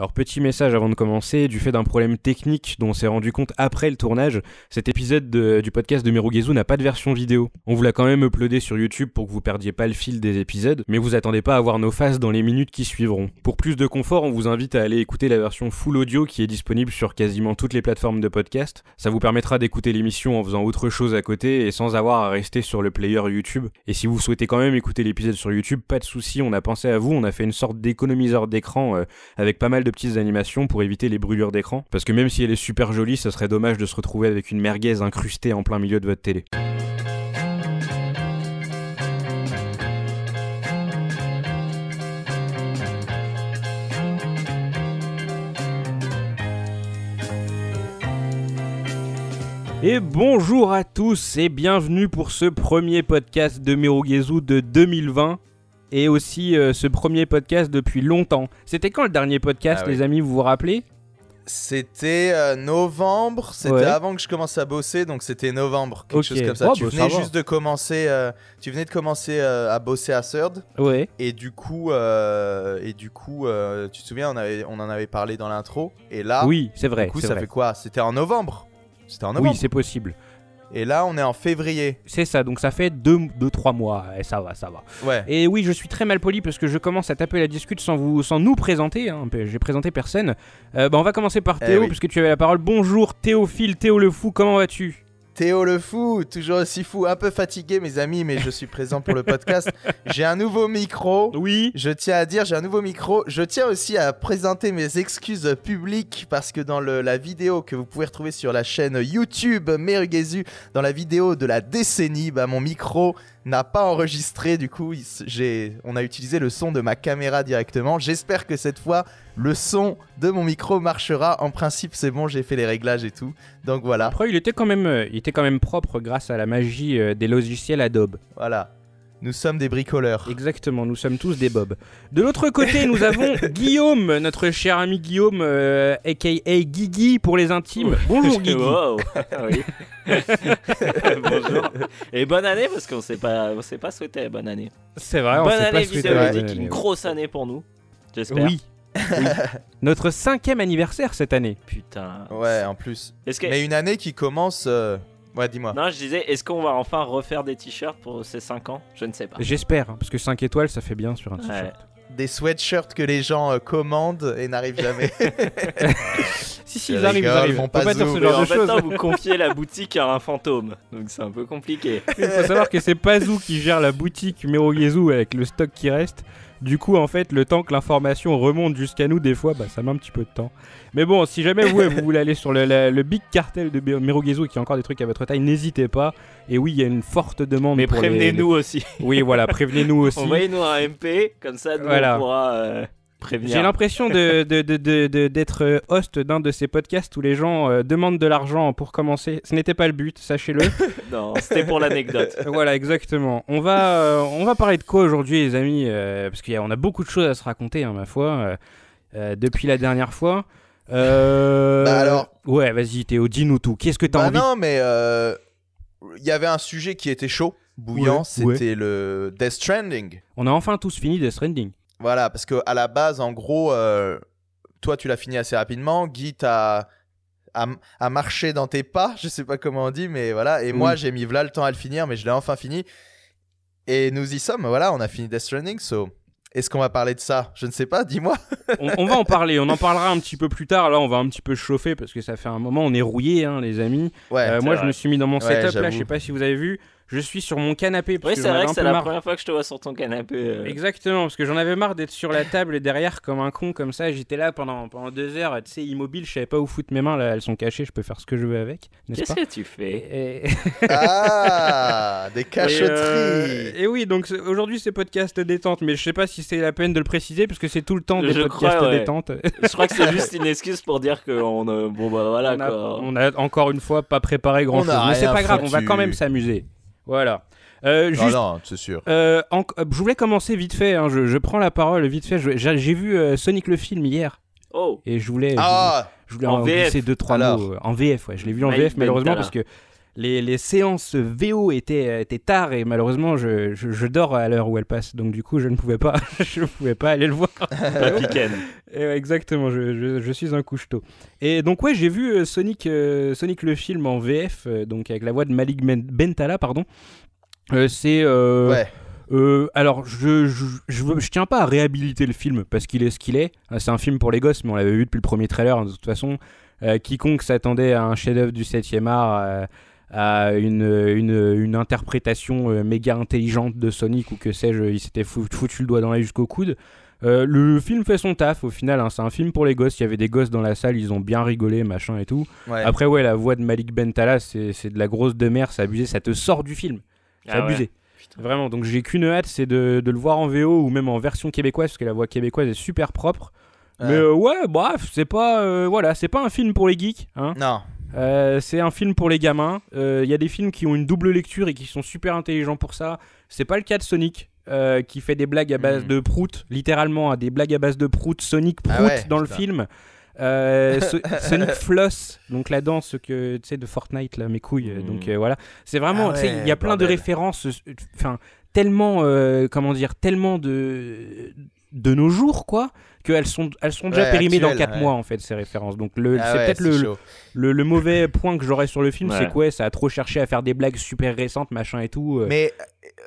Alors petit message avant de commencer, du fait d'un problème technique dont on s'est rendu compte après le tournage, cet épisode du podcast de Merugezu n'a pas de version vidéo. On vous l'a quand même uploadé sur YouTube pour que vous perdiez pas le fil des épisodes, mais vous attendez pas à voir nos faces dans les minutes qui suivront. Pour plus de confort, on vous invite à aller écouter la version full audio qui est disponible sur quasiment toutes les plateformes de podcast. Ça vous permettra d'écouter l'émission en faisant autre chose à côté et sans avoir à rester sur le player YouTube. Et si vous souhaitez quand même écouter l'épisode sur YouTube, pas de souci, on a pensé à vous, on a fait une sorte d'économiseur d'écran euh, avec pas mal de petites animations pour éviter les brûlures d'écran, parce que même si elle est super jolie, ça serait dommage de se retrouver avec une merguez incrustée en plein milieu de votre télé. Et bonjour à tous et bienvenue pour ce premier podcast de Merugezu de 2020 et aussi euh, ce premier podcast depuis longtemps. C'était quand le dernier podcast, ah les amis, vous vous rappelez c'était euh, novembre, c'était avant que je commence à bosser, donc c'était novembre, quelque chose comme ça. Oh, tu bah, venais juste de commencer, euh, tu venais de commencer à bosser à Third, Ouais. Et du coup, et du coup, tu te souviens, on, avait, on en avait parlé dans l'intro. Et là, oui, c'est vrai. Du coup, ça fait quoi C'était en novembre. C'était en novembre. Oui, c'est possible. Et là, on est en février. C'est ça, donc ça fait 2-3 deux, trois mois. Et ça va, ça va. Ouais. Et oui, je suis très mal poli parce que je commence à taper la discute sans, vous, sans nous présenter. Hein. J'ai présenté personne. Euh, bah, on va commencer par eh Théo, puisque tu avais la parole. Bonjour Théophile, Théo le Fou, comment vas-tu Théo le fou, toujours aussi fou, un peu fatigué mes amis, mais je suis présent pour le podcast. J'ai un nouveau micro. Oui. Je tiens à dire, j'ai un nouveau micro. Je tiens aussi à présenter mes excuses publiques parce que dans la vidéo que vous pouvez retrouver sur la chaîne YouTube Merguezu, dans la vidéo de la décennie, bah, mon micro n'a pas enregistré. Du coup, j'ai, on a utilisé le son de ma caméra directement. J'espère que cette fois, le son de mon micro marchera. En principe, c'est bon, j'ai fait les réglages et tout. Donc voilà. Après, il était quand même, euh, il était quand même propre grâce à la magie euh, des logiciels Adobe. Voilà. Nous sommes des bricoleurs. Exactement, nous sommes tous des bobs. De l'autre côté, nous avons Guillaume, notre cher ami Guillaume, aka euh, Guigui pour les intimes. Bonjour Guigui. Bonjour. Et bonne année parce qu'on ne s'est pas souhaité bonne année. C'est vrai. On bonne année, pas souhaité une grosse année pour nous. J'espère. Oui. Notre cinquième anniversaire cette année. Putain. Ouais, en plus. Mais une année qui commence. Euh, Ouais, dis-moi. Non, je disais, est-ce qu'on va enfin refaire des t-shirts pour ces 5 ans Je ne sais pas. J'espère, hein, parce que 5 étoiles, ça fait bien sur un t-shirt. Des sweatshirts que les gens euh, commandent et n'arrivent jamais. si, si, ils arrivent, ils arrivent. Ils pas, pas ce genre de choses. vous confiez la boutique à un fantôme, donc c'est un peu compliqué. Il faut savoir que c'est Pazou qui gère la boutique Meroguezou avec le stock qui reste. Du coup, en fait, le temps que l'information remonte jusqu'à nous, des fois, bah, ça met un petit peu de temps. Mais bon, si jamais vous, voulez aller sur le, big cartel de qu'il qui a encore des trucs à votre taille, n'hésitez pas. Et oui, il y a une forte demande. Mais prévenez-nous aussi. Oui, voilà, prévenez-nous aussi. Envoyez-nous un MP, comme ça, nous, voilà. pourra. Euh, j'ai l'impression d'être de, de, euh, host d'un de ces podcasts où les gens euh, demandent de l'argent pour commencer. Ce n'était pas le but, sachez-le. non, c'était pour l'anecdote. voilà, exactement. On va, euh, on va parler de quoi aujourd'hui, les amis Parce qu'on a, a, beaucoup de choses à se raconter, hein, ma foi, depuis la dernière fois. Bah alors Ouais, vas-y, Théo, ou nous tout. Qu'est-ce que t'as bah envie Non, mais il y avait un sujet qui était chaud, bouillant, c'était le Death Stranding. On a enfin tous fini Death Stranding. Voilà, parce que à la base, en gros, euh, toi, tu l'as fini assez rapidement. Guy, t'a, marché dans tes pas, je sais pas comment on dit, mais voilà. Et moi, j'ai mis le temps à le finir, mais je l'ai enfin fini. Et nous y sommes, voilà, on a fini Death Stranding, so. Est-ce qu'on va parler de ça Je ne sais pas, dis-moi. on, va en parler, on en parlera un petit peu plus tard. Là, on va un petit peu chauffer parce que ça fait un moment, on est rouillé, hein, les amis. Ouais, euh, moi, je me suis mis dans mon setup là, je sais pas si vous avez vu je suis sur mon canapé. oui, c'est vrai que c'est la première fois que je te vois sur ton canapé. Euh. Exactement, parce que j'en avais marre d'être sur la table et derrière comme un con comme ça. J'étais là pendant, pendant deux heures, tu sais, immobile, je savais pas où foutre mes mains. Là, elles sont cachées, je peux faire ce que je veux avec. Qu'est-ce que tu fais Ah, des euh, cacheteries. Et, oui, donc aujourd'hui c'est podcast détente, mais je sais pas si c'est la peine de le préciser parce que c'est tout le temps des podcasts détente. je crois que c'est juste une excuse pour dire que euh, bon bah voilà on a, on encore une fois pas préparé grand chose, mais c'est pas grave, on va quand même s'amuser. Voilà. Euh, ah non, c'est sûr. Euh, euh, je voulais commencer vite fait. Hein, je, prends la parole vite fait. J'ai vu Sonic le film hier. Oh. Et je voulais, je ah. voulais en, VF. glisser deux trois mots en VF. Ouais, je l'ai vu en VF malheureusement parce que les, séances VO étaient, euh, étaient tard et malheureusement je, dors à l'heure où elles passent donc du coup je ne pouvais pas je pouvais pas aller le voir. exactement, je, suis un couche-tôt. Et donc ouais j'ai vu euh, Sonic, euh, Sonic le film en VF donc avec la voix de Malik ben, Bentala pardon. c'est alors, je je, je, tiens pas à réhabiliter le film parce qu'il est ce qu'il est. C'est un film pour les gosses, mais on l'avait vu depuis le premier trailer. Hein, de toute façon, quiconque s'attendait à un chef-d'œuvre du 7 e art à une, une, interprétation euh, méga intelligente de Sonic ou que sais-je, il s'était foutu le doigt dans l'œil jusqu'au coude. Euh, le film fait son taf au final, hein, c'est un film pour les gosses. Il y avait des gosses dans la salle, ils ont bien rigolé, machin et tout. Après, ouais, la voix de Malik Bentala, c'est de la grosse demeure, c'est abusé, ça te sort du film. Ah c'est abusé. Vraiment, donc j'ai qu'une hâte, c'est de, de, le voir en VO ou même en version québécoise, parce que la voix québécoise est super propre. Mais euh, ouais, bref, c'est pas, voilà, c'est pas un film pour les geeks. Hein. Non. Euh, c'est un film pour les gamins. Il euh, y a des films qui ont une double lecture et qui sont super intelligents pour ça. C'est pas le cas de Sonic, euh, qui fait des blagues à base hmm. de prout, littéralement, hein, des blagues à base de prout, Sonic ah prout dans le film. Sonic Floss, donc la danse que tu sais de Fortnite là, mes couilles. Donc hmm. voilà, c'est vraiment, ah il y a plein de références, enfin tellement, comment dire, tellement de de nos jours quoi qu'elles sont, elles sont déjà périmées dans 4 mois, en fait, ces références. Donc, le, ah c'est peut-être le, le, le, mauvais point que j'aurais sur le film, c'est quoi ça a trop cherché à faire des blagues super récentes, machin et tout. Euh. Mais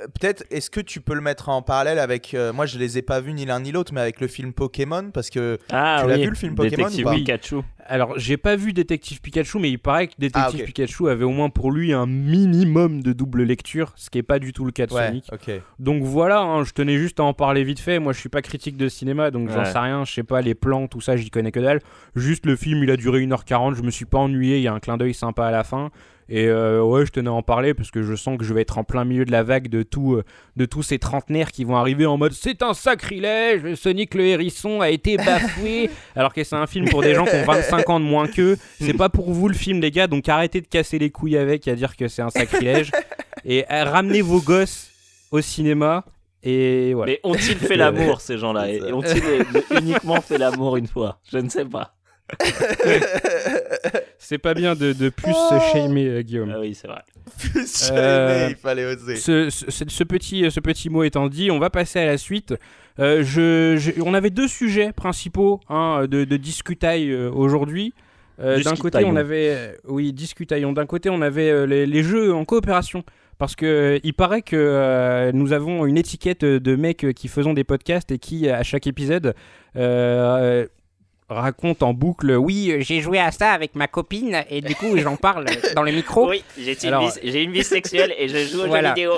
euh, peut-être, est-ce que tu peux le mettre en parallèle avec. Euh, moi, je les ai pas vus ni l'un ni l'autre, mais avec le film Pokémon, parce que. Ah tu l'as vu le film Pokémon Détective Pikachu. Alors, j'ai pas vu Détective Pikachu, mais il paraît que Détective ah, Pikachu avait au moins pour lui un minimum de double lecture, ce qui est pas du tout le cas de Sonic. Donc voilà, hein, je tenais juste à en parler vite fait. Moi, je suis pas critique de cinéma, donc j'en sais rien. Je sais pas, les plans, tout ça, j'y connais que dalle. Juste le film, il a duré 1h40, je me suis pas ennuyé, il y a un clin d'œil sympa à la fin. Et euh, ouais, je tenais à en parler parce que je sens que je vais être en plein milieu de la vague de, tout, euh, de tous ces trentenaires qui vont arriver en mode c'est un sacrilège, Sonic le hérisson a été bafoué. Alors que c'est un film pour des gens qui ont 25 ans de moins qu'eux. C'est pas pour vous le film, les gars, donc arrêtez de casser les couilles avec Et à dire que c'est un sacrilège. Et euh, ramenez vos gosses au cinéma. Et voilà. Mais ont-ils fait l'amour, ces gens-là Et ont-ils uniquement fait l'amour une fois Je ne sais pas. C'est pas bien de, de plus oh. shamer, euh, Guillaume. Ah oui, c'est vrai. Euh, il fallait oser. Ce, petit, euh, ce petit mot étant dit, on va passer à la suite. je, on avait deux sujets principaux hein, de, de aujourd'hui. d'un côté, on avait, oui, discutaillons. D'un côté, on avait les, jeux en coopération. Parce que il paraît que nous avons une étiquette de mecs qui faisons des podcasts et qui, à chaque épisode, raconte en boucle oui euh, j'ai joué à ça avec ma copine et du coup j'en parle dans le micro oui j'ai une, vie sexuelle et je joue aux jeux vidéo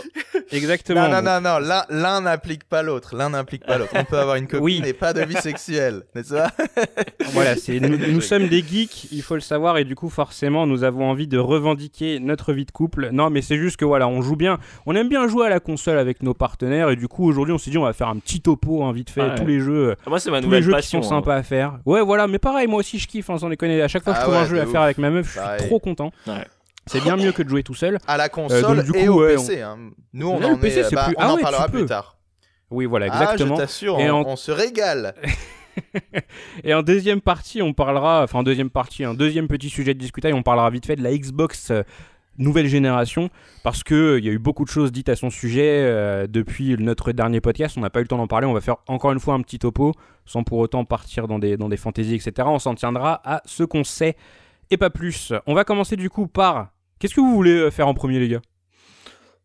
exactement non non non, non. l'un n'implique pas l'autre l'un n'implique pas l'autre on peut avoir une copine oui. et pas de vie sexuelle n'est-ce pas voilà c'est nous, sommes des geeks il faut le savoir et du coup forcément nous avons envie de revendiquer notre vie de couple non mais c'est juste que voilà on joue bien on aime bien jouer à la console avec nos partenaires et du coup aujourd'hui on s'est dit on va faire un petit topo hein, vite fait tous les jeux moi c'est ma nouvelle passion, qui hein. à faire ouais voilà, mais pareil, moi aussi je kiffe, hein, sans déconner. À chaque fois que je ah trouve un jeu à faire avec ma meuf, je suis trop content. C'est bien mieux que de jouer tout seul. À la console euh, du coup, au PC. Hein. Nous, on, en, bah, plus... on ah parlera plus tard. Oui, voilà, ah, exactement. t'assure, on, se régale. et en deuxième partie, on parlera, enfin en deuxième partie, un deuxième petit sujet de Et on parlera vite fait de la Xbox euh, nouvelle génération parce que euh, il y a eu beaucoup de choses dites à son sujet euh, depuis notre dernier podcast. On n'a pas eu le temps d'en parler. On va faire encore une fois un petit topo sans pour autant partir dans des, dans des fantaisies, etc. On s'en tiendra à ce qu'on sait et pas plus. On va commencer du coup par qu'est-ce que vous voulez euh, faire en premier, les gars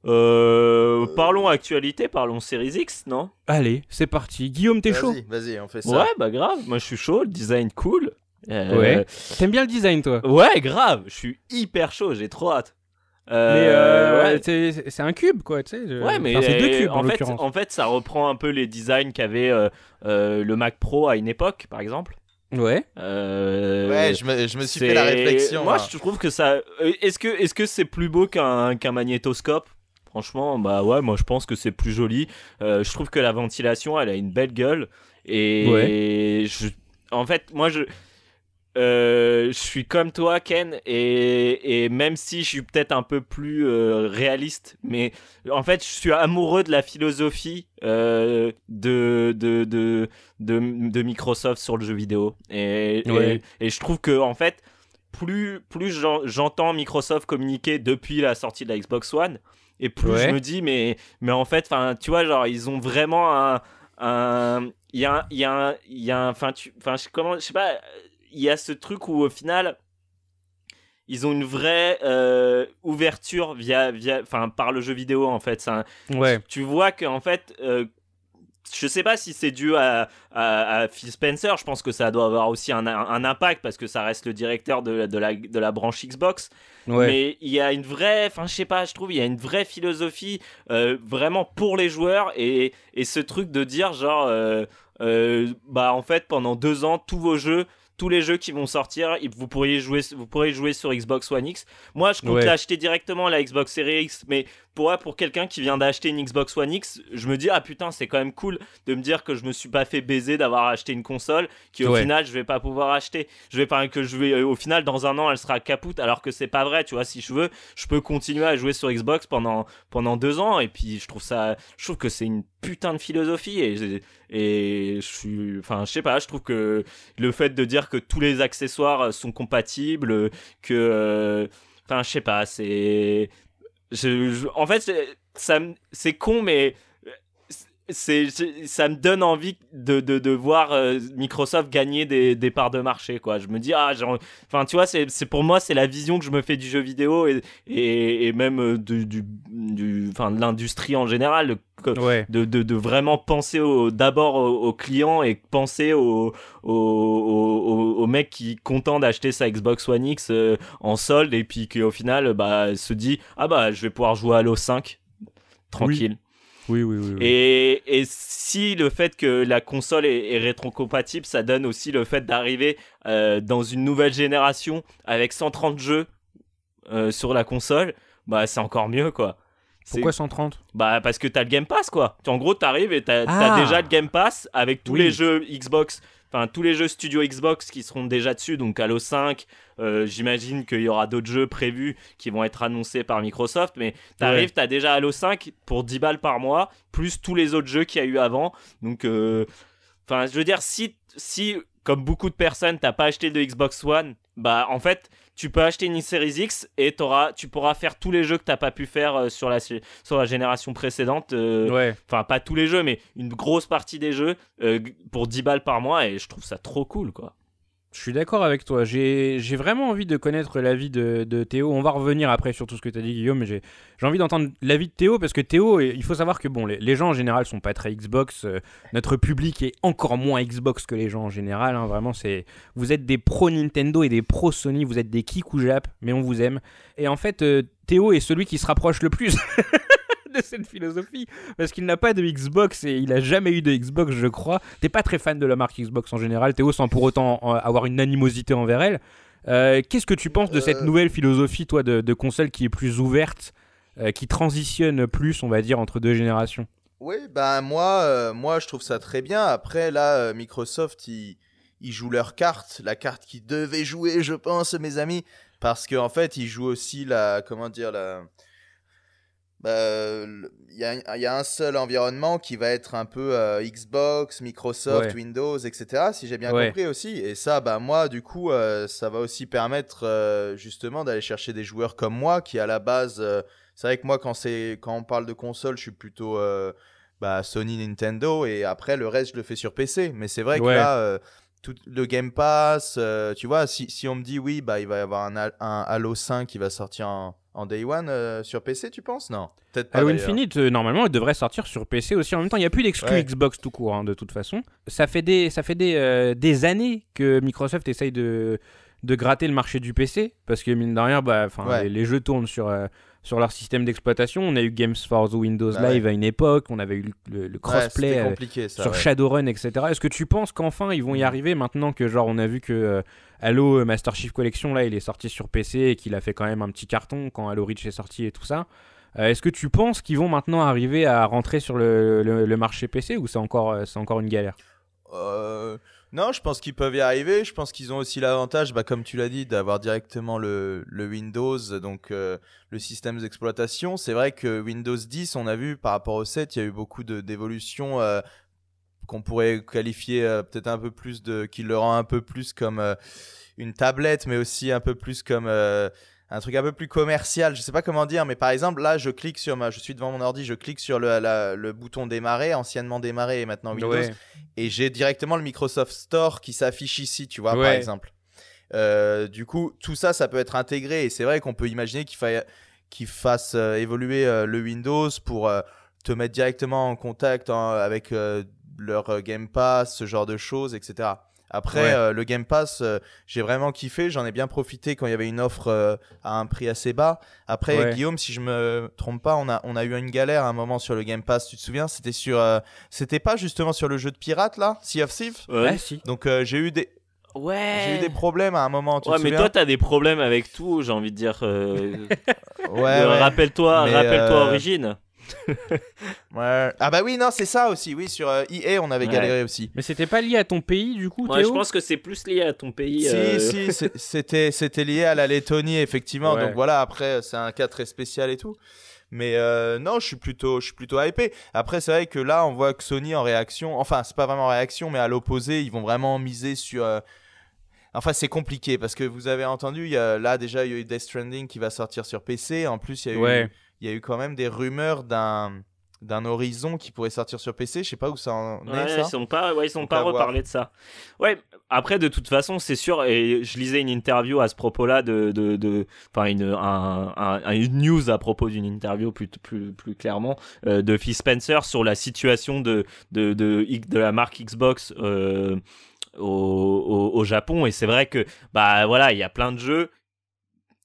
parlons actualité, parlons série X, non Allez, c'est parti. Guillaume, t'es chaud Vas-y, on fait ça. Ouais, bah grave, moi je suis chaud, le design cool. ouais. T'aimes bien le design, toi Ouais, grave, je suis hyper chaud, j'ai trop hâte. Euh, euh, c'est un cube, quoi. Tu sais, Ouais, mais c'est deux cubes en, fait, en fait, ça reprend un peu les designs qu'avait euh, le Mac Pro à une époque, par exemple. Ouais. ouais, je me, je me suis fait la réflexion. Moi, hein. je trouve que ça. Est-ce que est-ce que c'est plus beau qu'un qu'un magnétoscope Franchement, bah ouais, moi je pense que c'est plus joli. je trouve que la ventilation, elle a une belle gueule. Et en fait, moi je euh, je suis comme toi, Ken, et, et même si je suis peut-être un peu plus euh, réaliste, mais en fait, je suis amoureux de la philosophie euh, de, de, de, de, Microsoft sur le jeu vidéo. Et, et, je trouve que, en fait, plus, plus j'entends Microsoft communiquer depuis la sortie de la Xbox One, et plus je me dis, mais, mais en fait, tu vois, genre, ils ont vraiment un. il y a, un, il y a, il y a enfin, tu, enfin, je sais pas, il y a ce truc où au final, ils ont une vraie euh, ouverture via, via, enfin, par le jeu vidéo en fait. ça Tu vois que en fait. Euh, je sais pas si c'est dû à, à, Phil Spencer, je pense que ça doit avoir aussi un, un impact parce que ça reste le directeur de, de, la, de la branche Xbox. Mais il y a une vraie, enfin je sais pas, je trouve, il y a une vraie philosophie euh, vraiment pour les joueurs et, et, ce truc de dire genre, euh, bah en fait pendant deux ans tous vos jeux tous les jeux qui vont sortir, vous pourriez jouer, vous pourrez jouer sur Xbox One X. Moi, je compte l'acheter directement la Xbox Series X, mais pour quelqu'un qui vient d'acheter une Xbox One X, je me dis, ah putain, c'est quand même cool de me dire que je me suis pas fait baiser d'avoir acheté une console qui, au final, je vais pas pouvoir acheter. Je vais pas, que je vais, euh, au final, dans un an, elle sera capoute, alors que c'est pas vrai, tu vois. Si je veux, je peux continuer à jouer sur Xbox pendant, pendant deux ans, et puis je trouve ça, je trouve que c'est une putain de philosophie, et, et je suis, enfin, je sais pas, je trouve que le fait de dire que tous les accessoires sont compatibles, que, euh, enfin, je sais pas, c'est en fait, c'est con, mais c'est ça me donne envie de, de, de voir euh, Microsoft gagner des, des, parts de marché quoi je me dis ah genre enfin tu vois c'est pour moi c'est la vision que je me fais du jeu vidéo et, et, et même euh, du, du, enfin de l'industrie en général de, de, vraiment penser d'abord aux au clients et penser au, au, au, mec qui est content d'acheter sa Xbox One X euh, en solde et puis qui au final bah se dit ah bah je vais pouvoir jouer à Halo 5 tranquille oui, oui, oui. Et, si le fait que la console est, rétrocompatible, ça donne aussi le fait d'arriver euh, dans une nouvelle génération avec 130 jeux euh, sur la console, bah c'est encore mieux quoi. Pourquoi 130 Bah parce que t'as le Game Pass quoi. En gros t'arrives et t'as ah. déjà le Game Pass avec tous les jeux Xbox Enfin, tous les jeux studio Xbox qui seront déjà dessus, donc Halo 5, euh, j'imagine qu'il y aura d'autres jeux prévus qui vont être annoncés par Microsoft, mais arrives tu as déjà Halo 5 pour 10 balles par mois, plus tous les autres jeux qu'il y a eu avant. Donc, euh, enfin, je veux dire, si, si, comme beaucoup de personnes, t'as pas acheté de Xbox One, bah en fait, tu peux acheter une Series X et tu pourras faire tous les jeux que t'as pas pu faire euh, sur la, sur la génération précédente. Euh, enfin, pas tous les jeux, mais une grosse partie des jeux euh, pour 10 balles par mois et je trouve ça trop cool, quoi. Je suis d'accord avec toi. J'ai vraiment envie de connaître l'avis de, de, Théo. On va revenir après sur tout ce que tu as dit, Guillaume, j'ai envie d'entendre l'avis de Théo parce que Théo, il faut savoir que bon, les, gens en général sont pas très Xbox. Euh, notre public est encore moins Xbox que les gens en général. Hein. Vraiment, c'est vous êtes des pro Nintendo et des pro Sony. Vous êtes des kikoujap, mais on vous aime. Et en fait, euh, Théo est celui qui se rapproche le plus de cette philosophie parce qu'il n'a pas de Xbox et il a jamais eu de Xbox, je crois. T'es pas très fan de la marque Xbox en général, Théo, sans pour autant avoir une animosité envers elle. Euh, qu'est-ce que tu penses de cette euh. nouvelle philosophie, toi, de, console qui est plus ouverte, euh, qui transitionne plus, on va dire, entre deux générations Oui, ben moi, moi, je trouve ça très bien. Après, là, Microsoft, ils, jouent leur carte, la carte qui devait jouer, je pense, mes amis, parce qu'en fait, ils jouent aussi la, comment dire, la, bah, il y, a un seul environnement qui va être un peu euh, Xbox, Microsoft, Windows, etc. Si j'ai bien compris aussi. Et ça, bah moi, du coup, euh, ça va aussi permettre euh, justement d'aller chercher des joueurs comme moi qui à la base, c'est vrai que moi quand c'est quand on parle de console, je suis plutôt bah, Sony, Nintendo et après le reste je le fais sur PC. Mais c'est vrai que là, tout le Game Pass, euh, tu vois, si, si, on me dit oui, bah il va y avoir un, un Halo 5 qui va sortir en, Day One euh, sur PC, tu penses Non. Halo Infinite, euh, normalement, il devrait sortir sur PC aussi. En même temps, il n'y a plus d'exclus Xbox tout court, hein, de toute façon. Ça fait des, ça fait des, des années que Microsoft essaye de, de gratter le marché du PC, parce que mine de rien, bah, les, jeux tournent sur sur leur système d'exploitation. On a eu Games for Windows bah Live à une époque, on avait eu le, crossplay euh, sur Shadowrun, etc. Est-ce que tu penses qu'enfin ils vont y mm. arriver maintenant que genre on a vu que euh, Halo euh, Master Chief Collection là il est sorti sur PC et qu'il a fait quand même un petit carton quand Halo Reach est sorti et tout ça Est-ce que tu penses qu'ils vont maintenant arriver à rentrer sur le, marché PC ou c'est encore, encore une galère euh... Non, je pense qu'ils peuvent y arriver. Je pense qu'ils ont aussi l'avantage, bah, comme tu l'as dit, d'avoir directement le, Windows, donc euh, le système d'exploitation. C'est vrai que Windows 10, on a vu par rapport au 7, il y a eu beaucoup d'évolutions euh, qu'on pourrait qualifier euh, peut-être un peu plus de. qui le rend un peu plus comme une tablette, mais aussi un peu plus comme un truc un peu plus commercial, je sais pas comment dire, mais par exemple là, je clique sur ma, je suis devant mon ordi, je clique sur le, bouton démarrer, anciennement démarrer et maintenant Windows, et j'ai directement le Microsoft Store qui s'affiche ici, tu vois, par exemple. Euh, du coup, tout ça, ça peut être intégré, et c'est vrai qu'on peut imaginer qu'il faille qu'il fasse euh, évoluer euh, le Windows pour te mettre directement en contact hein, avec leur Game Pass, ce genre de choses, etc. Après, euh, le Game Pass, euh, j'ai vraiment kiffé. J'en ai bien profité quand il y avait une offre euh, à un prix assez bas. Après, Guillaume, si je me trompe pas, on a, on a eu une galère à un moment sur le Game Pass. Tu te souviens C'était sur, c'était pas justement sur le jeu de pirate là, Sea of Thieves. Ouais, si. Donc j'ai eu des, Ouais. J'ai eu des problèmes à un moment. ouais, mais toi, t'as des problèmes avec tout, j'ai envie de dire. ouais, Rappelle-toi, rappelle-toi Origine. Ah bah oui, non, c'est ça aussi. Oui, sur euh, EA, on avait galéré aussi. Mais c'était pas lié à ton pays, du coup, Théo Je pense que c'est plus lié à ton pays. Si, euh. si, c'était, c'était lié à la Lettonie, effectivement. Donc voilà, après, c'est un cas très spécial et tout. Mais euh, non, je suis plutôt, je suis plutôt hypé. Après, c'est vrai que là, on voit que Sony en réaction, enfin, c'est pas vraiment en réaction, mais à l'opposé, ils vont vraiment miser sur euh, Enfin, c'est compliqué parce que vous avez entendu, il y a, là déjà, il y a eu Death Stranding qui va sortir sur PC. En plus, il y a, eu, quand même des rumeurs d'un d'un horizon qui pourrait sortir sur PC. Je sais pas où ça en est. Ils sont pas, ils sont pas reparlé de ça. Ouais. Après, de toute façon, c'est sûr. Et je lisais une interview à ce propos-là de, de, une, news à propos d'une interview plus, plus, clairement euh, de Phil Spencer sur la situation de, de, de, la marque Xbox. Euh, au, au, Japon. Et c'est vrai que, bah voilà, il y a plein de jeux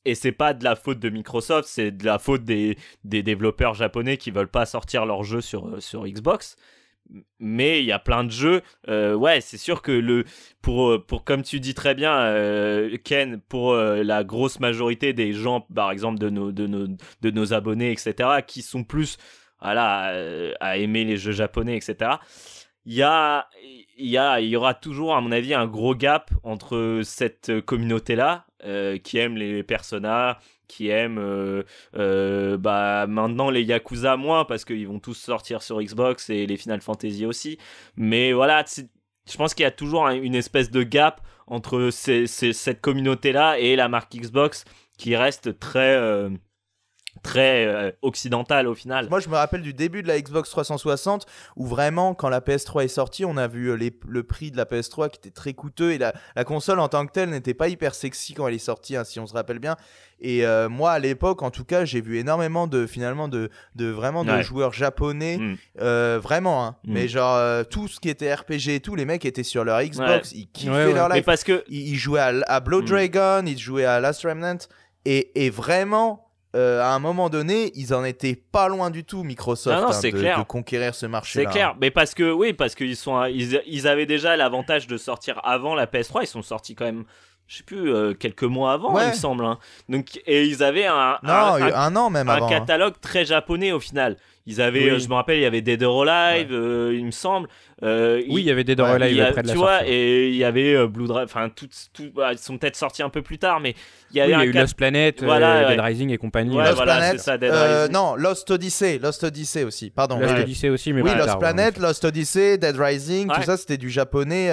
et c'est pas de la faute de Microsoft, c'est de la faute des, des, développeurs japonais qui veulent pas sortir leurs jeux sur, euh, sur Xbox. Mais il y a plein de jeux. Euh, ouais, c'est sûr que le pour, euh, pour comme tu dis très bien Ken, pour la grosse majorité des gens, par exemple de nos de nos, de nos abonnés, etc., qui sont plus voilà, à aimer les jeux japonais, etc il y a, y, a, y aura toujours, à mon avis, un gros gap entre cette communauté-là, euh, qui aime les Persona, qui aime euh, euh, bah, maintenant les Yakuza moins, parce qu'ils vont tous sortir sur Xbox et les Final Fantasy aussi. Mais voilà, je pense qu'il y a toujours une espèce de gap entre cette communauté-là et la marque Xbox, qui reste très très euh, occidental au final. Moi, je me rappelle du début de la Xbox 360 où vraiment, quand la PS3 est sortie, on a vu euh, le prix de la PS3 qui était très coûteux et la, console en tant que telle n'était pas hyper sexy quand elle est sortie, hein, si on se rappelle bien. Et euh, moi, à l'époque, en tout cas, j'ai vu énormément de finalement de, de vraiment de joueurs japonais, mm. vraiment. Hein. Mm. Mais genre tout ce qui était RPG et tout, les mecs étaient sur leur Xbox, ils kiffaient leur life. parce que ils, jouaient à, Blood mm. Dragon, ils jouaient à Last Remnant. Et, et, vraiment, euh, à un moment donné, ils en étaient pas loin du tout, Microsoft, hein, de, conquérir ce marché. C'est clair, mais parce que oui, parce qu'ils sont, ils, avaient déjà l'avantage de sortir avant la PS3. Ils sont sortis quand même, je sais plus, euh, quelques mois avant, il me semble. Hein. Donc et ils avaient un, un, an même un hein. catalogue très japonais au final. Ils avaient, euh, je me rappelle, il y avait Dead or Alive, il me semble. Euh, oui, il y avait des or Live après de la Tu vois, et il y avait euh, Blue Drive. enfin, tout, bah, ils sont peut-être sortis un peu plus tard, mais il y avait. a eu Lost Planet, euh, Dead Rising et compagnie. Lost Planet, ça, Dead Rising. Non, Lost Odyssey, Lost Odyssey aussi, pardon. Lost Odyssey aussi, mais Oui, Lost Planet, Lost Odyssey, Dead Rising, tout ça, c'était du japonais.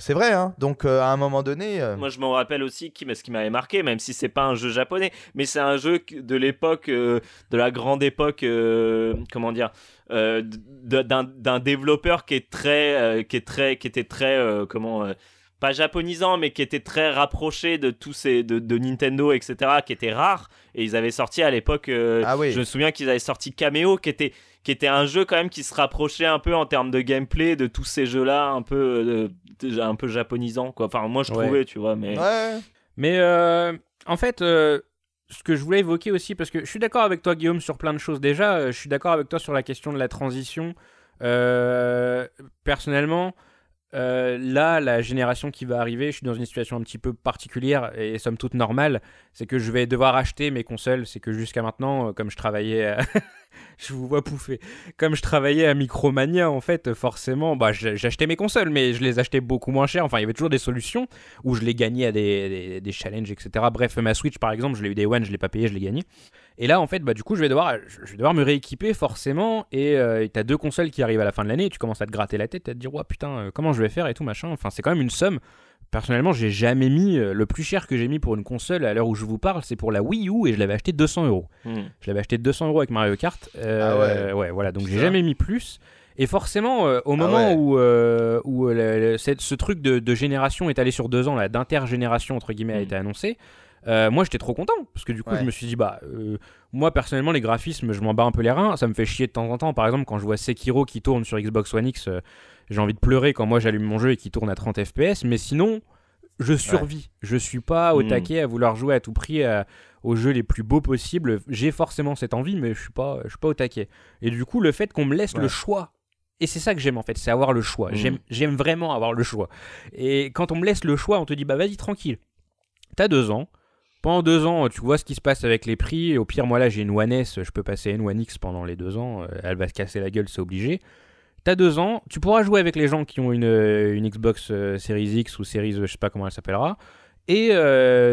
C'est vrai, hein donc à un moment donné. Moi, je me rappelle aussi qui, ce qui m'avait marqué, même si c'est pas un jeu japonais, mais c'est un jeu de l'époque, de la grande époque, comment dire, euh, d'un développeur qui est très, euh, qui est très, qui était très, euh, comment, pas japonisant, mais qui était très rapproché de tous ces, de, Nintendo, etc., qui était rare. Et ils avaient sorti à l'époque, ah je me souviens qu'ils avaient sorti Cameo, qui était, qui était un jeu quand même qui se rapprochait un peu en termes de gameplay de tous ces jeux-là, un peu, un peu japonisant, quoi. Enfin, moi je trouvais, tu vois, mais. Ouais. Mais en fait, ce que je voulais évoquer aussi, parce que je suis d'accord avec toi, Guillaume, sur plein de choses. Déjà, euh, je suis d'accord avec toi sur la question de la transition. Euh, personnellement, euh, là, la génération qui va arriver, je suis dans une situation un petit peu particulière et somme toute normale. C'est que je vais devoir acheter mes consoles. C'est que jusqu'à maintenant, euh, comme je travaillais, à... je vous vois pouffer. Comme je travaillais à Micromania, en fait, forcément, bah, j'achetais mes consoles, mais je les achetais beaucoup moins cher. Enfin, il y avait toujours des solutions où je les gagnais à des, des, challenges, etc. Bref, ma Switch, par exemple, je l'ai eu des one, je l'ai pas payé, je l'ai gagné. Et là, en fait, bah, du coup, je vais, devoir, je devoir me rééquiper forcément. Et euh, t'as deux consoles qui arrivent à la fin de l'année. tu commences à te gratter la tête, à te dire, ouais, putain, euh, comment je vais faire et tout machin. Enfin, c'est quand même une somme. Personnellement, j'ai jamais mis euh, le plus cher que j'ai mis pour une console à l'heure où je vous parle, c'est pour la Wii U et je l'avais acheté 200 euros. Hmm. Je l'avais acheté 200 euros avec Mario Kart. Euh, ah ouais. voilà. Donc j'ai jamais mis plus. Et forcément, au ah moment où, où ce truc de, génération est allé sur deux ans, là, d'intergénération entre guillemets, a hmm. été annoncé, euh, moi, j'étais trop content parce que du coup, je me suis dit, bah, euh, moi personnellement, les graphismes, je m'en bats un peu les reins. Ça me fait chier de temps en temps. Par exemple, quand je vois Sekiro qui tourne sur Xbox One X, euh, j'ai envie de pleurer quand moi j'allume mon jeu et qui tourne à 30 FPS. Mais sinon, je survis. Je suis pas au hmm. taquet à vouloir jouer à tout prix aux jeux les plus beaux possibles. J'ai forcément cette envie, mais je suis pas, je suis pas au taquet. Et du coup, le fait qu'on me laisse le choix et c'est ça que j'aime en fait, c'est avoir le choix. Hmm. J'aime vraiment avoir le choix. Et quand on me laisse le choix, on te dit bah vas-y tranquille. T'as deux ans, pendant deux ans, tu vois ce qui se passe avec les prix. Au pire, moi là, j'ai une One S, je peux passer à une One X pendant les deux ans. Euh, elle va se casser la gueule, c'est obligé. T'as deux ans, tu pourras jouer avec les gens qui ont une, euh, une Xbox euh, Series X ou Series, je sais pas comment elle s'appellera. Et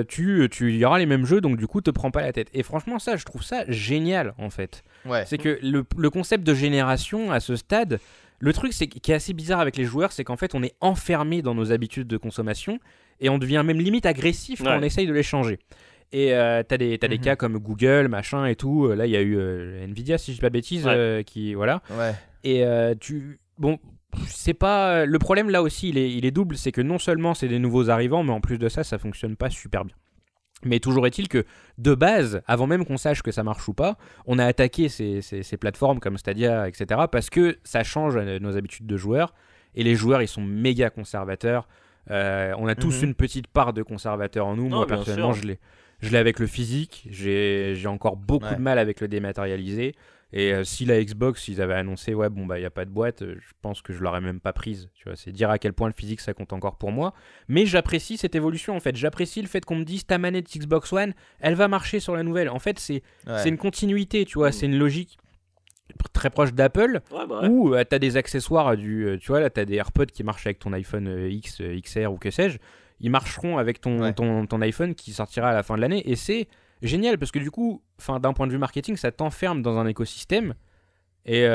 tu, tu y aura les mêmes jeux, donc du coup, te prends pas la tête. Et franchement, ça, je trouve ça génial, en fait. C'est que le, concept de génération à ce stade, le truc c'est, qui est assez bizarre avec les joueurs, c'est qu'en fait, on est enfermé dans nos habitudes de consommation et on devient même limite agressif quand on essaye de les changer. Et euh, t'as des, as des mhm. cas comme Google, machin et tout. Euh, là, il y a eu euh, Nvidia, si je ne dis pas de bêtises, euh, qui. Voilà. Et tu. Bon, c'est pas. Le problème là aussi, il est, il est double. C'est que non seulement c'est des nouveaux arrivants, mais en plus de ça, ça fonctionne pas super bien. Mais toujours est-il que, de base, avant même qu'on sache que ça marche ou pas, on a attaqué ces, ces, ces plateformes comme Stadia, etc., parce que ça change nos habitudes de joueurs. Et les joueurs, ils sont méga conservateurs. Euh, on a tous mhm. une petite part de conservateur en nous. Moi, personnellement, je l'ai. avec le physique, j'ai encore beaucoup de mal avec le dématérialisé. Et euh, si la Xbox, ils avaient annoncé, ouais, bon, bah, il n'y a pas de boîte, euh, je pense que je l'aurais même pas prise. Tu vois, c'est dire à quel point le physique, ça compte encore pour moi. Mais j'apprécie cette évolution, en fait. J'apprécie le fait qu'on me dise, ta manette Xbox One, elle va marcher sur la nouvelle. En fait, c'est une continuité, tu vois, mm. c'est une logique très proche d'Apple, ou tu as des accessoires, du, euh, tu vois, là, tu as des AirPods qui marchent avec ton iPhone euh, X, euh, XR ou que sais-je, ils marcheront avec ton, ton, ton, iPhone qui sortira à la fin de l'année, et c'est génial, parce que du coup, d'un point de vue marketing, ça t'enferme dans un écosystème, et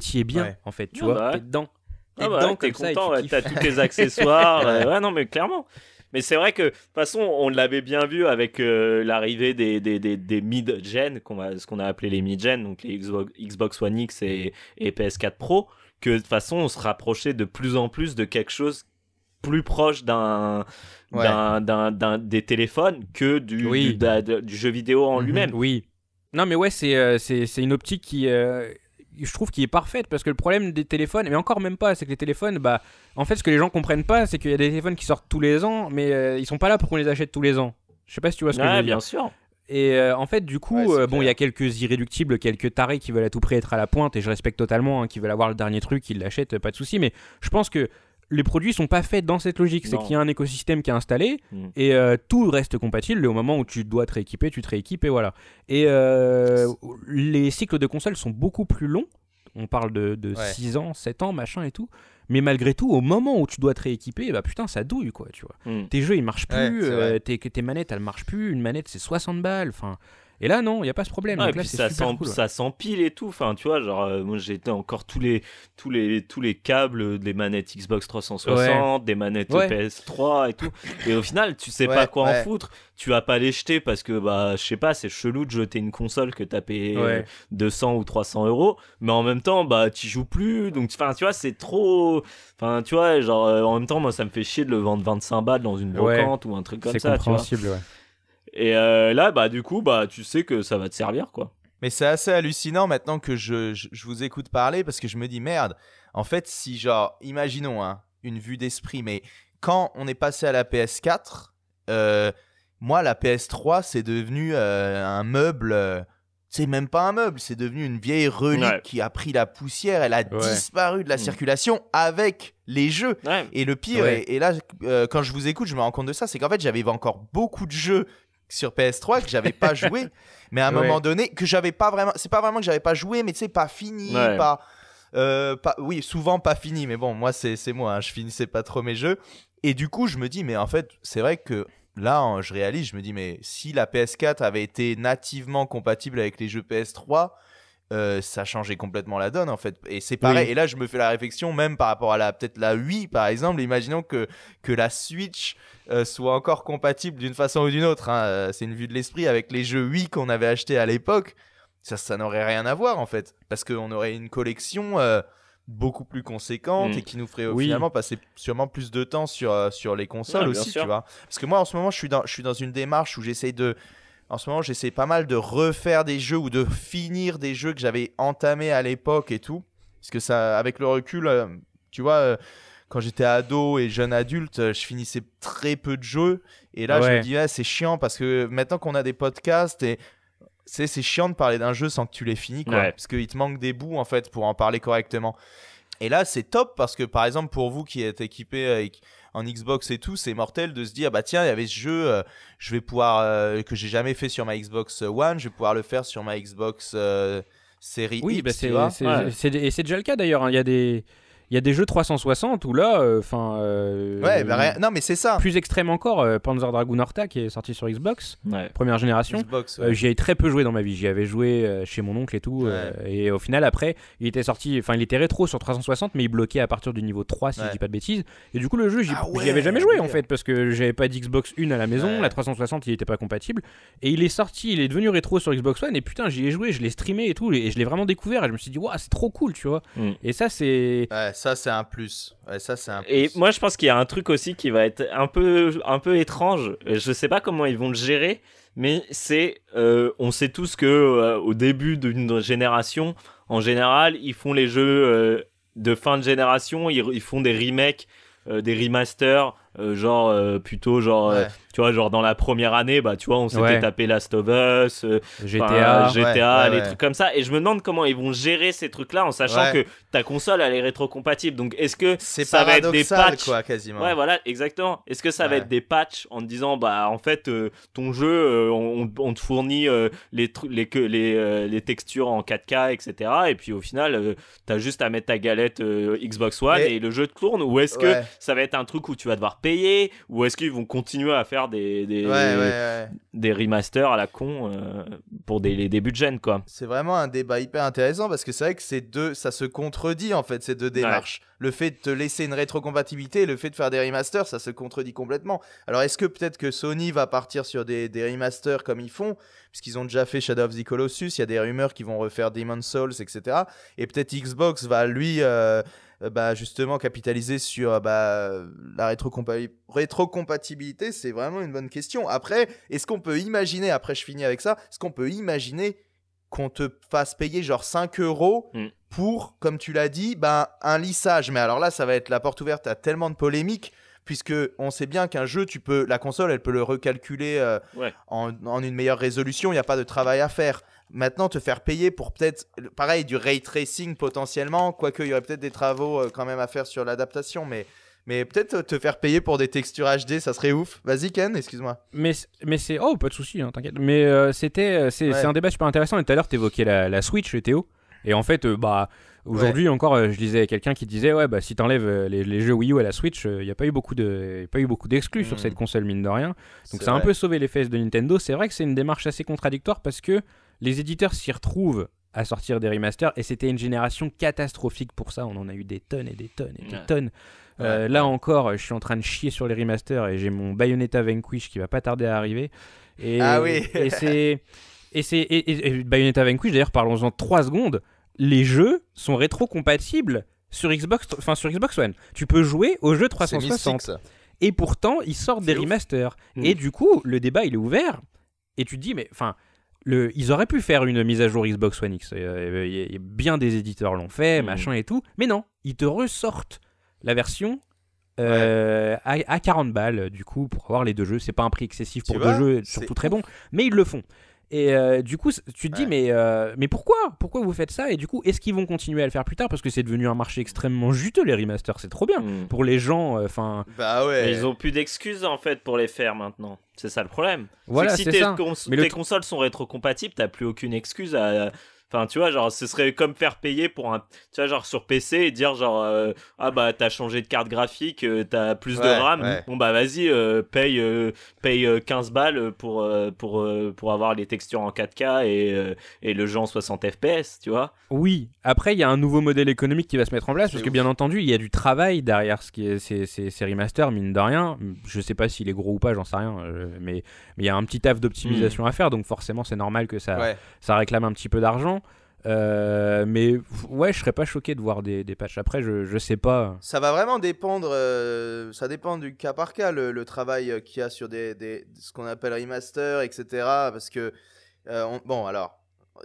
tu y es bien, en fait, tu ah vois, tu bah t'es dedans. Ah t'es bah es content, t'as tous tes accessoires, ouais, non, mais clairement. Mais c'est vrai que, de toute façon, on l'avait bien vu avec euh, l'arrivée des, des, des, des mid-gen, ce qu'on a appelé les mid-gen, donc les Xbox One X et, et PS4 Pro, que de toute façon, on se rapprochait de plus en plus de quelque chose plus proche d'un des téléphones que du, du, jeu vidéo en mhm. lui-même. Oui. Non, mais ouais, c'est euh, c'est une optique qui. Euh, je trouve qu'il est parfait parce que le problème des téléphones, mais encore même pas, c'est que les téléphones, bah, en fait, ce que les gens comprennent pas, c'est qu'il y a des téléphones qui sortent tous les ans, mais euh, ils sont pas là pour qu'on les achète tous les ans. Je sais pas si tu vois ce que je veux bien dire. sûr. Et euh, en fait, du coup, euh, bon, il y a quelques irréductibles, quelques tarés qui veulent à tout prix être à la pointe, et je respecte totalement, hein, qui veulent avoir le dernier truc, ils l'achètent, pas de souci. Mais je pense que les produits sont pas faits dans cette logique. C'est qu'il y a un écosystème qui est installé mm. et euh, tout reste compatible. Au moment où tu dois te rééquiper, tu te rééquipes et voilà. Et euh, les cycles de console sont beaucoup plus longs. On parle de, 6 ans, 7 ans, machin et tout. Mais malgré tout, au moment où tu dois te rééquiper, bah putain, ça douille quoi, tu vois. Mm. Tes jeux ils marchent plus, euh, tes, manettes elles marchent plus, une manette c'est 60 balles, enfin. Et là, non, il n'y a pas ce problème. ça, s'empile et tout. Enfin, tu vois, genre, euh, moi j'étais encore tous les, tous, les, tous les câbles des manettes Xbox 360, des manettes e PS3 et tout. Et au final, tu sais pas quoi en foutre. Tu vas pas les jeter parce que, bah, je sais pas, c'est chelou de jeter une console que as payé 200 ou 300 euros. Mais en même temps, bah, tu joues plus. Donc, enfin, tu vois, c'est trop. Enfin, tu vois, genre, euh, en même temps, moi, ça me fait chier de le vendre 25 balles dans une brocante ou un truc comme ça. C'est compréhensible, ouais. Et euh, là, bah, du coup, bah, tu sais que ça va te servir, quoi. Mais c'est assez hallucinant maintenant que je, je, vous écoute parler parce que je me dis merde. En fait, si genre, imaginons hein, une vue d'esprit, mais quand on est passé à la PS4, euh, moi la PS3 c'est devenu euh, un meuble. c'est même pas un meuble, c'est devenu une vieille relique qui a pris la poussière, elle a disparu de la mm. circulation avec les jeux. Et le pire, et, là, quand je vous écoute, je me rends compte de ça, c'est qu'en fait, j'avais encore beaucoup de jeux sur PS3 que j'avais pas joué, mais à un moment donné que j'avais pas vraiment. C'est pas vraiment que j'avais pas joué, mais tu sais, pas fini, euh, pas, Oui, souvent pas fini, mais bon, moi c'est moi, hein, je finissais pas trop mes jeux. Et du coup, je me dis, mais en fait, c'est vrai que là, je réalise, je me dis, mais si la PS4 avait été nativement compatible avec les jeux PS3, euh, ça changeait complètement la donne en fait. Et c'est pareil. Et là, je me fais la réflexion même par rapport à la peut-être la 8 par exemple. Imaginons que que la Switch euh, soit encore compatible d'une façon ou d'une autre. Hein. Euh, c'est une vue de l'esprit avec les jeux 8 qu'on avait acheté à l'époque. Ça, ça n'aurait rien à voir en fait, parce qu'on aurait une collection. beaucoup plus conséquente mm. et qui nous ferait finalement passer sûrement plus de temps sur, sur les consoles aussi, tu vois. Parce que moi en ce moment je suis dans, je suis dans une démarche où j'essaye de, en ce moment, j'essaie pas mal de refaire des jeux ou de finir des jeux que j'avais entamés à l'époque et tout. Parce que ça, avec le recul, euh, tu vois, euh, quand j'étais ado et jeune adulte, euh, je finissais très peu de jeux. Et là, je me dis, c'est chiant parce que maintenant qu'on a des podcasts et c'est, chiant de parler d'un jeu sans que tu l'aies fini, Parce qu'il te manque des bouts, en fait, pour en parler correctement. Et là, c'est top parce que, par exemple, pour vous qui êtes équipé avec en Xbox et tout, c'est mortel de se dire bah tiens, il y avait ce jeu, euh, je vais pouvoir euh, que j'ai jamais fait sur ma Xbox One, je vais pouvoir le faire sur ma Xbox euh, série oui, bah c'est, déjà le cas d'ailleurs. Hein. Il y a des il y a des jeux 360 où là, euh, enfin. Euh, ouais, bah, rien... non, mais c'est ça. Plus extrême encore, euh, Panzer Dragoon Horta qui est sorti sur Xbox, première génération. Xbox, j'ai j'y ai très peu joué dans ma vie. J'y avais joué chez mon oncle et tout. et au final, après, il était sorti, enfin, il était rétro sur 360, mais il bloquait à partir du niveau 3, si je dis pas de bêtises. Et du coup, le jeu, j'y, ah avais jamais joué en fait, parce que j'avais pas d'Xbox 1 à la maison. La 360, il était pas compatible. Et il est sorti, il est devenu rétro sur Xbox One. Et putain, j'y ai joué, je l'ai streamé et tout. Et je l'ai vraiment découvert. Et je me suis dit, waouh, c'est trop cool, tu vois. Mm. Et ça, c'est ça c'est un plus. ça c'est Et moi je pense qu'il y a un truc aussi qui va être un peu un peu étrange. Je sais pas comment ils vont le gérer, mais c'est euh, on sait tous que euh, au début d'une génération, en général, ils font les jeux euh, de fin de génération, ils, ils font des remakes, des remasters, genre plutôt genre tu vois, genre dans la première année, bah, tu vois, on s'était tapé Last of Us, euh, GTA, GTA les trucs comme ça. Et je me demande comment ils vont gérer ces trucs-là en sachant que ta console, elle est rétrocompatible. Donc, est-ce que ça va être des patchs quoi, quasiment. Ouais, voilà, exactement. Est-ce que ça va être des patchs en te disant, bah, en fait, euh, ton jeu, euh, on, te fournit les, les, les, les, textures en 4K, etc. Et puis au final, tu as juste à mettre ta galette Xbox One et... le jeu tourne. Ou est-ce que ça va être un truc où tu vas devoir payer Ou est-ce qu'ils vont continuer à faire des, des, remasters à la con euh, pour des, les débuts de gêne, quoi. C'est vraiment un débat hyper intéressant parce que c'est vrai que ces deux, ça se contredit en fait, ces deux démarches. Le fait de te laisser une rétrocompatibilité et le fait de faire des remasters, ça se contredit complètement. Alors est-ce que peut-être que Sony va partir sur des, des remasters comme ils font, puisqu'ils ont déjà fait Shadow of the Colossus, il y a des rumeurs qui vont refaire Demon's Souls, etc. Et peut-être Xbox va lui. Euh, euh, bah, justement capitaliser sur euh, bah, la rétrocompatibilité, rétrocompatibilité c'est vraiment une bonne question. Après, est-ce qu'on peut imaginer, après je finis avec ça, est-ce qu'on peut imaginer qu'on te fasse payer genre 5 euros mm. pour, comme tu l'as dit, ben, un lissage. Mais alors là, ça va être la porte ouverte à tellement de polémiques, puisque on sait bien qu'un jeu, tu peux, la console, elle peut le recalculer euh, en, en, une meilleure résolution, il n'y a pas de travail à faire. Maintenant, te faire payer pour peut-être, pareil, du ray tracing potentiellement, quoique il y aurait peut-être des travaux euh, quand même à faire sur l'adaptation, mais, mais peut-être euh, te faire payer pour des textures HD, ça serait ouf. Vas-y, Ken, excuse-moi. Mais, mais c'est. Oh, pas de soucis hein, t'inquiète. Mais euh, c'était. C'est un débat super intéressant. Et tout à l'heure, t'évoquais la, la Switch, Théo. Et en fait, bah. Aujourd'hui encore, je disais quelqu'un qui disait ouais bah si t'enlèves les, jeux Wii U à la Switch, il y n'y a pas eu beaucoup de pas eu beaucoup d'exclus sur cette mm. console mine de rien. Donc ça a un peu sauvé les fesses de Nintendo. C'est vrai que c'est une démarche assez contradictoire parce que les éditeurs s'y retrouvent à sortir des remasters et c'était une génération catastrophique pour ça. On en a eu des tonnes et des tonnes et des tonnes. Euh, là encore, je suis en train de chier sur les remasters et j'ai mon Bayonetta Vanquish qui va pas tarder à arriver. Et, ah oui Et c'est. Et, c'est, Bayonetta Vanquish, d'ailleurs, parlons-en 3 secondes. Les jeux sont rétro-compatibles sur Xbox, enfin sur Xbox One. Tu peux jouer aux jeux 360. et pourtant, ils sortent des remasters. Mm. Et du coup, le débat, il est ouvert. Et tu te dis, mais enfin, ils auraient pu faire une mise à jour Xbox One X. Euh, euh, bien des éditeurs l'ont fait, hmm. machin et tout. Mais non, ils te ressortent la version euh, à, 40 balles, du coup, pour avoir les deux jeux. C'est pas un prix excessif pour deux jeux, surtout très bon, mais ils le font. Et euh, du coup, tu te dis, mais, euh, mais pourquoi Pourquoi vous faites ça Et du coup, est-ce qu'ils vont continuer à le faire plus tard Parce que c'est devenu un marché extrêmement juteux, les remasters, c'est trop bien. Hmm. Pour les gens, euh, enfin. Bah ils ont plus d'excuses, en fait, pour les faire maintenant. C'est ça le problème. si mais tes consoles sont rétrocompatibles, t'as plus aucune excuse à Enfin, tu vois, genre, ce serait comme faire payer pour un. Tu vois, genre, sur PC et dire, genre, euh, ah bah, t'as changé de carte graphique, euh, t'as plus de RAM. Bon, bah, vas-y, euh, paye, paye 15 balles pour, pour, pour avoir les textures en 4K et, et le jeu en 60 FPS, tu vois. Oui, après, il y a un nouveau modèle économique qui va se mettre en place parce que, bien entendu, il y a du travail derrière ce qui est, ces, remasters, mine de rien. Je sais pas s'il est gros ou pas, j'en sais rien, mais il y a un petit taf d'optimisation hmm. à faire, donc forcément, c'est normal que ça, ça réclame un petit peu d'argent. Euh, mais ouais, je serais pas choqué de voir des, des patchs. Après, je, je sais pas. Ça va vraiment dépendre. Euh, ça dépend du cas par cas, le, travail euh, qu'il y a sur des, des ce qu'on appelle remaster, etc. Parce que bon, alors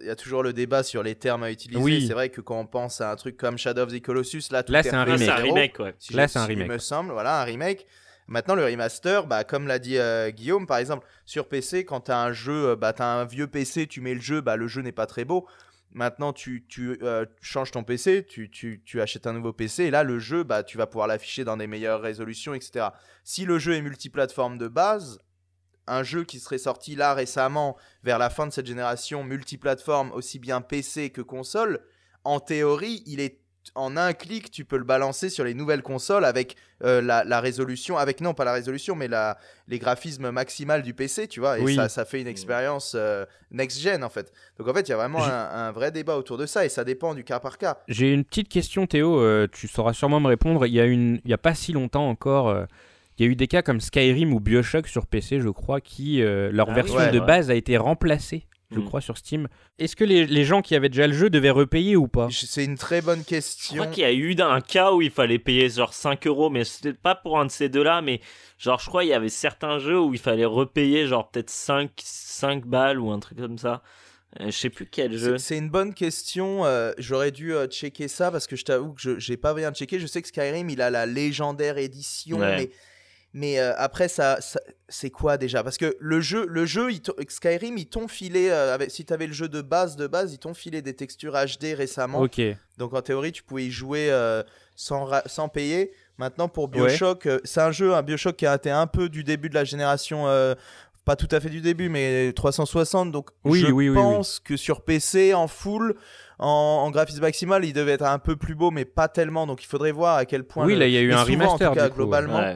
il y a toujours le débat sur les termes à utiliser. Oui. C'est vrai que quand on pense à un truc comme Shadow of the Colossus, là, là c'est un remake. là, c'est un remake. Il me semble, voilà, un remake. Maintenant, le remaster, bah, comme l'a dit Guillaume, par exemple, sur PC, quand tu as un jeu, bah, tu as un vieux PC, tu mets le jeu, bah, le jeu n'est pas très beau. Maintenant, euh, tu, changes ton PC, tu, achètes un nouveau PC, et là, le jeu, bah, tu vas pouvoir l'afficher dans des meilleures résolutions, etc. Si le jeu est multiplateforme de base, un jeu qui serait sorti là récemment, vers la fin de cette génération, multiplateforme, aussi bien PC que console, en théorie, il est en un clic, tu peux le balancer sur les nouvelles consoles avec euh, la, résolution, avec non pas la résolution, mais les graphismes maximales du PC, tu vois, et ça, fait une mm. expérience euh, next-gen en fait. Donc en fait, il y a vraiment un, vrai débat autour de ça et ça dépend du cas par cas. J'ai une petite question, Théo, euh, tu sauras sûrement me répondre. Il y a, a pas si longtemps encore. Il y a eu des cas comme Skyrim ou Bioshock sur PC, je crois, qui leur ah version de base a été remplacée je mm. crois, sur Steam. Est-ce que les, gens qui avaient déjà le jeu devaient repayer ou pas C'est une très bonne question. Je crois qu'il y a eu un cas où il fallait payer genre 5 euros, mais c'était pas pour un de ces deux-là, mais genre je crois il y avait certains jeux où il fallait repayer genre peut-être 5, 5 balles ou un truc comme ça. Euh, je sais plus quel jeu. C'est une bonne question. Euh, j'aurais dû euh, checker ça parce que je t'avoue que j'ai pas rien checké. Je sais que Skyrim, il a la légendaire édition, mais mais euh, après, ça, c'est quoi déjà Parce que le jeu, le jeu Skyrim, ils t'ont filé, euh, avec, si t'avais le jeu de base, de base, ils t'ont filé des textures HD récemment. Donc en théorie, tu pouvais y jouer euh, sans, sans payer. Maintenant, pour Bioshock, c'est un jeu, un Bioshock qui a été un peu du début de la génération pas tout à fait du début, mais 360. Donc, je pense que sur PC, en full, en, graphisme maximal, il devait être un peu plus beau, mais pas tellement. Donc, il faudrait voir à quel point. Oui, là, il y a eu un remaster. globalement.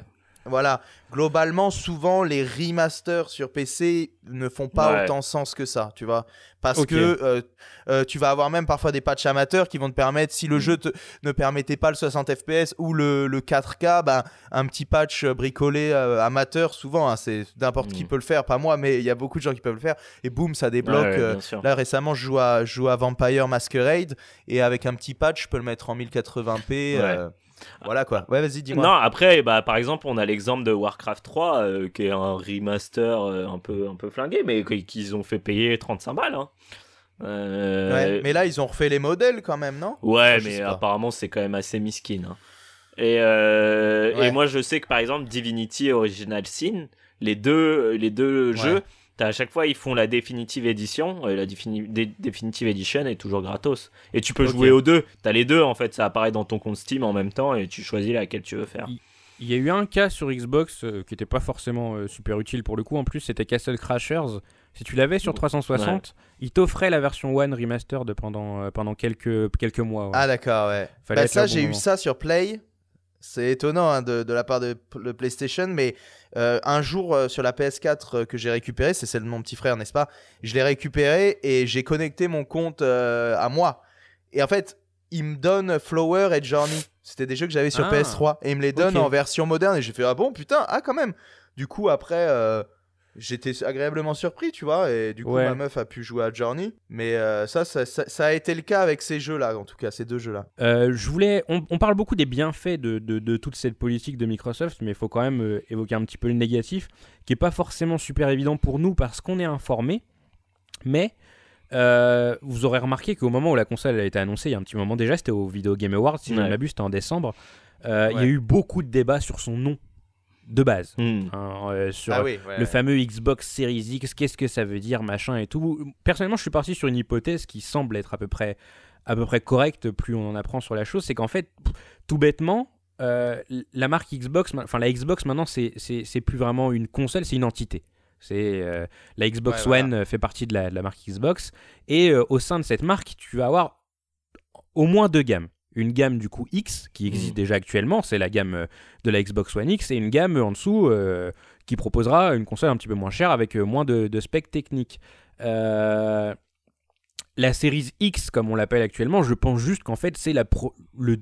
Voilà. Globalement, souvent, les remasters sur PC ne font pas autant sens que ça, tu vois. Parce que euh, euh, tu vas avoir même parfois des patchs amateurs qui vont te permettre, si le mm. jeu ne permettait pas le 60 FPS ou le, 4K, bah, un petit patch euh, bricolé amateur, souvent, hein, c'est n'importe qui mm. peut le faire, pas moi, mais il y a beaucoup de gens qui peuvent le faire. Et boum, ça débloque. là, récemment, je joue, je joue, à, Vampire Masquerade et avec un petit patch, je peux le mettre en 1080p. Voilà quoi. Ouais, vas-y, dis-moi. Non, après, bah, par exemple, on a l'exemple de Warcraft 3, euh, qui est un remaster euh, un, peu, un peu flingué, mais qu'ils ont fait payer 35 balles. Hein. Euh, ouais, mais là, ils ont refait les modèles quand même, non Ouais, mais apparemment, c'est quand même assez miskin. Hein. Et, et, moi, je sais que par exemple, Divinity Original Sin, les deux, les deux jeux T'as à chaque fois, ils font la définitive Edition. Et la définitive édition Edition est toujours gratos. Et tu peux jouer aux deux. Tu as les deux, en fait. Ça apparaît dans ton compte Steam en même temps et tu choisis laquelle tu veux faire. Il y a eu un cas sur Xbox euh, qui n'était pas forcément euh, super utile pour le coup. En plus, c'était Castle Crashers. Si tu l'avais sur 360, ils t'offraient la version One Remastered pendant, euh, pendant quelques, quelques mois. Ah d'accord, ouais. Bah, ça, j'ai eu ça sur Play. C'est étonnant hein, de, la part de, le PlayStation, mais euh, un jour euh, sur la PS4 euh, que j'ai récupéré, c'est celle de mon petit frère, n'est-ce pas Je l'ai récupérée et j'ai connecté mon compte à moi. Et en fait, il me donne Flower et Journey. C'était des jeux que j'avais sur ah. PS3 et il me les donne en version moderne. Et j'ai fait ah bon putain ah quand même. Du coup après j'étais agréablement surpris, tu vois, et du coup ma meuf a pu jouer à Journey, mais euh, ça, ça, a été le cas avec ces jeux-là, en tout cas ces deux jeux-là. Euh, je voulais, on, parle beaucoup des bienfaits de, toute cette politique de Microsoft, mais il faut quand même euh, évoquer un petit peu le négatif, qui est pas forcément super évident pour nous parce qu'on est informé, mais vous aurez remarqué qu'au moment où la console a été annoncée, il y a un petit moment déjà, c'était au Video Game Awards, si je ne m'abuse, c'était en décembre. Il y a eu beaucoup de débats sur son nom de base hmm. hein, euh, sur ah le fameux Xbox Series X, qu'est-ce que ça veut dire, machin et tout. Personnellement, je suis parti sur une hypothèse qui semble être à peu près à peu près correcte. Plus on en apprend sur la chose, c'est qu'en fait, tout bêtement, euh, la marque Xbox, enfin la Xbox maintenant, c'est plus vraiment une console, c'est une entité. C'est euh, la Xbox One fait partie de la, de la, marque Xbox et au sein de cette marque, tu vas avoir au moins deux gammes une gamme du coup X qui existe mm. déjà actuellement, c'est la gamme euh, de la Xbox One X, et une gamme euh, en dessous euh, qui proposera une console un petit peu moins chère avec moins de, de specs techniques. la série X, comme on l'appelle actuellement, je pense juste qu'en fait, c'est le,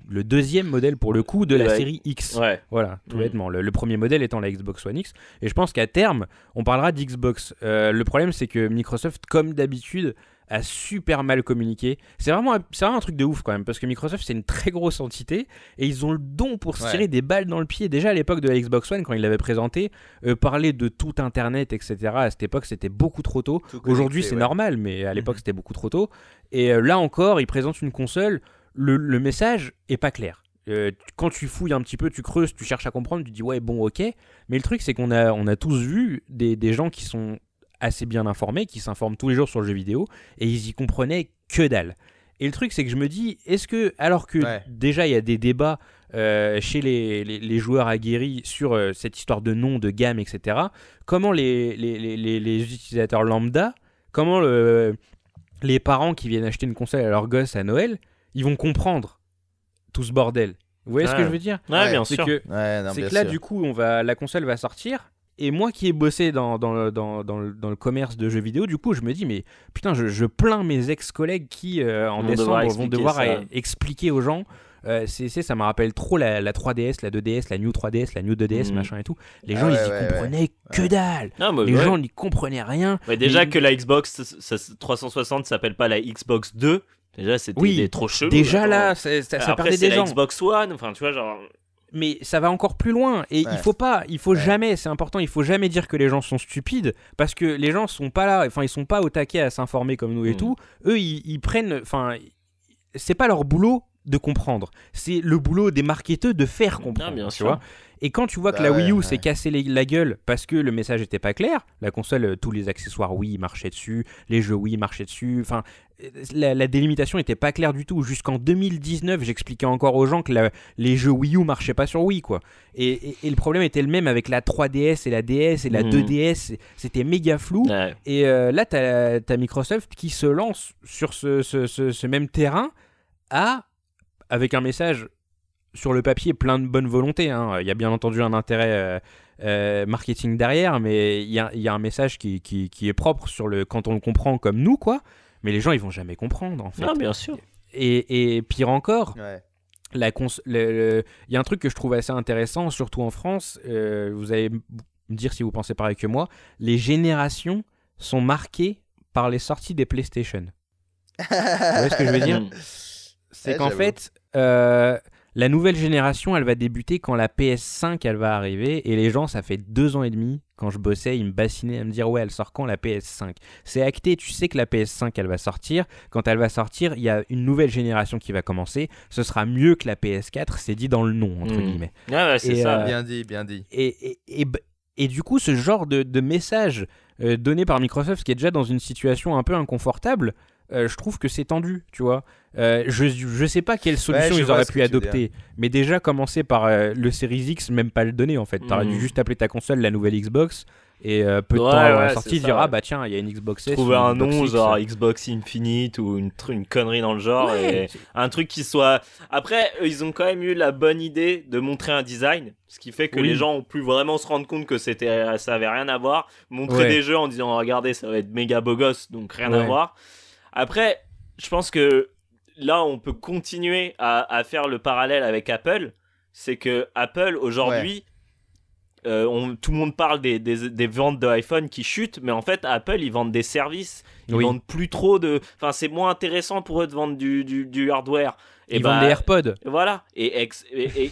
le, deuxième modèle pour le coup de la série X. Voilà, mm. tout Le, premier modèle étant la Xbox One X. Et je pense qu'à terme, on parlera d'Xbox. le problème, c'est que Microsoft, comme d'habitude, a super mal communiqué. C'est vraiment, un, un truc de ouf quand même, parce que Microsoft, c'est une très grosse entité, et ils ont le don pour se tirer des balles dans le pied. Déjà à l'époque de la Xbox One, quand ils l'avaient présenté, euh, parler de tout Internet, etc., à cette époque, c'était beaucoup trop tôt. Aujourd'hui, c'est normal, mais à l'époque, mhm. c'était beaucoup trop tôt. Et euh, là encore, ils présentent une console, le, message est pas clair. Euh, quand tu fouilles un petit peu, tu creuses, tu cherches à comprendre, tu dis ouais bon ok, mais le truc c'est qu'on a, on a tous vu des gens qui sont assez bien informés, qui s'informent tous les jours sur le jeu vidéo, et ils y comprenaient que dalle. Et le truc, c'est que je me dis, est-ce que, alors que déjà il y a des débats euh, chez les, les, joueurs aguerris sur euh, cette histoire de nom, de gamme, etc., comment les, les utilisateurs lambda, comment le, les parents qui viennent acheter une console à leur gosse à Noël, ils vont comprendre tout ce bordel vous voyez ce que je veux dire c'est bien Que, là, du coup, on va, la console va sortir. Et moi qui ai bossé dans, dans, le, dans, dans, le, commerce de jeux vidéo, du coup, je me dis, mais putain, je, plains mes ex-collègues qui, euh, en décembre, vont devoir e-, expliquer aux gens. Euh, c'est, ça me rappelle trop la, 3DS, la 2DS, la New 3DS, la New 2DS, mhm. machin et tout. Les ah gens, ils y comprenaient que dalle. les gens n'y comprenaient rien. déjà que la Xbox 360 s'appelle pas la Xbox 2, déjà c'était trop chelou. Déjà là, ça, des ça Après, c'est la Xbox One, enfin tu vois, genre mais ça va encore plus loin. Et il faut pas, il faut jamais, c'est important, il faut jamais dire que les gens sont stupides parce que les gens sont pas là, enfin ils sont pas au taquet à s'informer comme nous et mmh. tout. Eux, ils, ils prennent, enfin c'est pas leur boulot de comprendre. C'est le boulot des marketeurs de faire comprendre. Bien, sûr. et quand tu vois que bah la Wii U s'est cassée la gueule parce que le message n'était pas clair, la console, euh, tous les accessoires Wii marchaient dessus, les jeux Wii marchaient dessus, enfin, euh, la, délimitation n'était pas claire du tout. Jusqu'en 2019, j'expliquais encore aux gens que les jeux Wii U marchaient pas sur Wii, quoi. Et, le problème était le même avec la 3DS et la DS et la 2DS, mhm. c'était méga flou. Et euh, là, tu as, Microsoft qui se lance sur ce même terrain à avec un message sur le papier plein de bonne volonté. Hein. Il y a bien entendu un intérêt euh, euh, marketing derrière, mais il y a, un message qui, est propre sur le quand on le comprend comme nous, quoi. Mais les gens, ils vont jamais comprendre, en fait. Non, bien sûr. Et, pire encore, il y a un truc que je trouve assez intéressant, surtout en France. Euh, vous allez me dire si vous pensez pareil que moi. Les générations sont marquées par les sorties des PlayStation. vous voyez ce que je veux dire hmm. C'est eh, qu'en fait, euh, la nouvelle génération, elle va débuter quand la PS5, elle va arriver. Et les gens, ça fait deux ans et demi, quand je bossais, ils me bassinaient à me dire, ouais, elle sort quand la PS5 C'est acté, tu sais que la PS5, elle va sortir. Quand elle va sortir, il y a une nouvelle génération qui va commencer. Ce sera mieux que la PS4, c'est dit dans le nom, entre hmm. guillemets. ouais, c'est ça, euh, bien dit, bien dit. Et, et, du coup, ce genre de, de message euh, donné par Microsoft, qui est déjà dans une situation un peu inconfortable, euh, je trouve que c'est tendu, tu vois. Euh, je, sais pas quelle solution ils auraient pu adopter, mais déjà commencer par euh, le Series X, même pas le donner en fait. T'aurais dû mm. juste appeler ta console la nouvelle Xbox et peu de temps avant la sortie, dire ah bah tiens, il y a une Xbox S. Trouver un nom, genre Xbox Infinite ou une, une connerie dans le genre, un truc qui soit. Après, ils ont quand même eu la bonne idée de montrer un design, ce qui fait que les gens ont pu vraiment se rendre compte que c'était ça avait rien à voir. Montrer des jeux en disant regardez, ça va être méga beau gosse, donc rien à voir. Après, je pense que là, on peut continuer à, faire le parallèle avec Apple. C'est que Apple, aujourd'hui, euh, tout le monde parle des, ventes d'iPhone qui chutent, mais en fait, Apple, ils vendent des services. Ils vendent plus trop de. Enfin, c'est moins intéressant pour eux de vendre du hardware ils vendent bah, des AirPods. Voilà. Et,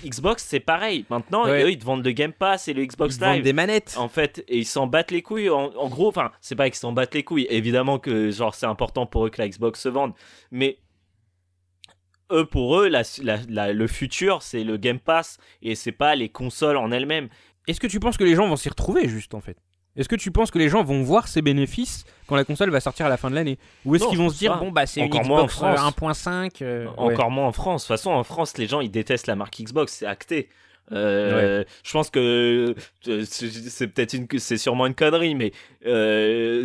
Xbox, c'est pareil. Maintenant, eux, ils te vendent le Game Pass et le Xbox ils te Live. vendent des manettes. En fait, et ils s'en battent les couilles. En, gros, enfin, c'est pas qu'ils s'en battent les couilles. Évidemment que, genre, c'est important pour eux que la Xbox se vende. Mais eux, pour eux, le futur, c'est le Game Pass et c'est pas les consoles en elles-mêmes. Est-ce que tu penses que les gens vont s'y retrouver, juste, en fait est-ce que tu penses que les gens vont voir ces bénéfices quand la console va sortir à la fin de l'année Ou est-ce qu'ils vont se dire, bon, bah c'est une Xbox 1.5 euh, euh, Encore moins en France. De toute façon, en France, les gens, ils détestent la marque Xbox, c'est acté. Euh, je pense que c'est peut-être une, c'est sûrement une connerie, mais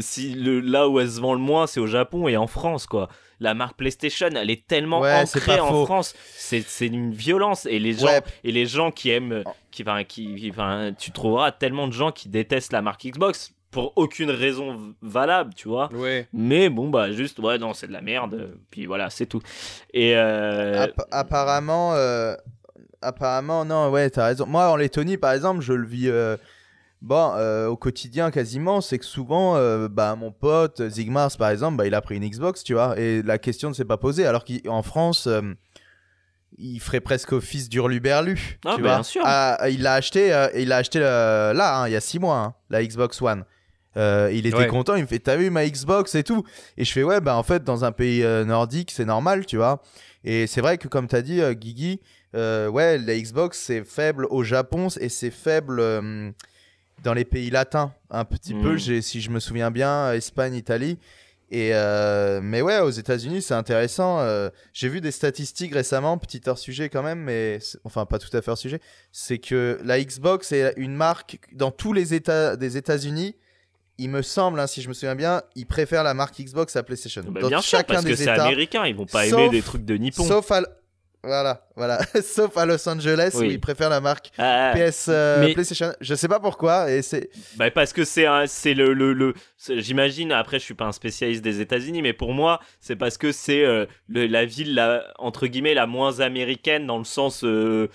si le, là où elle se vend le moins, c'est au Japon et en France, quoi la marque PlayStation, elle est tellement ancrée en France. C'est une violence. Et les gens, et les gens qui aiment, ah. qui, enfin, qui, tu trouveras tellement de gens qui détestent la marque Xbox pour aucune raison valable, tu vois. Mais bon, bah, juste, ouais, non, c'est de la merde. Puis voilà, c'est tout. Et. Euh, apparemment. Euh, apparemment, non, ouais, t'as raison. Moi, en Lettonie, par exemple, je le vis. Euh, Bon, euh, au quotidien quasiment, c'est que souvent, euh, bah, mon pote Zigmars par exemple, bah, il a pris une Xbox, tu vois, et la question ne s'est pas posée. Alors qu'en France, euh, il ferait presque office d'Urluberlu. Ah, bah, ah, il l'a acheté, il a acheté là, hein, il y a six mois, hein, la Xbox One. il était content, il me fait T'as vu ma Xbox et tout Et je fais Ouais, bah en fait, dans un pays nordique, c'est normal, tu vois. Et c'est vrai que, comme t'as dit, Gigi Guigui, ouais, la Xbox, c'est faible au Japon et c'est faible dans les pays latins, un petit peu, mm. si je me souviens bien, Espagne, Italie. Et euh, mais ouais, aux États-Unis, c'est intéressant. Euh, j'ai vu des statistiques récemment, petit hors sujet quand même, mais enfin pas tout à fait hors sujet. C'est que la Xbox est une marque dans tous les États des États-Unis. Il me semble, hein, si je me souviens bien, ils préfèrent la marque Xbox à PlayStation. Bah, dans bien chacun sûr, parce des que c'est américain, ils vont pas aimer des trucs de nippon. Sauf voilà, voilà. Sauf à Los Angeles où ils préfèrent la marque ah, ah. PS euh, mais... PlayStation. Je sais pas pourquoi et c'est. Bah, parce que c'est c'est le, le, j'imagine. Après, je suis pas un spécialiste des États-Unis, mais pour moi, c'est parce que c'est euh, la ville la, entre guillemets la moins américaine dans le sens. Euh,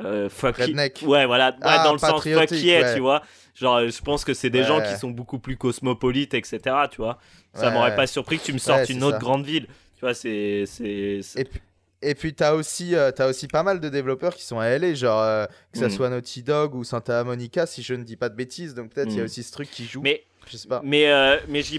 euh fuck Ouais, voilà. Ah, dans le sens fuck qui tu vois. Genre, je pense que c'est des gens qui sont beaucoup plus cosmopolites, etc. Tu vois. Ça m'aurait pas surpris que tu me sortes une autre grande ville. Tu vois, c'est. Et et puis, tu as, aussi, euh, as aussi pas mal de développeurs qui sont à LA, genre euh, que ça mm. soit Naughty Dog ou Santa Monica, si je ne dis pas de bêtises. Donc, peut-être il y a mm. aussi ce truc qui joue. Mais... Je sais pas. Mais, euh, mais je,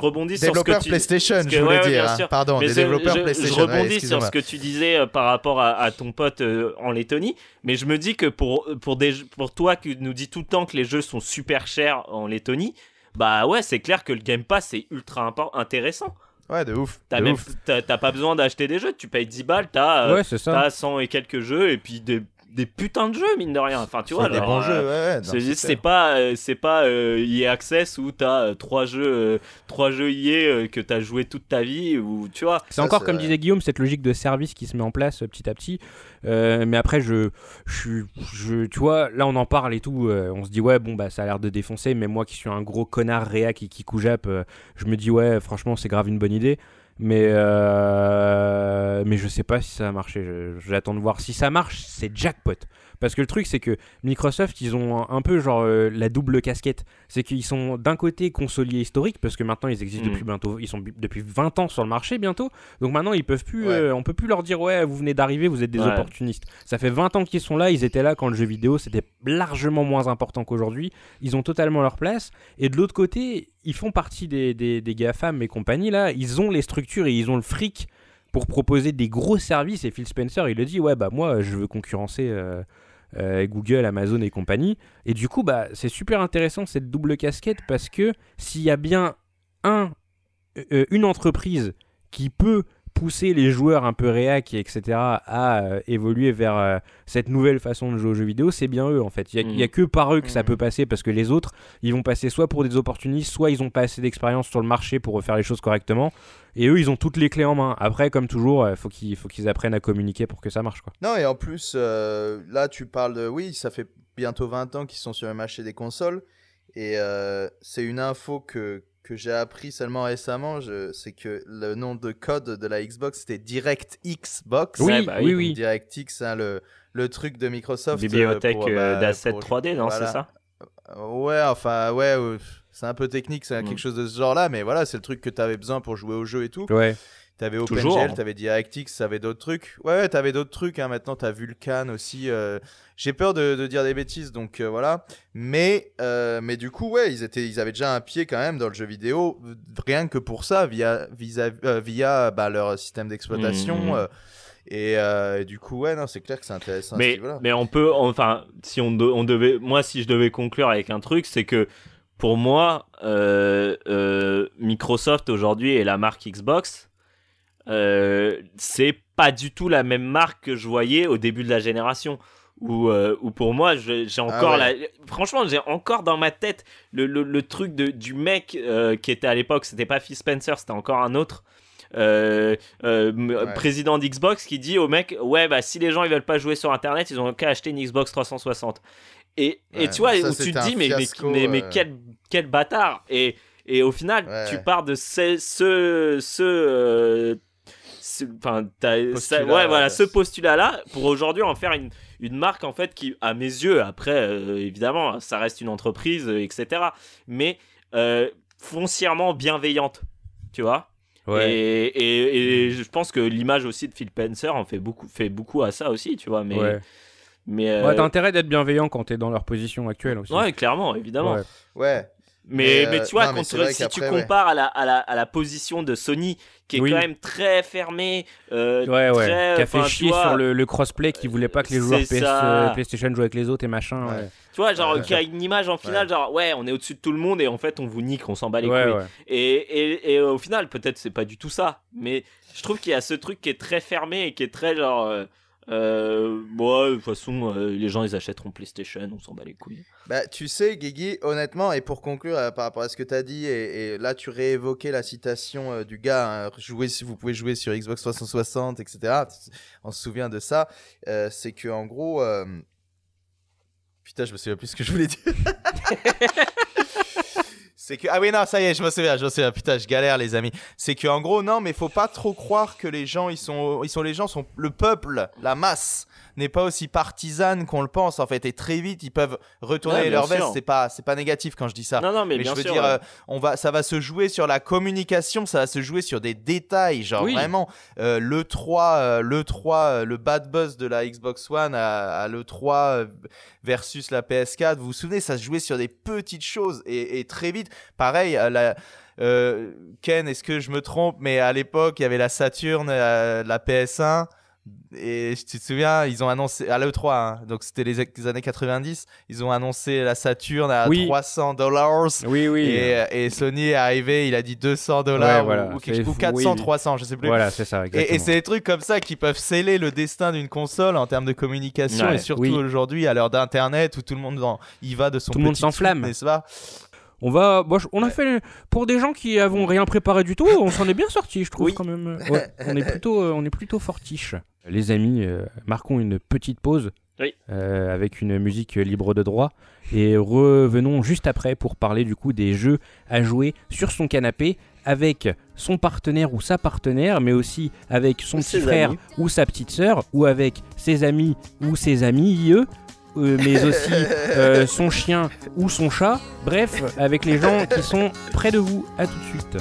rebondis sur ce que tu PlayStation, je dire. Hein. Pardon, je, rebondis sur ce que tu disais par rapport à, ton pote en Lettonie. Mais je me dis que pour, pour, des, pour toi qui nous dis tout le temps que les jeux sont super chers en Lettonie, bah ouais, c'est clair que le Game Pass est ultra intéressant. Ouais, de ouf. T'as, pas besoin d'acheter des jeux, tu payes 10 balles, t'as 100 euh, et quelques jeux, et puis des, des putains de jeux, mine de rien. Enfin, tu vois, des bons jeux, c'est pas, c'est euh, pas EA Access où t'as as euh, trois jeux, euh, trois jeux EA que t'as joué toute ta vie, ou tu vois. C'est encore, comme disait Guillaume, cette logique de service qui se met en place petit à petit. mais après, je, je, je, tu vois, là on en parle et tout, on se dit ouais, bon bah ça a l'air de défoncer, mais moi qui suis un gros connard réac qui qui coujappe, je me dis ouais, franchement c'est grave une bonne idée. Mais, euh, mais je sais pas si ça a marché. J'attends de voir. Si ça marche, c'est jackpot. Parce que le truc, c'est que Microsoft, ils ont un peu genre euh, la double casquette. C'est qu'ils sont d'un côté consoliers historiques, parce que maintenant ils existent hmm. depuis bientôt, ils sont depuis 20 ans sur le marché bientôt. Donc maintenant, ils peuvent plus, euh, on peut plus leur dire, ouais, vous venez d'arriver, vous êtes des opportunistes. Ça fait 20 ans qu'ils sont là, ils étaient là quand le jeu vidéo, c'était largement moins important qu'aujourd'hui. Ils ont totalement leur place. Et de l'autre côté, ils font partie des, des, des GAFAM et compagnie, là. Ils ont les structures et ils ont le fric pour proposer des gros services. Et Phil Spencer, il le dit, ouais, bah moi, je veux concurrencer. Euh, euh, Google, Amazon et compagnie. Et du coup, bah, c'est super intéressant cette double casquette parce que s'il y a bien un, euh, euh, une entreprise qui peut pousser les joueurs un peu réac, etc., à euh, évoluer vers euh, cette nouvelle façon de jouer aux jeux vidéo, c'est bien eux en fait. Il n'y a, mm. que par eux que ça mm. peut passer parce que les autres, ils vont passer soit pour des opportunistes, soit ils n'ont pas assez d'expérience sur le marché pour faire les choses correctement. Et eux, ils ont toutes les clés en main. Après, comme toujours, euh, faut il faut qu'ils apprennent à communiquer pour que ça marche. Quoi. Non, et en plus, là, tu parles de. Oui, ça fait bientôt 20 ans qu'ils sont sur le marché des consoles. Et c'est une info que, que j'ai appris seulement récemment, c'est que le nom de code de la Xbox c'était Direct Xbox, Oui, bah oui, oui. DirectX, hein, le, truc de Microsoft. Euh, Bibliothèque euh, bah, d'assets 3D, non, c'est ça euh, Ouais, enfin, ouais, c'est un peu technique, c'est mm. quelque chose de ce genre-là, mais voilà, c'est le truc que tu avais besoin pour jouer au jeu et tout. Ouais. T'avais OpenGL, t'avais DirectX, t'avais d'autres trucs. Ouais, t'avais d'autres trucs. Hein. Maintenant, t'as vulcan aussi. Euh. J'ai peur de, dire des bêtises, donc euh, voilà. Mais, euh, mais du coup, ouais, ils, étaient, ils avaient déjà un pied quand même dans le jeu vidéo, rien que pour ça, via, via, via bah, leur système d'exploitation. Mmh, mmh, mmh. Et, du coup, ouais, c'est clair que c'est intéressant. Mais, mais on peut, enfin, si on, on, devait, moi, si je devais conclure avec un truc, c'est que pour moi, Microsoft aujourd'hui est la marque Xbox. Euh, c'est pas du tout la même marque que je voyais au début de la génération. ou euh, ou pour moi, j'ai ah encore là Franchement, j'ai encore dans ma tête le, le, truc de, du mec euh, qui était à l'époque, c'était pas Phil Spencer, c'était encore un autre. président d'Xbox qui dit au mec ouais bah si les gens ils veulent pas jouer sur internet ils ont qu'à acheter une Xbox 360 et, et tu vois où tu te dis mais, mais, mais, quel, quel bâtard et, et au final tu pars de ce, ce, ce ce, ouais, voilà, ce postulat-là pour aujourd'hui en faire une, marque en fait qui, à mes yeux, après euh, évidemment, ça reste une entreprise, euh, etc. Mais euh, foncièrement bienveillante, tu vois. Ouais. Et, je pense que l'image aussi de Phil Spencer en fait beaucoup, fait beaucoup à ça aussi, tu vois. Mais Mais euh... ouais, t'as intérêt d'être bienveillant quand t'es dans leur position actuelle aussi. Ouais, clairement, évidemment. Ouais, ouais mais, mais, euh, tu vois, si tu compares à, la, à, la, à, la, position de Sony, qui est quand même très fermée, euh, Très, qui a fait chier sur le, le crossplay, qui voulait pas que les euh, joueurs PlayStation jouent avec les autres et machin. Tu vois, genre, qui a une image en finale, genre, ouais, on est au-dessus de tout le monde et en fait, on vous nique, on s'en bat les couilles. Et, et, et au final, peut-être, c'est pas du tout ça. Mais je trouve qu'il y a ce truc qui est très fermé et qui est très, genre. Euh, moi, de toute façon, euh, les gens ils achèteront PlayStation, on s'en bat les couilles. Bah, tu sais, Guigui, honnêtement, et pour conclure euh, par rapport à ce que tu as dit, et, là tu réévoquais la citation euh, du gars hein, vous pouvez jouer sur Xbox 360, etc. On se souvient de ça. c'est que en gros. Putain, je me souviens plus ce que je voulais dire. C'est que ah oui non ça y est je me souviens je me souviens putain je galère les amis c'est que en gros non mais faut pas trop croire que les gens ils sont ils sont les gens sont le peuple la masse n'est pas aussi partisane qu'on le pense en fait et très vite ils peuvent retourner leur veste c'est pas c'est pas négatif quand je dis ça non non mais, bien je veux sûr, dire euh, on va ça va se jouer sur la communication ça va se jouer sur des détails genre vraiment euh, le 3 euh, le 3 le bad buzz de la Xbox One à, le 3 versus la PS4 vous vous souvenez ça se jouait sur des petites choses et, et très vite Pareil, euh, Ken, est-ce que je me trompe Mais à l'époque, il y avait la Saturn, euh, la, PS1. Et tu te souviens, ils ont annoncé à l'E3, hein, donc c'était les, années 90, ils ont annoncé la Saturn à 300 dollars. Oui, oui. Euh, et, Sony est arrivé, il a dit 200 dollars ou, quelque, 400, 300, je sais plus. Voilà, c'est ça. Exactement. Et, c'est des trucs comme ça qui peuvent sceller le destin d'une console en termes de communication et surtout aujourd'hui à l'heure d'Internet où tout le monde y va de son tout le monde s'enflamme, n'est-ce pas on va, bah, on a fait pour des gens qui avons rien préparé du tout, on s'en est bien sorti, je trouve quand même. on est plutôt, euh, on est plutôt fortiche. Les amis, euh, marquons une petite pause euh, avec une musique libre de droit. Et revenons juste après pour parler du coup des jeux à jouer sur son canapé avec son partenaire ou sa partenaire, mais aussi avec son petit frère ou sa petite sœur, ou avec ses amis ou ses amis, eux, euh, mais aussi euh, son chien ou son chat. Bref, avec les gens qui sont près de vous. À tout de suite.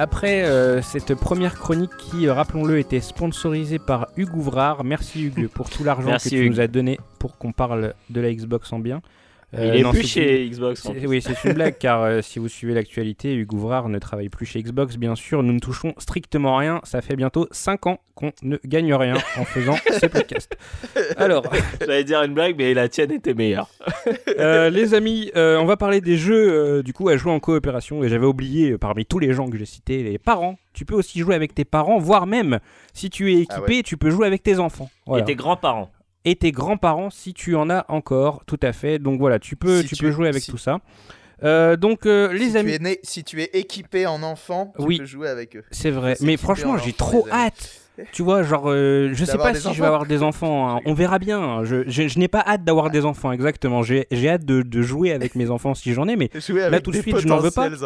après euh, cette première chronique qui, euh, rappelons-le, était sponsorisée par Hugues Ouvrard, merci Hugues pour tout l'argent que tu nous as donné pour qu'on parle de la Xbox en bien. Euh, il est plus chez Xbox. oui, c'est une blague, car euh, si vous suivez l'actualité, Hugo Ouvrard ne travaille plus chez Xbox, bien sûr. Nous ne touchons strictement rien. Ça fait bientôt 5 ans qu'on ne gagne rien en faisant ce podcast. Alors. J'allais dire une blague, mais la tienne était meilleure. Euh, les amis, on va parler des jeux, du coup, à jouer en coopération. Et j'avais oublié, parmi tous les gens que j'ai cités, les parents tu peux aussi jouer avec tes parents, voire même si tu es ah équipé, tu peux jouer avec tes enfants. Et tes grands-parents et tes grands-parents si tu en as encore, tout à fait. Donc voilà, tu peux, tu, peux jouer avec tout ça. Euh, donc euh, les amis, si tu es équipé en enfant, tu oui, peux jouer avec eux. C'est vrai, mais franchement j'ai trop hâte. Tu vois, genre, euh, je sais pas si je vais avoir des enfants. Hein. On verra bien. Je, je, n'ai pas hâte d'avoir des enfants, exactement. J'ai hâte de, jouer avec mes enfants si j'en ai, mais là tout de suite, je n'en veux pas. Euh,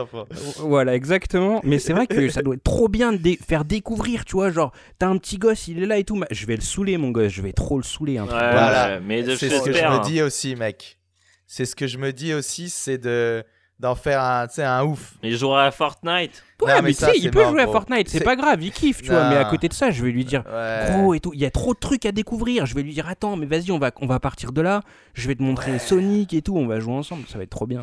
voilà, exactement. Mais c'est vrai que ça doit être trop bien de faire découvrir, tu vois. Genre, t'as un petit gosse, il est là et tout. Je vais le saouler, mon gosse. Je vais trop le saouler. Hein. voilà, mais c'est ce que je me hein. dis aussi, mec. C'est ce que je me dis aussi, c'est de d'en faire un, un ouf. Il jouera à Fortnite. Ouais, mais, tu il peut jouer à Fortnite, c'est pas grave, il kiffe, tu vois. Mais à côté de ça, je vais lui dire, gros et tout, il y a trop de trucs à découvrir. Je vais lui dire, attends, mais vas-y, on va, on va partir de là. Je vais te montrer Sonic et tout, on va jouer ensemble. Ça va être trop bien.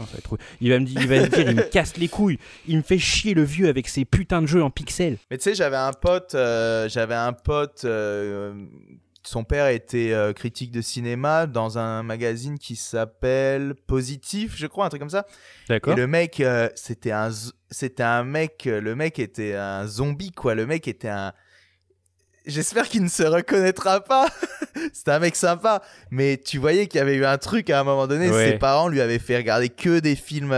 Il va me dire, il me casse les couilles. Il me fait chier le vieux avec ses putains de jeux en pixels. Mais tu sais, j'avais un pote, euh, j'avais un pote euh, son père était euh, critique de cinéma dans un magazine qui s'appelle Positif, je crois, un truc comme ça. D'accord. Et le mec, euh, c'était un, c'était un mec, euh, le mec était un zombie, quoi. Le mec était un. J'espère qu'il ne se reconnaîtra pas. c'était un mec sympa, mais tu voyais qu'il y avait eu un truc à un moment donné. Ses parents lui avaient fait regarder que des films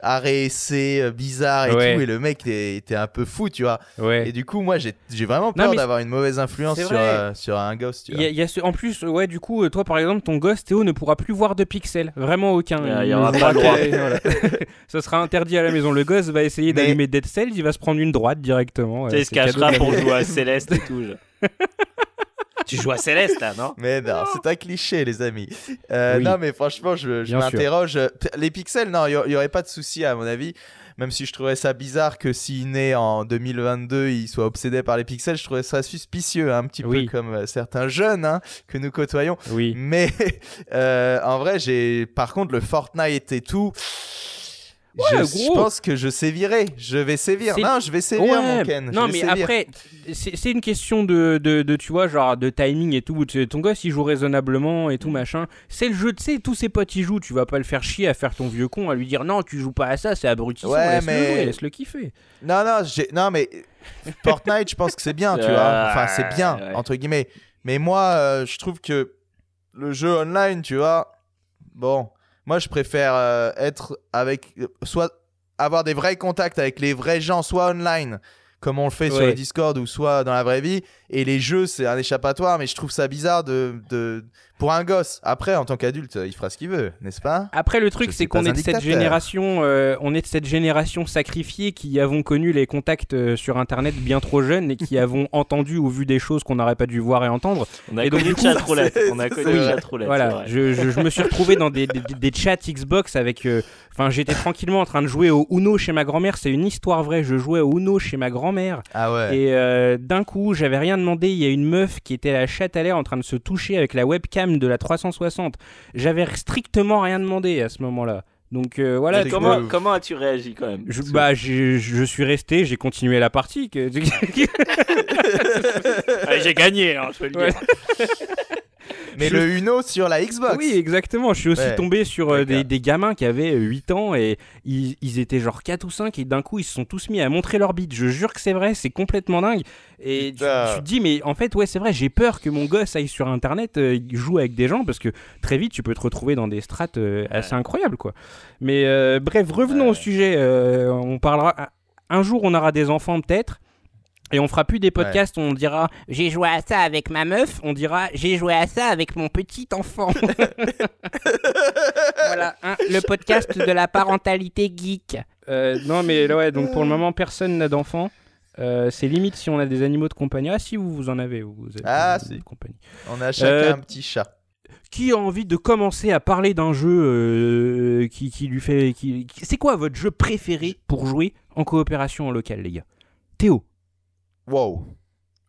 arrêté, euh, bizarre et tout. Et le mec était un peu fou, tu vois. Et du coup, moi, j'ai vraiment peur d'avoir une mauvaise influence euh, sur, un gosse, tu vois. En plus, ouais, du coup, euh, toi, par exemple, ton gosse, Théo, ne pourra plus voir de pixels. Vraiment aucun. Ah, il, aura pas droit. Ça sera interdit à la maison. Le gosse va essayer d'allumer Dead Cells, il va se prendre une droite directement. Il se cachera pour jouer à Céleste et tout. tu joues à Céleste, là, non Mais non, c'est un cliché, les amis. Euh, Non, mais franchement, je, je m'interroge. Les pixels, non, il n'y aurait pas de souci, à mon avis. Même si je trouverais ça bizarre que s'il naît en 2022, il soit obsédé par les pixels, je trouverais ça suspicieux, hein, un petit peu comme euh, certains jeunes hein, que nous côtoyons. Oui. Mais euh, en vrai, j'ai. Par contre, le Fortnite et tout je, pense que je sévirai. Je vais sévir. Non, je vais sévir, mon Ken. Non, mais après, c'est une question de, de, tu vois, genre de timing et tout. Ton gosse, il joue raisonnablement et tout, mm. machin. C'est le jeu, tu sais, tous ses potes, ils jouent. Tu vas pas le faire chier à faire ton vieux con, à lui dire non, tu joues pas à ça, c'est abrutissant. Ouais, laisse-le jouer, laisse-le kiffer. Non, non, non mais Fortnite, je pense que c'est bien, tu vois. Enfin, c'est bien, entre guillemets. Mais moi, euh, je trouve que le jeu online, tu vois, bon moi, je préfère euh, être avec. Soit avoir des vrais contacts avec les vrais gens, soit online, comme on le fait sur le Discord ou soit dans la vraie vie, et les jeux, c'est un échappatoire, mais je trouve ça bizarre de, de... pour un gosse. Après, en tant qu'adulte, il fera ce qu'il veut, n'est-ce pas Après, le truc, c'est qu'on est de cette génération, euh, on est de cette génération sacrifiée qui avons connu les contacts euh, sur Internet bien trop jeunes et qui avons entendu ou vu des choses qu'on n'aurait pas dû voir et entendre. et donc, le chat On a connu Voilà, je, me suis retrouvé dans des, chats Xbox avec. Euh, enfin, j'étais tranquillement en train de jouer au Uno chez ma grand-mère. C'est une histoire vraie. Je jouais au Uno chez ma grand-mère. Ah ouais. Et d'un coup, j'avais rien demandé, il y a une meuf qui était à la l'air en train de se toucher avec la webcam de la 360. J'avais strictement rien demandé à ce moment-là. Donc euh, voilà. Comment, comment as-tu réagi quand même je, Bah, je, suis resté, j'ai continué la partie. j'ai gagné, hein, je Mais le Uno sur la Xbox. Oui, exactement. Je suis aussi tombé sur euh, des, gamins qui avaient 8 euh, ans et ils, étaient genre 4 ou 5 et d'un coup ils se sont tous mis à montrer leur bite. Je jure que c'est vrai, c'est complètement dingue. Et tu, te dis, mais en fait, ouais, c'est vrai, j'ai peur que mon gosse aille sur internet, euh, joue avec des gens parce que très vite tu peux te retrouver dans des strates assez incroyables quoi. Mais bref, revenons au sujet. on parlera. Un jour, on aura des enfants peut-être. Et on fera plus des podcasts où on dira j'ai joué à ça avec ma meuf, on dira j'ai joué à ça avec mon petit enfant. voilà, hein, le podcast de la parentalité geek. Euh, non mais ouais, donc pour le moment personne n'a d'enfant. Euh, c'est limite si on a des animaux de compagnie. Ah si vous, vous en avez, vous, êtes ah, de compagnie. On a chacun euh, un petit chat. Qui a envie de commencer à parler d'un jeu qui, lui fait... C'est quoi votre jeu préféré pour jouer en coopération en local, les gars Théo Wow.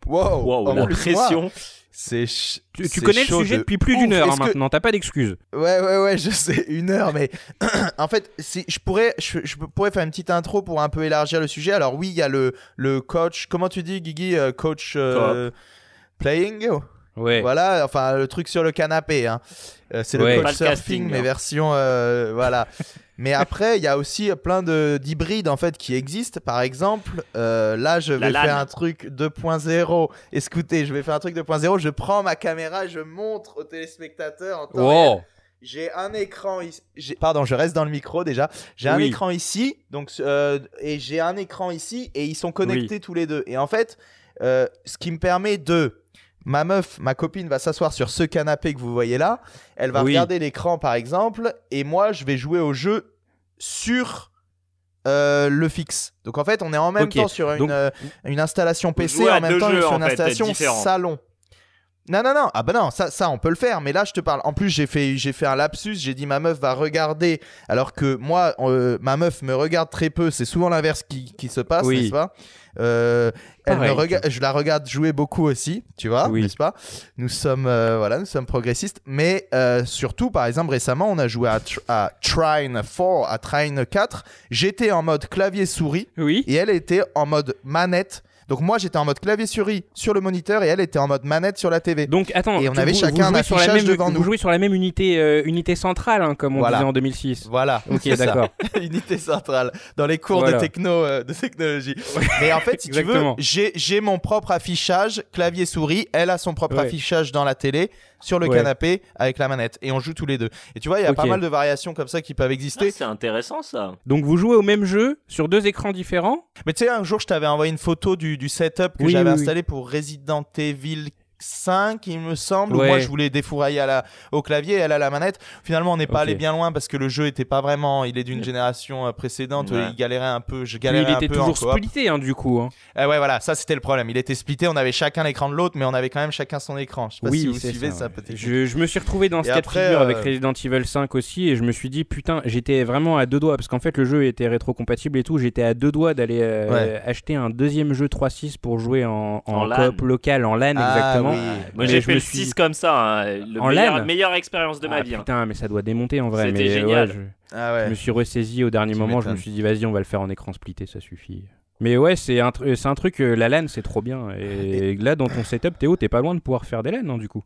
Wow. wow la pression. C'est tu, connais le sujet depuis plus d'une heure hein, maintenant, t'as pas d'excuse. Ouais, ouais, ouais, je sais, une heure, mais en fait, je pourrais, je, pourrais faire une petite intro pour un peu élargir le sujet. Alors, oui, il y a le, le coach, comment tu dis, Guigui, euh, coach euh, playing Ouais. Voilà, enfin, le truc sur le canapé. Hein. Euh, c'est le coach surfing, mais hein. version. voilà. Mais après, il y a aussi plein d'hybrides en fait qui existent. Par exemple, euh, là, je vais faire un truc 2.0. Écoutez, je vais faire un truc 2.0. Je prends ma caméra, je montre aux téléspectateurs en wow. J'ai un écran ici. Pardon, je reste dans le micro déjà. J'ai un écran ici, donc euh, et j'ai un écran ici, et ils sont connectés tous les deux. Et en fait, euh, ce qui me permet de ma meuf, ma copine va s'asseoir sur ce canapé que vous voyez là, elle va regarder l'écran par exemple, et moi je vais jouer au jeu sur euh, le fixe. Donc en fait, on est en même temps sur une, euh, installation PC, en même temps sur une installation salon. Non, non, non. Ah ben non, ça, ça, on peut le faire. Mais là, je te parle. En plus, j'ai fait, j'ai fait un lapsus. J'ai dit ma meuf va regarder, alors que moi, euh, ma meuf me regarde très peu. C'est souvent l'inverse qui, se passe, n'est-ce pas euh, elle je la regarde jouer beaucoup aussi, tu vois, n'est-ce pas Nous sommes euh, voilà, nous sommes progressistes, mais euh, surtout, par exemple, récemment, on a joué à, à Trine 4, à Trine 4. J'étais en mode clavier souris, et elle était en mode manette donc moi j'étais en mode clavier souris sur le moniteur et elle était en mode manette sur la TV. Donc attends, et on avait chacun un affichage devant nous. Vous jouez sur la même unité, euh, unité centrale hein, comme on disait en 2006. Voilà. Ok d'accord. unité centrale dans les cours de techno euh, de technologie. Mais en fait si tu veux, j'ai mon propre affichage clavier souris, elle a son propre affichage dans la télé sur le canapé avec la manette et on joue tous les deux. Et tu vois, il y a pas mal de variations comme ça qui peuvent exister. Ah, c'est intéressant ça. Donc vous jouez au même jeu sur deux écrans différents Mais tu sais, un jour je t'avais envoyé une photo du, setup que j'avais installé pour Resident Evil 5, il me semble. Moi, je voulais défourailler à la, au clavier et elle à la manette. Finalement, on n'est pas allé bien loin parce que le jeu était pas vraiment. Il est d'une génération euh, précédente. Il galérait un peu. Je galérais mais il était toujours splitté, hein, du coup. Hein. Eh ouais, voilà, ça c'était le problème. Il était splitté. On avait chacun l'écran de l'autre, mais on avait quand même chacun son écran. Je sais pas si vous suivez ça, peut-être. Je, me suis retrouvé dans ce cas de figure avec euh, Resident Evil 5 aussi et je me suis dit, putain, j'étais vraiment à deux doigts parce qu'en fait, le jeu était rétro-compatible et tout. J'étais à deux doigts d'aller euh, acheter un deuxième jeu 3.6 pour jouer en, en, coop local, en LAN, ah, exactement ah, moi, j'ai fait le 6 comme ça. Hein. le en meilleur, meilleure expérience de ma ah, vie. Hein. Putain, mais ça doit démonter en vrai. mais, ah je... me suis ressaisi au dernier moment. Je me suis dit, vas-y, on va le faire en écran splitté, ça suffit. Mais ouais, c'est un, c'est un truc, euh, la laine c'est trop bien. Et, là, dans ton setup, Théo, t'es pas loin de pouvoir faire des laines hein, du coup.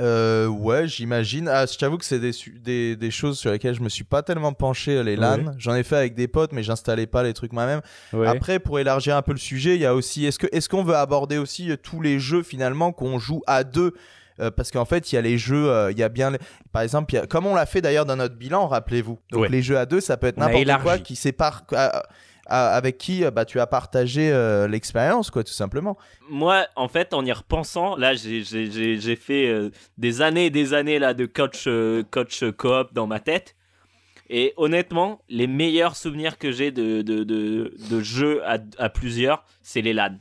Euh, ouais, j'imagine. Ah, je t'avoue que c'est des, des, des, choses sur lesquelles je me suis pas tellement penché, euh, les LAN. J'en ai fait avec des potes, mais j'installais pas les trucs moi-même. Après, pour élargir un peu le sujet, il y a aussi, est-ce que est-ce qu'on veut aborder aussi euh, tous les jeux finalement qu'on joue à deux euh, parce qu'en fait, il y a les jeux, il y a bien, par exemple, comme on l'a fait d'ailleurs dans notre bilan, rappelez-vous. Donc les jeux à deux, ça peut être n'importe quoi qui sépare avec qui euh, bah, tu as partagé euh, l'expérience, quoi, tout simplement. Moi, en fait, en y repensant, là, j'ai fait euh, des années et des années là, de coach, coach coop dans ma tête. Et honnêtement, les meilleurs souvenirs que j'ai de, de, de, de jeux à, à, plusieurs, c'est les LAN.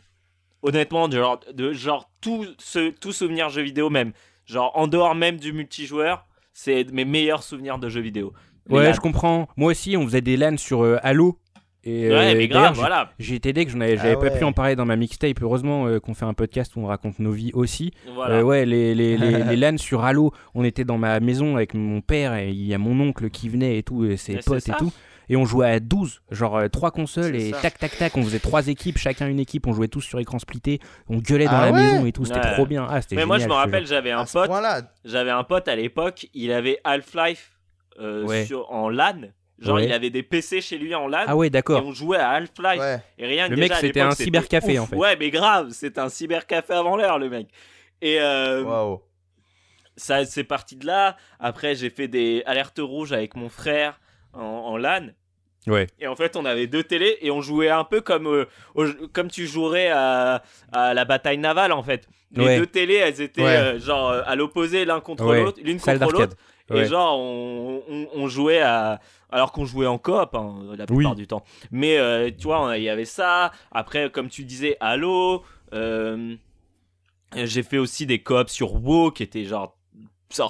Honnêtement, genre, de, genre tout, ce, tout souvenir jeu vidéo même. Genre en dehors même du multijoueur, c'est mes meilleurs souvenirs de jeux vidéo. ouais, je comprends. Moi aussi, on faisait des LAN sur Halo. Et, euh, J'ai été aidé que j'avais ah pas pu en parler dans ma mixtape. Heureusement euh, qu'on fait un podcast où on raconte nos vies aussi. Euh, ouais, les, les, les, LAN sur Halo, on était dans ma maison avec mon père et il y a mon oncle qui venait et tout, et ses potes et tout. Et on jouait à 12, genre 3 trois consoles et tac tac tac, on faisait trois équipes, chacun une équipe, on jouait tous sur écran splitté, on gueulait dans ah la maison et tout, c'était trop bien. Ah, mais moi je me rappelle, j'avais un pote, j'avais un pote à l'époque, il avait Half-Life en LAN Genre, il avait des PC chez lui en LAN. Ah ouais, d'accord. Et on jouait à Half-Life. Et rien Le mec, c'était un cybercafé en fait. Ouais, mais grave, c'était un cybercafé avant l'heure, le mec. Et. Euh, Waouh. Ça, c'est parti de là. Après, j'ai fait des alertes rouges avec mon frère en, LAN. Ouais. Et en fait, on avait deux télés et on jouait un peu comme, euh, comme tu jouerais à, à, la bataille navale en fait. Les deux télés, elles étaient euh, genre à l'opposé l'un contre l'autre, l'une contre l'autre. Et genre, on, on, on jouait à, alors qu'on jouait en coop hein, la plupart du temps. Mais euh, tu vois, il y avait ça. Après, comme tu disais, Halo. Euh, j'ai fait aussi des coops sur WoW qui étaient genre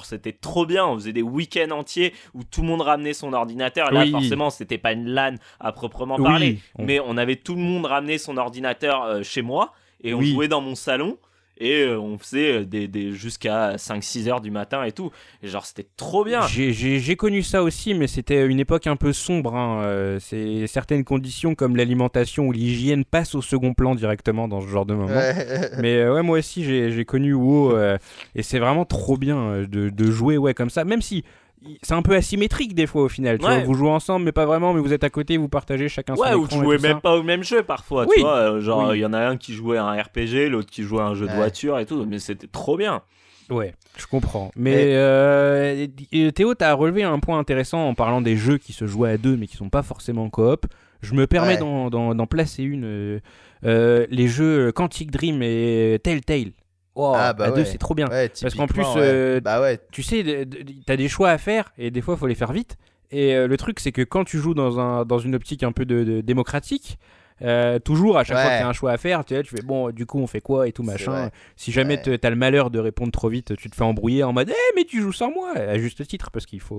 c'était trop bien. On faisait des week-ends entiers où tout le monde ramenait son ordinateur. Là, forcément, c'était pas une LAN à proprement parler, mais on avait tout le monde ramené son ordinateur euh, chez moi et on jouait dans mon salon et euh, on faisait euh, des, des jusqu'à 5-6 heures du matin et tout. genre, c'était trop bien. J'ai connu ça aussi, mais c'était une époque un peu sombre. Hein. Euh, c'est certaines conditions comme l'alimentation ou l'hygiène passent au second plan directement dans ce genre de moment. mais ouais, moi aussi, j'ai connu WoW et c'est vraiment trop bien de, de, jouer ouais, comme ça, même si c'est un peu asymétrique des fois au final. Tu vois, vous jouez ensemble, mais pas vraiment, mais vous êtes à côté, vous partagez chacun son écran. Ouais, vous tu jouez même pas au même jeu parfois. Tu vois, euh, genre, il y en a un qui jouait à un RPG, l'autre qui jouait à un jeu de voiture et tout, mais c'était trop bien. Ouais, je comprends. Mais Théo, euh, tu Théo, t'as relevé un point intéressant en parlant des jeux qui se jouaient à deux, mais qui sont pas forcément coop. Je me permets d'en placer une. Euh, les jeux Quantic Dream et Telltale. Oh, ah, bah à deux, c'est trop bien. Parce qu'en plus, euh, bah tu sais, t'as des choix à faire et des fois, il faut les faire vite. Et euh, le truc, c'est que quand tu joues dans, un, dans une optique un peu démocratique, euh, toujours, à chaque fois qu'il y a un choix à faire, tu, fais bon, du coup, on fait quoi et tout machin. Si jamais t'as tu as le malheur de répondre trop vite, tu te fais embrouiller en mode eh, mais tu joues sans moi À juste titre, parce qu'il faut,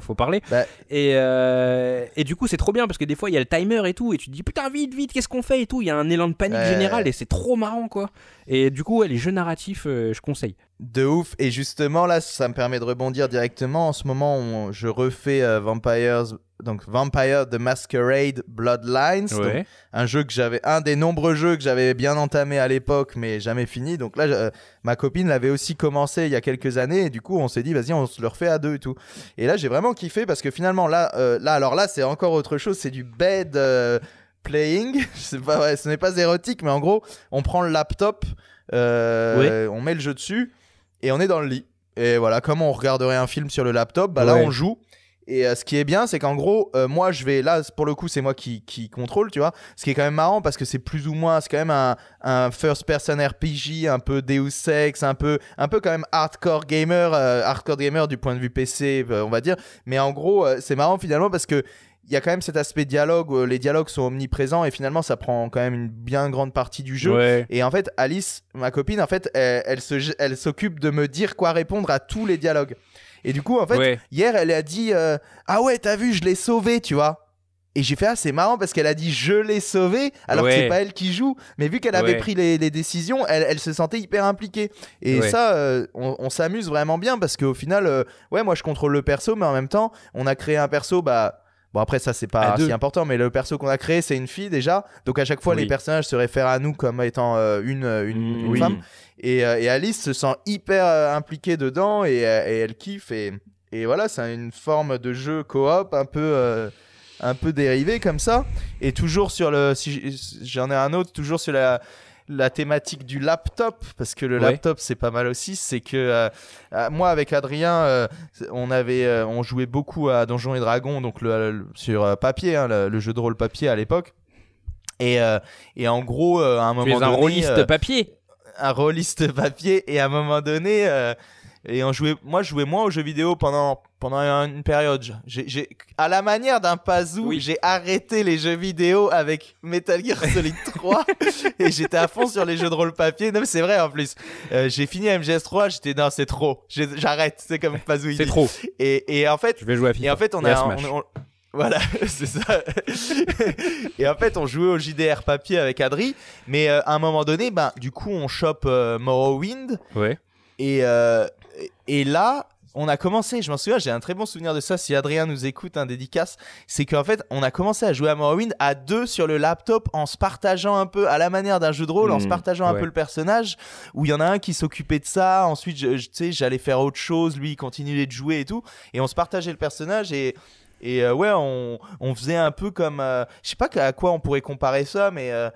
faut, parler. Bah. Euh, et, du coup, c'est trop bien parce que des fois, il y a le timer et tout, et tu te dis Putain, vite, vite, qu'est-ce qu'on fait et tout. Il y a un élan de panique général et c'est trop marrant quoi. Et du coup, les jeux narratifs, euh, je conseille. De ouf. Et justement, là, ça me permet de rebondir directement. En ce moment, je refais Vampires donc Vampire the Masquerade Bloodlines, un jeu que j'avais, un des nombreux jeux que j'avais bien entamé à l'époque, mais jamais fini. Donc là, euh, ma copine l'avait aussi commencé il y a quelques années, et du coup, on s'est dit, vas-y, on se le refait à deux et tout. Et là, j'ai vraiment kiffé parce que finalement, là, euh, là, alors là, c'est encore autre chose, c'est du bed euh, playing. ce n'est pas érotique, mais en gros, on prend le laptop, on met le jeu dessus, et on est dans le lit. Et voilà, comme on regarderait un film sur le laptop, bah là, on joue. Et euh, ce qui est bien, c'est qu'en gros, euh, moi, je vais là pour le coup, c'est moi qui, contrôle, tu vois. Ce qui est quand même marrant parce que c'est plus ou moins, c'est quand même un, first person RPG, un peu Deus Ex, un peu, un peu quand même hardcore gamer, euh, hardcore gamer du point de vue PC, on va dire. Mais en gros, c'est marrant finalement parce que il y a quand même cet aspect dialogue, les dialogues sont omniprésents et finalement ça prend quand même une bien grande partie du jeu. Et en fait, Alice, ma copine, en fait, elle, elle s'occupe de me dire quoi répondre à tous les dialogues. Et du coup, en fait, hier, elle a dit euh, Ah ouais, t'as vu, je l'ai sauvé, tu vois. Et j'ai fait, ah, c'est marrant parce qu'elle a dit je l'ai sauvé, alors que c'est pas elle qui joue. Mais vu qu'elle avait pris les, décisions, elle, se sentait hyper impliquée. Et ça, euh, on, s'amuse vraiment bien parce qu'au final, euh, ouais, moi je contrôle le perso, mais en même temps, on a créé un perso, bah Bon, après, ça, c'est pas si important, mais le perso qu'on a créé, c'est une fille déjà. Donc, à chaque fois, les personnages se réfèrent à nous comme étant euh, une, euh, une, mm, femme. Euh, et, Alice se sent hyper impliquée dedans et, elle kiffe. Et, et voilà, c'est une forme de jeu coop un peu. un peu dérivé, comme ça et toujours sur le si j'en ai un autre toujours sur la la thématique du laptop, parce que le laptop c'est pas mal aussi, c'est que euh, euh, moi avec Adrien, euh, on avait, on jouait beaucoup à Donjons et Dragons, donc le, sur papier, hein, le, jeu de rôle papier à l'époque. Et, en gros, à un moment tu es donné, un rôliste papier, un rôliste papier, et à un moment donné, et on jouait, moi je jouais moins aux jeux vidéo pendant pendant une période. J'ai, à la manière d'un Pazou, j'ai arrêté les jeux vidéo avec Metal Gear Solid 3 et j'étais à fond sur les jeux de rôle papier. Non, mais c'est vrai en plus. Euh, j'ai fini MGS3, j'étais non, c'est trop. j'arrête. C'est comme Pazou. c'est trop. Et, en fait, je vais jouer Et en fait, on a. voilà, c'est ça. et en fait, on jouait au JDR papier avec Adri, mais euh, à un moment donné, ben, du coup, on chope euh, Morrowind. Ouais. Et, et là, on a commencé, je m'en souviens, j'ai un très bon souvenir de ça. Si Adrien nous écoute, un dédicace, c'est qu'en fait, on a commencé à jouer à Morrowind à deux sur le laptop en se partageant un peu à la manière d'un jeu de rôle, en se mmh, partageant un peu le personnage. Où il y en a un qui s'occupait de ça, ensuite, je, tu sais, j'allais faire autre chose, lui, il continuait de jouer et tout, et on se partageait le personnage et et euh, ouais, on, faisait un peu comme, euh, je sais pas à quoi on pourrait comparer ça, mais euh,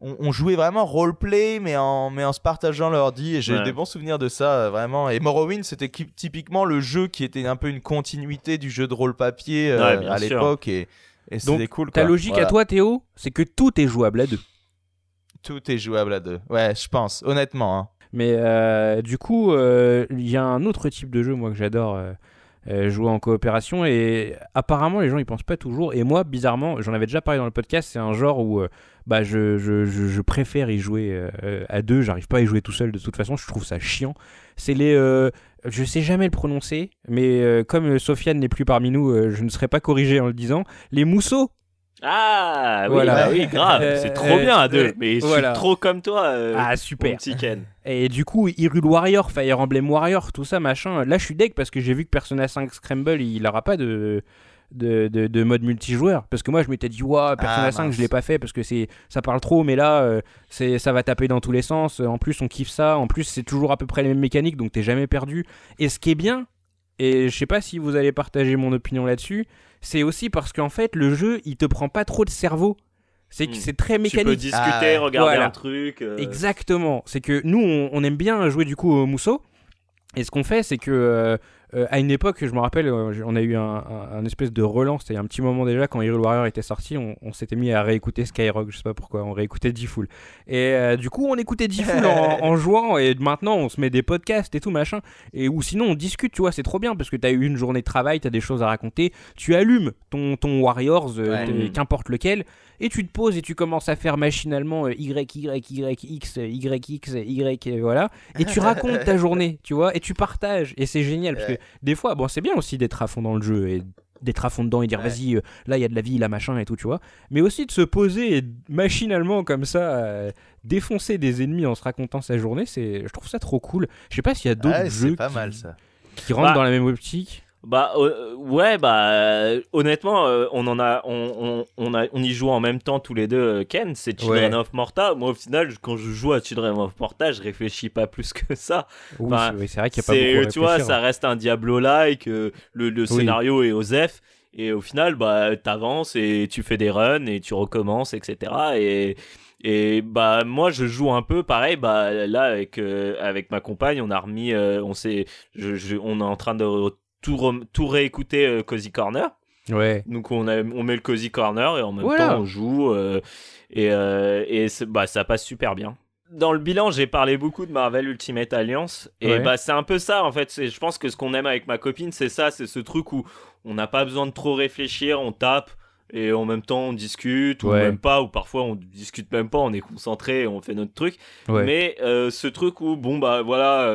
on, jouait vraiment roleplay, mais en, mais en se partageant l'ordi. Et j'ai des bons souvenirs de ça, euh, vraiment. Et Morrowind, c'était typiquement le jeu qui était un peu une continuité du jeu de rôle papier euh, à l'époque. Et, et c'était cool. Ta logique à toi, Théo, c'est que tout est jouable à deux. Tout est jouable à deux. Ouais, je pense, honnêtement. Hein. Mais euh, du coup, il y a un autre type de jeu, moi, que j'adore, euh, jouer en coopération. Et apparemment, les gens ils pensent pas toujours. Et moi, bizarrement, j'en avais déjà parlé dans le podcast, c'est un genre où euh, bah, je, je, préfère y jouer euh, à deux. J'arrive pas à y jouer tout seul de toute façon, je trouve ça chiant. C'est les je sais jamais le prononcer, mais comme Sofiane n'est plus parmi nous, je ne serai pas corrigé en le disant. Les mousseaux Ah oui, bah oui grave, c'est trop bien à deux, mais je suis trop comme toi. ah super. Et du coup, Hyrule Warrior, Fire Emblem Warrior, tout ça, machin. Là, je suis deck parce que j'ai vu que Persona 5 Scramble, il n'aura pas de. De, de, mode multijoueur. Parce que moi, je m'étais dit, ouais, ah, Persona 5, je l'ai pas fait parce que c'est ça parle trop, mais là, euh, ça va taper dans tous les sens. En plus, on kiffe ça. En plus, c'est toujours à peu près les mêmes mécaniques, donc t'es jamais perdu. Et ce qui est bien, et je sais pas si vous allez partager mon opinion là-dessus, c'est aussi parce qu'en fait, le jeu, il te prend pas trop de cerveau. C'est hmm. c'est très mécanique. Tu peux discuter, ah, regarder un truc. Euh. Exactement. C'est que nous, on, aime bien jouer du coup au mousseau. Et ce qu'on fait, c'est que euh, euh, à une époque, je me rappelle, euh, on a eu un, un, espèce de relance. c'était un petit moment déjà, quand Hero Warrior était sorti, on, s'était mis à réécouter Skyrock, je sais pas pourquoi, on réécoutait d Et euh, du coup, on écoutait d en, jouant, et maintenant, on se met des podcasts et tout, machin. Et, ou sinon, on discute, tu vois, c'est trop bien, parce que t'as eu une journée de travail, t'as des choses à raconter, tu allumes ton, ton Warriors, qu'importe lequel, et tu te poses et tu commences à faire machinalement Y, Y, Y, X, Y, X, Y, voilà, et tu racontes ta journée, tu vois, et tu partages, et c'est génial, parce que des fois, bon, c'est bien aussi d'être à fond dans le jeu et d'être à fond dedans et dire vas-y, euh, là il y a de la vie, là machin et tout, tu vois. Mais aussi de se poser machinalement comme ça, euh, défoncer des ennemis en se racontant sa journée, c'est, je trouve ça trop cool. Je sais pas s'il y a d'autres jeux qui, rentrent bah dans la même optique. Bah euh, ouais, bah euh, honnêtement, euh, on en a on, on, on, on y joue en même temps tous les deux. Ken, c'est Children of Morta. Moi, au final, quand je joue à Children of Morta, je réfléchis pas plus que ça. Oui, c'est vrai qu'il a pas beaucoup Tu vois, ça hein. reste un Diablo-like. le, le scénario est Osef. Et au final, bah t'avances et tu fais des runs et tu recommences, etc. Et et bah moi je joue un peu pareil bah là avec avec ma compagne on a remis on s'est on est en train de tout, réécouter euh, Cozy Corner. Ouais. Donc on, met le Cozy Corner et en même temps on joue. Euh, et, euh, bah, ça passe super bien. Dans le bilan, j'ai parlé beaucoup de Marvel Ultimate Alliance. Et bah, c'est un peu ça en fait. Je pense que ce qu'on aime avec ma copine, c'est ça c'est ce truc où on n'a pas besoin de trop réfléchir, on tape et en même temps on discute ou même pas ou parfois on discute même pas on est concentré on fait notre truc mais ce truc où bon bah voilà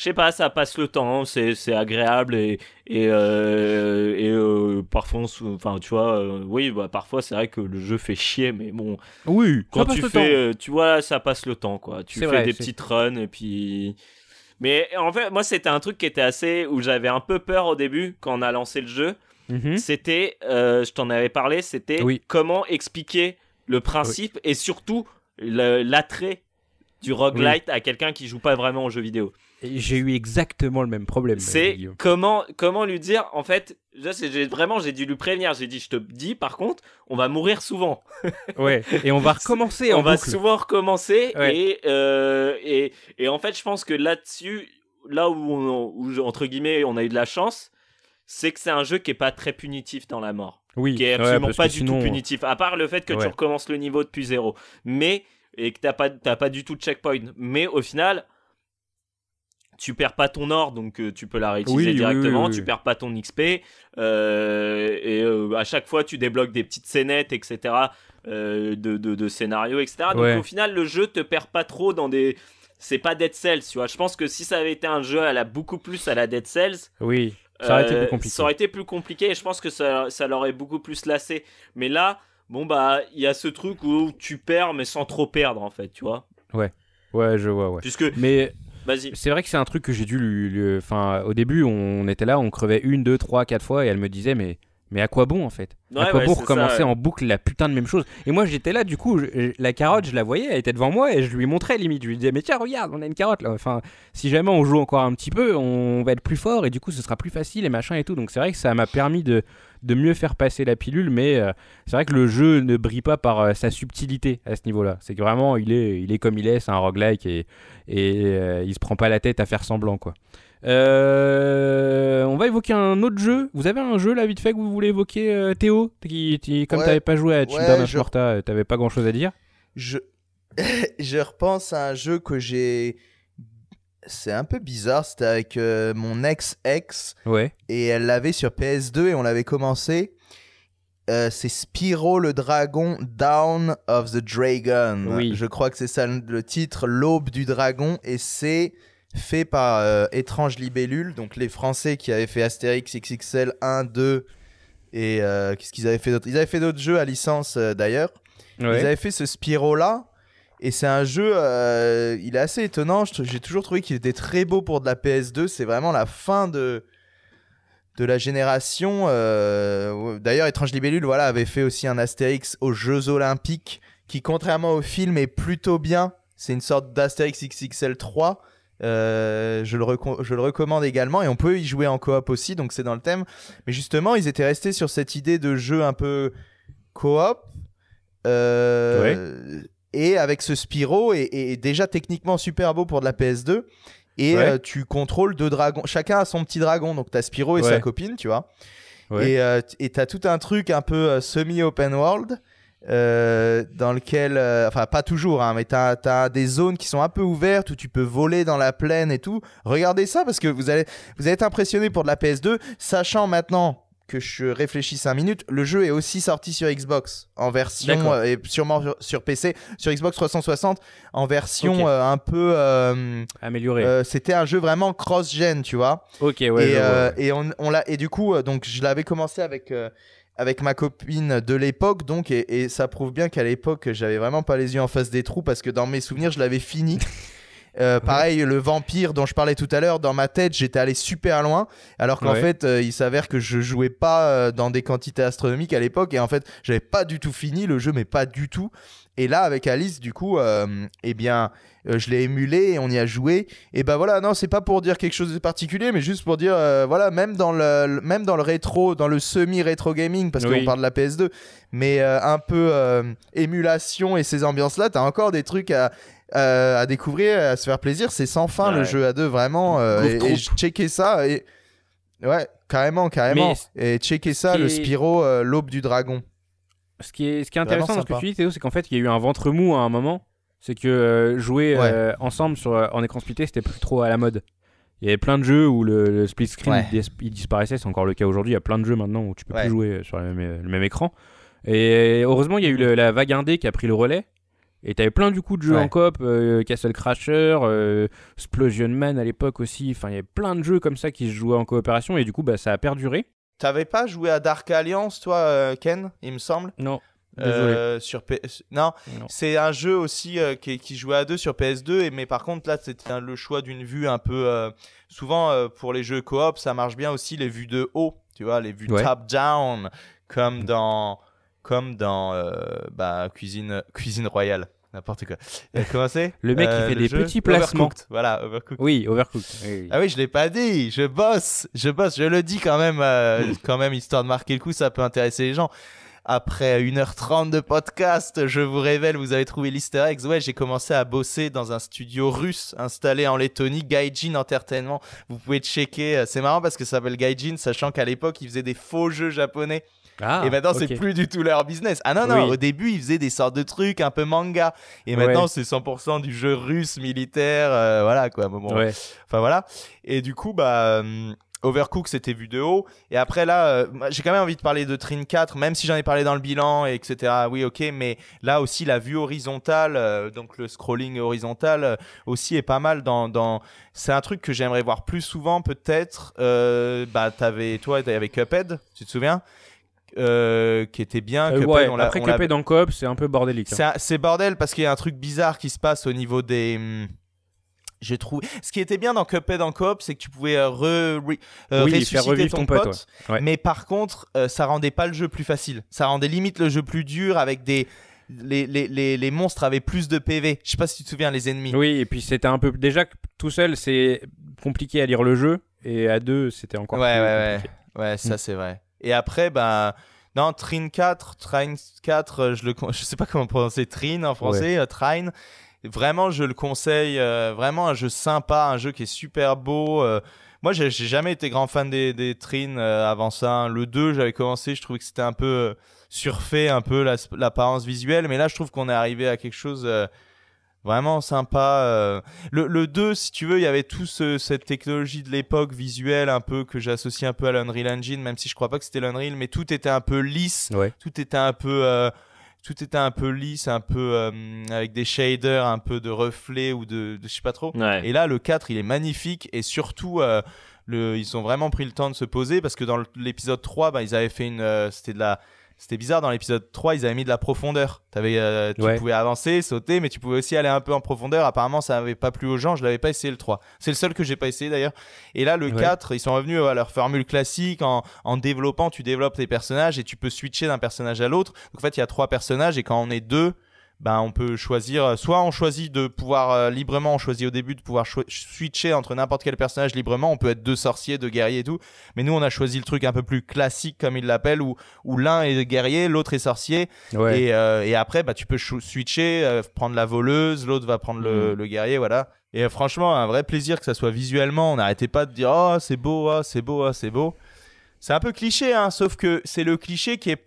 je sais pas, ça passe le temps, c'est agréable et, et, euh, et euh, parfois, enfin tu vois, euh, oui, bah, parfois c'est vrai que le jeu fait chier, mais bon. Oui. Quand tu fais, tu vois, ça passe le temps quoi. Tu fais des petites runs et puis. Mais en fait, moi c'était un truc qui était assez où j'avais un peu peur au début quand on a lancé le jeu. Mhm. C'était, je t'en avais parlé, c'était comment expliquer le principe et surtout l'attrait du roguelite à quelqu'un qui joue pas vraiment au jeu vidéo. J'ai eu exactement le même problème. C'est comment, comment lui dire, en fait, j'ai vraiment, j'ai dû lui prévenir. J'ai dit, je te dis, par contre, on va mourir souvent. ouais, et on va recommencer. on va souvent recommencer. Euh, et, et, en fait, je pense que là-dessus, là où, on, entre guillemets, on a eu de la chance, c'est que c'est un jeu qui est pas très punitif dans la mort. Oui, qui est absolument pas du tout punitif, à part le fait que tu recommences le niveau depuis zéro. Mais, et que t'as pas, pas du tout de checkpoint. Mais au final tu perds pas ton or, donc euh, tu peux la réutiliser directement, tu perds pas ton XP, euh, et euh, à chaque fois tu débloques des petites scénettes, etc., de, de, scénarios, etc. Donc au final, le jeu te perd pas trop dans des... C'est pas Dead Cells, tu vois. Je pense que si ça avait été un jeu à la beaucoup plus à la Dead Cells, oui, ça aurait été plus compliqué. Ça aurait été plus compliqué et je pense que ça, ça l'aurait beaucoup plus lassé. Mais là, bon, bah, il y a ce truc où tu perds, mais sans trop perdre, en fait, tu vois. Ouais. Ouais, je vois, ouais. Puisque, mais c'est vrai que c'est un truc que j'ai dû lui. Enfin, au début, on était là, on crevait une, deux, trois, quatre fois, et elle me disait, mais. Mais à quoi bon en fait À quoi bon recommencer en boucle la putain de même chose Et moi j'étais là, du coup, la carotte, je la voyais, elle était devant moi et je lui montrais limite. Je lui disais, mais tiens, regarde, on a une carotte là. Enfin, si jamais on joue encore un petit peu, on va être plus fort et du coup ce sera plus facile et machin et tout. Donc c'est vrai que ça m'a permis de, de mieux faire passer la pilule, mais euh, c'est vrai que le jeu ne brille pas par euh, sa subtilité à ce niveau-là. C'est que vraiment, il est, il est comme il est, c'est un roguelike et, et euh, il se prend pas la tête à faire semblant, quoi. on va évoquer un autre jeu. Vous avez un jeu là vite fait que vous voulez évoquer, Théo qui, Comme tu n'avais pas joué à Children ouais, tu tu pas grand chose à dire. Je, je repense à un jeu que j'ai c'est un peu bizarre. C'était avec euh, mon ex-ex. Et elle l'avait sur PS2 et on l'avait commencé. Euh, c'est Spyro le dragon, Down of the Dragon. Je crois que c'est ça le titre, L'aube du dragon. Et c'est fait par euh, Étrange Libellule, donc les Français qui avaient fait Astérix XXL 1, 2. Et qu'est-ce qu'ils avaient fait d'autre Ils avaient fait d'autres jeux à licence d'ailleurs. Ils avaient fait ce Spyro là et c'est un jeu, euh, il est assez étonnant. J'ai toujours trouvé qu'il était très beau pour de la PS2. C'est vraiment la fin de, de la génération. Euh, d'ailleurs, Étrange Libellule voilà, avait fait aussi un Astérix aux Jeux Olympiques, qui, contrairement au film, est plutôt bien. C'est une sorte d'Astérix XXL 3. Euh, je, le je, le recommande également et on peut y jouer en coop aussi, donc c'est dans le thème. Mais justement, ils étaient restés sur cette idée de jeu un peu coop. Euh, et avec ce Spiro, et déjà techniquement super beau pour de la PS2. Et euh, tu contrôles deux dragons. Chacun a son petit dragon. Donc t'as Spiro et sa copine, tu vois. Et euh, tu t'as tout un truc un peu euh, semi-open world. dans lequel, enfin pas toujours, hein, mais t'as as des zones qui sont un peu ouvertes où tu peux voler dans la plaine et tout. Regardez ça parce que vous allez vous allez être impressionné pour de la PS2, sachant maintenant que je réfléchis 5 minutes. Le jeu est aussi sorti sur Xbox en version euh, et sûrement sur, PC, sur Xbox 360 en version euh, un peu euh, améliorée. C'était un jeu vraiment cross-gen, tu vois. Ok, ouais. Et, on, l'a et du coup donc je l'avais commencé avec avec ma copine de l'époque, donc, et, ça prouve bien qu'à l'époque, j'avais vraiment pas les yeux en face des trous parce que dans mes souvenirs, je l'avais fini. Euh, pareil, le vampire dont je parlais tout à l'heure, dans ma tête, j'étais allé super loin, alors qu'en fait, euh, il s'avère que je jouais pas euh, dans des quantités astronomiques à l'époque, et en fait, j'avais pas du tout fini le jeu, mais pas du tout. Et là, avec Alice, du coup, eh bien, je l'ai émulé, et on y a joué. Et ben voilà, non, c'est pas pour dire quelque chose de particulier, mais juste pour dire, voilà, même dans le, même dans le rétro, dans le semi-rétro gaming, parce qu'on parle de la PS2, mais un peu émulation et ces ambiances-là, t'as encore des trucs à euh, à découvrir, à se faire plaisir. C'est sans fin le jeu à deux, vraiment. Euh, et, checker ça. Et... Ouais, carrément, carrément. et checker ça, le Spiro, euh, l'aube du dragon. Ce qui est, ce qui est intéressant dans ce que tu dis, Théo, c'est qu'en fait, il y a eu un ventre mou à un moment. C'est que jouer ensemble sur, en écran splitté, c'était plus trop à la mode. Il y avait plein de jeux où le, split screen il, disparaissait, c'est encore le cas aujourd'hui. Il y a plein de jeux maintenant où tu peux plus jouer sur le même, écran. Et heureusement, il y a eu la vague indé qui a pris le relais et t'avais plein du coup de jeux en coop, euh, Castle Crasher, euh, Explosion Man à l'époque aussi. Enfin, il y avait plein de jeux comme ça qui se jouaient en coopération et du coup, bah, ça a perduré. T'avais pas joué à Dark Alliance, toi, euh, Ken, il me semble Non. sur Non, c'est un jeu aussi qui, qui, jouait à deux sur PS2, et, mais par contre, là, c'était le choix d'une vue un peu. souvent, pour les jeux coop, ça marche bien aussi les vues de haut, tu vois, les vues top-down, comme dans comme dans euh, bah, cuisine, cuisine royale. N'importe quoi. Euh, comment c'est Le mec qui euh, fait des petits placements. voilà, Overcooked. Oui, Overcooked. Ah oui, je l'ai pas dit. Je bosse, je bosse. Je le dis quand même, quand même, histoire de marquer le coup, ça peut intéresser les gens après 1h30 de podcast, je vous révèle, vous avez trouvé l'Easter Ouais, j'ai commencé à bosser dans un studio russe installé en Lettonie, Gaijin Entertainment. Vous pouvez checker, c'est marrant parce que ça s'appelle Gaijin, sachant qu'à l'époque, ils faisaient des faux jeux japonais. Ah, et maintenant, c'est plus du tout leur business. Ah non, non, au début, ils faisaient des sortes de trucs un peu manga. Et maintenant, c'est 100% du jeu russe militaire. Euh, voilà, quoi. À moment. Enfin, voilà. Et du coup, bah. Euh, Overcook, c'était vu de haut. Et après, là, euh, j'ai quand même envie de parler de Trin 4, même si j'en ai parlé dans le bilan, etc. Oui, ok, mais là aussi, la vue horizontale, donc le scrolling horizontal, aussi est pas mal dans. C'est un truc que j'aimerais voir plus souvent, peut-être. bah, t'avais, toi, Avec Cuphead, tu te souviens euh, qui était bien. Euh, que ouais, après Cuphead dans coop, c'est un peu bordélique. Hein. C'est bordel parce qu'il y a un truc bizarre qui se passe au niveau des. Hum, j'ai trouvé. Ce qui était bien dans Cuphead en coop, c'est que tu pouvais euh, re, ressusciter ton, pote, mais par contre, ça rendait pas le jeu plus facile. Ça rendait limite le jeu plus dur avec des les, les, les, monstres avaient plus de PV. Je sais pas si tu te souviens, les ennemis. Oui, et puis c'était un peu. Déjà, tout seul, c'est compliqué à lire le jeu, et à deux, c'était encore ouais, plus. Ouais, compliqué. ouais, ouais. ça, mm. c'est vrai. Et après, ben. Non, Trine 4, Trine 4, euh, je le, je sais pas comment prononcer Trine en français, euh, Trine. Vraiment, je le conseille. Euh, vraiment un jeu sympa, un jeu qui est super beau. moi moi, j'ai jamais été grand fan des, des avant ça. Hein. Le 2, j'avais commencé, je trouvais que c'était un peu surfait, un peu l'apparence visuelle. Mais là, je trouve qu'on est arrivé à quelque chose Vraiment sympa. Euh. Le, 2, si tu veux, il y avait toute cette technologie de l'époque visuelle un peu que j'associe un peu à l'Unreal Engine, même si je crois pas que c'était l'Unreal, mais tout était un peu lisse, tout était un peu euh, tout était un peu lisse, un peu euh, avec des shaders, un peu de reflets ou de, je je sais pas trop. Et là, le 4, il est magnifique et surtout, le, ils ont vraiment pris le temps de se poser parce que dans l'épisode 3, bah, ils avaient fait une, c'était de la, c'était bizarre dans l'épisode 3, ils avaient mis de la profondeur. Avais, euh, tu pouvais avancer, sauter, mais tu pouvais aussi aller un peu en profondeur. Apparemment, ça n'avait pas plu aux gens. Je l'avais pas essayé le 3. C'est le seul que j'ai pas essayé d'ailleurs. Et là, le 4, ils sont revenus à leur formule classique en, développant. Tu développes tes personnages et tu peux switcher d'un personnage à l'autre. en fait, il y a trois personnages et quand on est deux, ben on peut choisir, euh, soit on choisit de pouvoir euh, librement, on choisit au début de pouvoir switcher entre n'importe quel personnage librement, on peut être deux sorciers, deux guerriers et tout, mais nous on a choisi le truc un peu plus classique comme ils l'appellent, où, où l'un est guerrier, l'autre est sorcier, euh, et, après bah, tu peux switcher, prendre la voleuse, l'autre va prendre le, mm. guerrier, voilà. Et franchement, un vrai plaisir que ça soit visuellement, on n'arrêtait pas de dire « Oh, c'est beau, oh, c'est beau, oh, c'est beau ». C'est un peu cliché, hein, sauf que c'est le cliché qui est,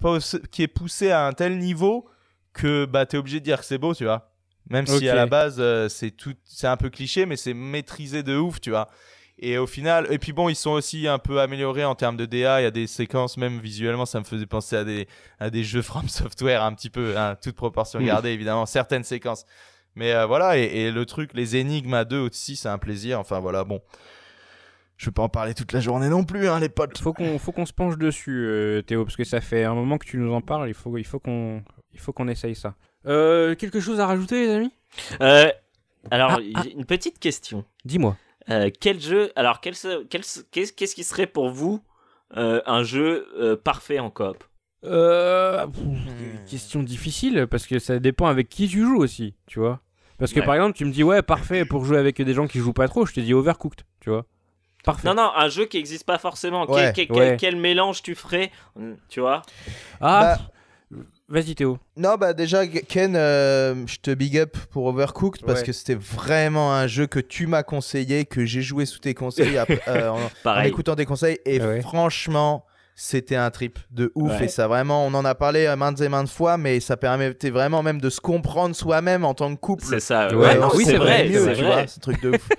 qui est poussé à un tel niveau que bah, tu es obligé de dire que c'est beau, tu vois. Même si à la base, euh, c'est tout, c'est un peu cliché, mais c'est maîtrisé de ouf, tu vois. Et au final, et puis bon, ils sont aussi un peu améliorés en termes de DA. Il y a des séquences, même visuellement, ça me faisait penser à des, à des jeux From Software, un petit peu, hein, toute proportion gardée, évidemment, certaines séquences. Mais euh, voilà, et, le truc, les énigmes à deux aussi, c'est un plaisir. Enfin voilà, bon. Je peux pas en parler toute la journée non plus, hein, les potes. Faut qu'on, faut qu'on se penche dessus, euh, Théo, parce que ça fait un moment que tu nous en parles. Il faut, il faut qu'on, il faut qu'on essaye ça. Euh, quelque chose à rajouter, les amis euh, Alors, ah, ah. une petite question. Dis-moi. Euh, quel jeu Alors, quel, quel, qu'est-ce, qui serait pour vous un jeu parfait en coop hmm. Question difficile, parce que ça dépend avec qui tu joues aussi, tu vois. Parce que par exemple, tu me dis, ouais, parfait pour jouer avec des gens qui jouent pas trop, je te dis Overcooked, tu vois. Parfait. Non, non, un jeu qui existe pas forcément. quel, mélange tu ferais Tu vois Ah, bah, Vas-y Théo. Non, bah déjà, Ken, euh, je te big up pour Overcooked parce que c'était vraiment un jeu que tu m'as conseillé, que j'ai joué sous tes conseils euh, en, écoutant tes conseils. Et ah franchement, c'était un trip de ouf et ça vraiment on en a parlé euh, maintes et maintes fois mais ça permettait vraiment même de se comprendre soi-même en tant que couple c'est ça euh, oui c'est vrai, c'est vrai. c'est un truc de ouf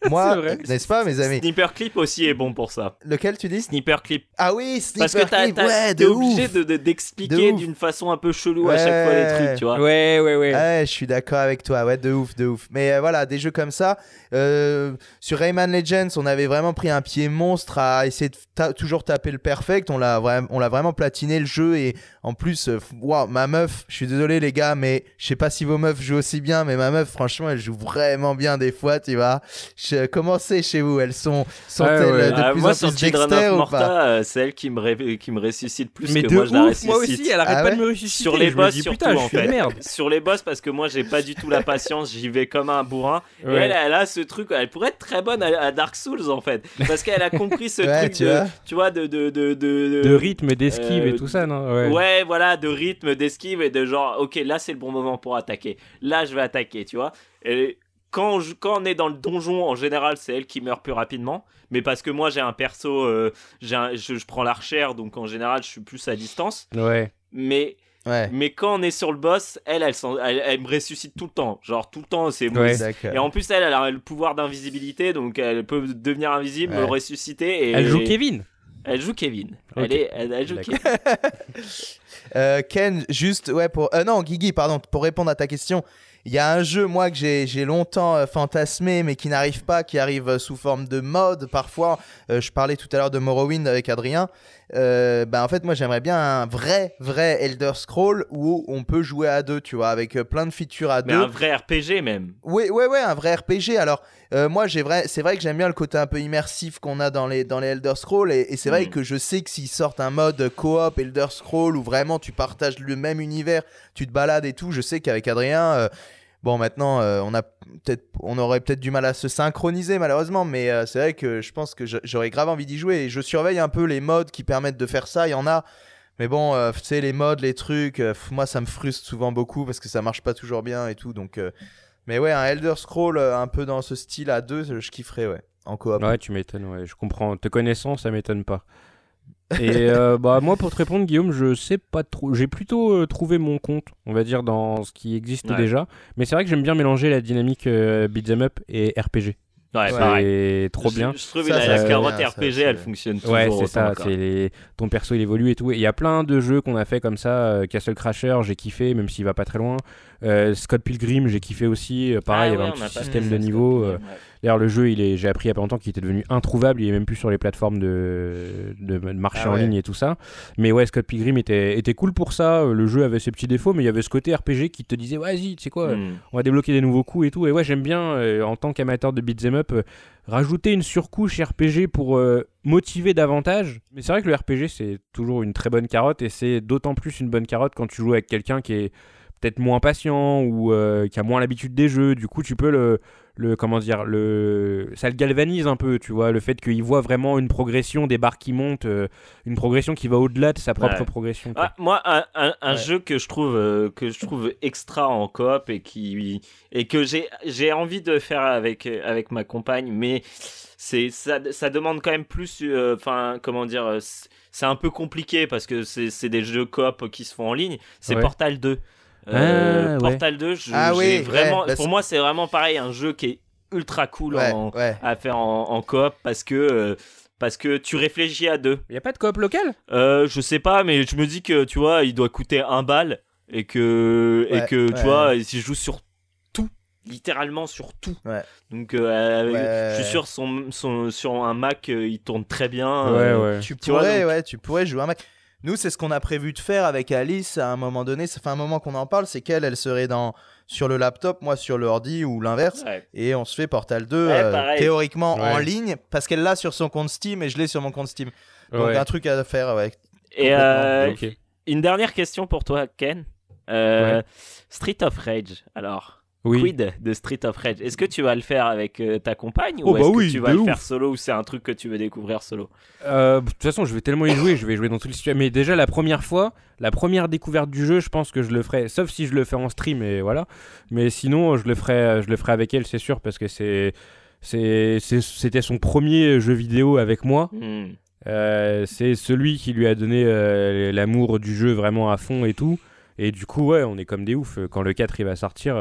moi n'est-ce pas mes amis Sniper Clip aussi est bon pour ça lequel tu dis Sniper Clip ah oui Sniper Clip parce que t'as, t'es obligé d'expliquer de, d'une façon un peu chelou à chaque fois les trucs tu vois ouais ouais ouais, ouais je suis d'accord avec toi ouais de ouf de ouf mais euh, voilà des jeux comme ça sur Rayman Legends on avait vraiment pris un pied monstre à essayer de toujours taper le père on l'a vraiment platiné le jeu et en plus, euh, waouh, ma meuf, je suis désolé les gars, mais je sais pas si vos meufs jouent aussi bien, mais ma meuf, franchement, elle joue vraiment bien des fois, tu vois. Je, c'est chez vous, elles sont, euh, de ah, plus en plus dexter ou pas euh, C'est elle qui me, qui me ressuscite plus mais que moi, je la ressuscite. aussi, elle arrête ah pas de me ressusciter. Sur les boss, surtout, en fait. Merde. Sur les boss, parce que moi, j'ai pas du tout la patience, j'y vais comme un bourrin. Et elle, a ce truc, elle pourrait être très bonne à, Dark Souls en fait, parce qu'elle a compris ce truc, tu, vois de de, rythme, d'esquive et euh, tout ça, non ouais. voilà, de rythme, d'esquive et de genre, ok, là c'est le bon moment pour attaquer. Là, je vais attaquer, tu vois. Et quand, je, quand on est dans le donjon, en général, c'est elle qui meurt plus rapidement. Mais parce que moi, j'ai un perso, euh, je, prends l'archère, donc en général, je suis plus à distance. Ouais. Mais. Mais quand on est sur le boss, elle elle, elle, me ressuscite tout le temps. Genre, tout le temps, c'est ouais, Et en plus, elle, a le pouvoir d'invisibilité, donc elle peut devenir invisible, ressusciter. Et... Elle joue Kevin elle joue Kevin. Elle, joue Kevin. Euh, Ken, juste, ouais, pour. Euh, non, Guigui, pardon, pour répondre à ta question, il y a un jeu, moi, que j'ai longtemps euh, fantasmé, mais qui n'arrive pas, qui arrive sous forme de mode parfois. je parlais tout à l'heure de Morrowind avec Adrien. Euh, bah en fait moi j'aimerais bien un vrai vrai Elder Scroll où on peut jouer à deux, tu vois, avec euh, plein de features à deux. un vrai RPG même. Oui ouais ouais un vrai RPG. Alors euh, moi j'ai vrai, c'est vrai que j'aime bien le côté un peu immersif qu'on a dans les dans les Elder Scrolls et, c'est vrai hmm. que je sais que s'ils sortent un mode coop Elder Scroll où vraiment tu partages le même univers, tu te balades et tout, je sais qu'avec Adrien Bon, maintenant, euh, on, a peut-être, on aurait peut-être du mal à se synchroniser, malheureusement, mais euh, c'est vrai que je pense que j'aurais grave envie d'y jouer. Et je surveille un peu les modes qui permettent de faire ça. Il y en a. Mais bon, euh, tu sais, les modes, les trucs, moi, ça me frustre souvent beaucoup parce que ça marche pas toujours bien et tout. Donc, mais ouais, un Elder Scroll un peu dans ce style à deux, je kifferais, ouais. En coop. Ouais, tu m'étonnes, ouais. Je comprends. Te connaissant, ça m'étonne pas. Et euh, bah, moi, pour te répondre, Guillaume, je sais pas trop. J'ai plutôt euh, trouvé mon compte, on va dire, dans ce qui existe déjà. Mais c'est vrai que j'aime bien mélanger la dynamique euh, beat'em up et RPG. Ouais, c'est trop bien. Je, trouve ça, la, carotte RPG, elle fonctionne toujours. Ouais, c'est ça. Ton perso, il évolue et tout. Il y a plein de jeux qu'on a fait comme ça. Castle Crasher, j'ai kiffé, même s'il va pas très loin. Euh, Scott Pilgrim, j'ai kiffé aussi. Euh, pareil, ah il y avait un petit système de niveau. Euh, d'ailleurs, le jeu, est, j'ai appris il y a pas longtemps qu'il était devenu introuvable. Il est même plus sur les plateformes de, marché ah en ligne et tout ça. Mais ouais, Scott Pilgrim était, cool pour ça. Le jeu avait ses petits défauts, mais il y avait ce côté RPG qui te disait, vas-y, tu sais quoi, hmm. on va débloquer des nouveaux coups et tout. Et ouais, j'aime bien, en tant qu'amateur de beat'em up, rajouter une surcouche RPG pour motiver davantage. Mais c'est vrai que le RPG, c'est toujours une très bonne carotte et c'est d'autant plus une bonne carotte quand tu joues avec quelqu'un qui est être moins patient ou euh, qui a moins l'habitude des jeux. Du coup, tu peux le, le comment dire, le ça le galvanise un peu, tu vois, le fait qu'il voit vraiment une progression des barres qui montent, euh, une progression qui va au-delà de sa propre progression. Ah, moi, un, jeu que je trouve euh, que je trouve extra en coop et qui et que j'ai j'ai envie de faire avec avec ma compagne, mais c'est ça, ça demande quand même plus, enfin comment dire c'est un peu compliqué parce que c'est des jeux coop qui se font en ligne. C'est Portal 2. Euh, ah, Portal 2, ah vraiment, bah pour moi, c'est vraiment pareil, un jeu qui est ultra cool à faire en, coop parce que. Euh, parce que tu réfléchis à deux. Il y a pas de coop local euh, Je sais pas, mais je me dis que tu vois, il doit coûter un bal et que, et que tu vois, si joue sur tout littéralement sur tout. Donc je suis sûr son, sur un Mac il tourne très bien. tu, pourrais ouais, tu pourrais jouer un Mac. Nous, c'est ce qu'on a prévu de faire avec Alice à un moment donné. Ça fait un moment qu'on en parle. C'est qu'elle, elle serait dans sur le laptop, moi sur l'ordi ou l'inverse. Et on se fait Portal 2 euh, théoriquement en ligne parce qu'elle l'a sur son compte Steam et je l'ai sur mon compte Steam. Donc un truc à faire. avec et euh, une dernière question pour toi, Ken. Euh, Street of Rage, alors oui. Quid de Street of Rage Est-ce que tu vas le faire avec euh, ta compagne oh, ou bah est-ce que tu vas le faire solo ou c'est un truc que tu veux découvrir solo euh, De toute façon, je vais tellement y jouer, je vais jouer dans tous les situations. Mais déjà, la première fois, la première découverte du jeu, je pense que je le ferai, sauf si je le fais en stream et voilà. Mais sinon, je le ferai, je le ferai avec elle, c'est sûr, parce que c'est, c'est, c'était son premier jeu vidéo avec moi. Hmm. Euh, c'est celui qui lui a donné l'amour du jeu vraiment à fond et tout. Et du coup, ouais, on est comme des oufs. Quand le 4 il va sortir,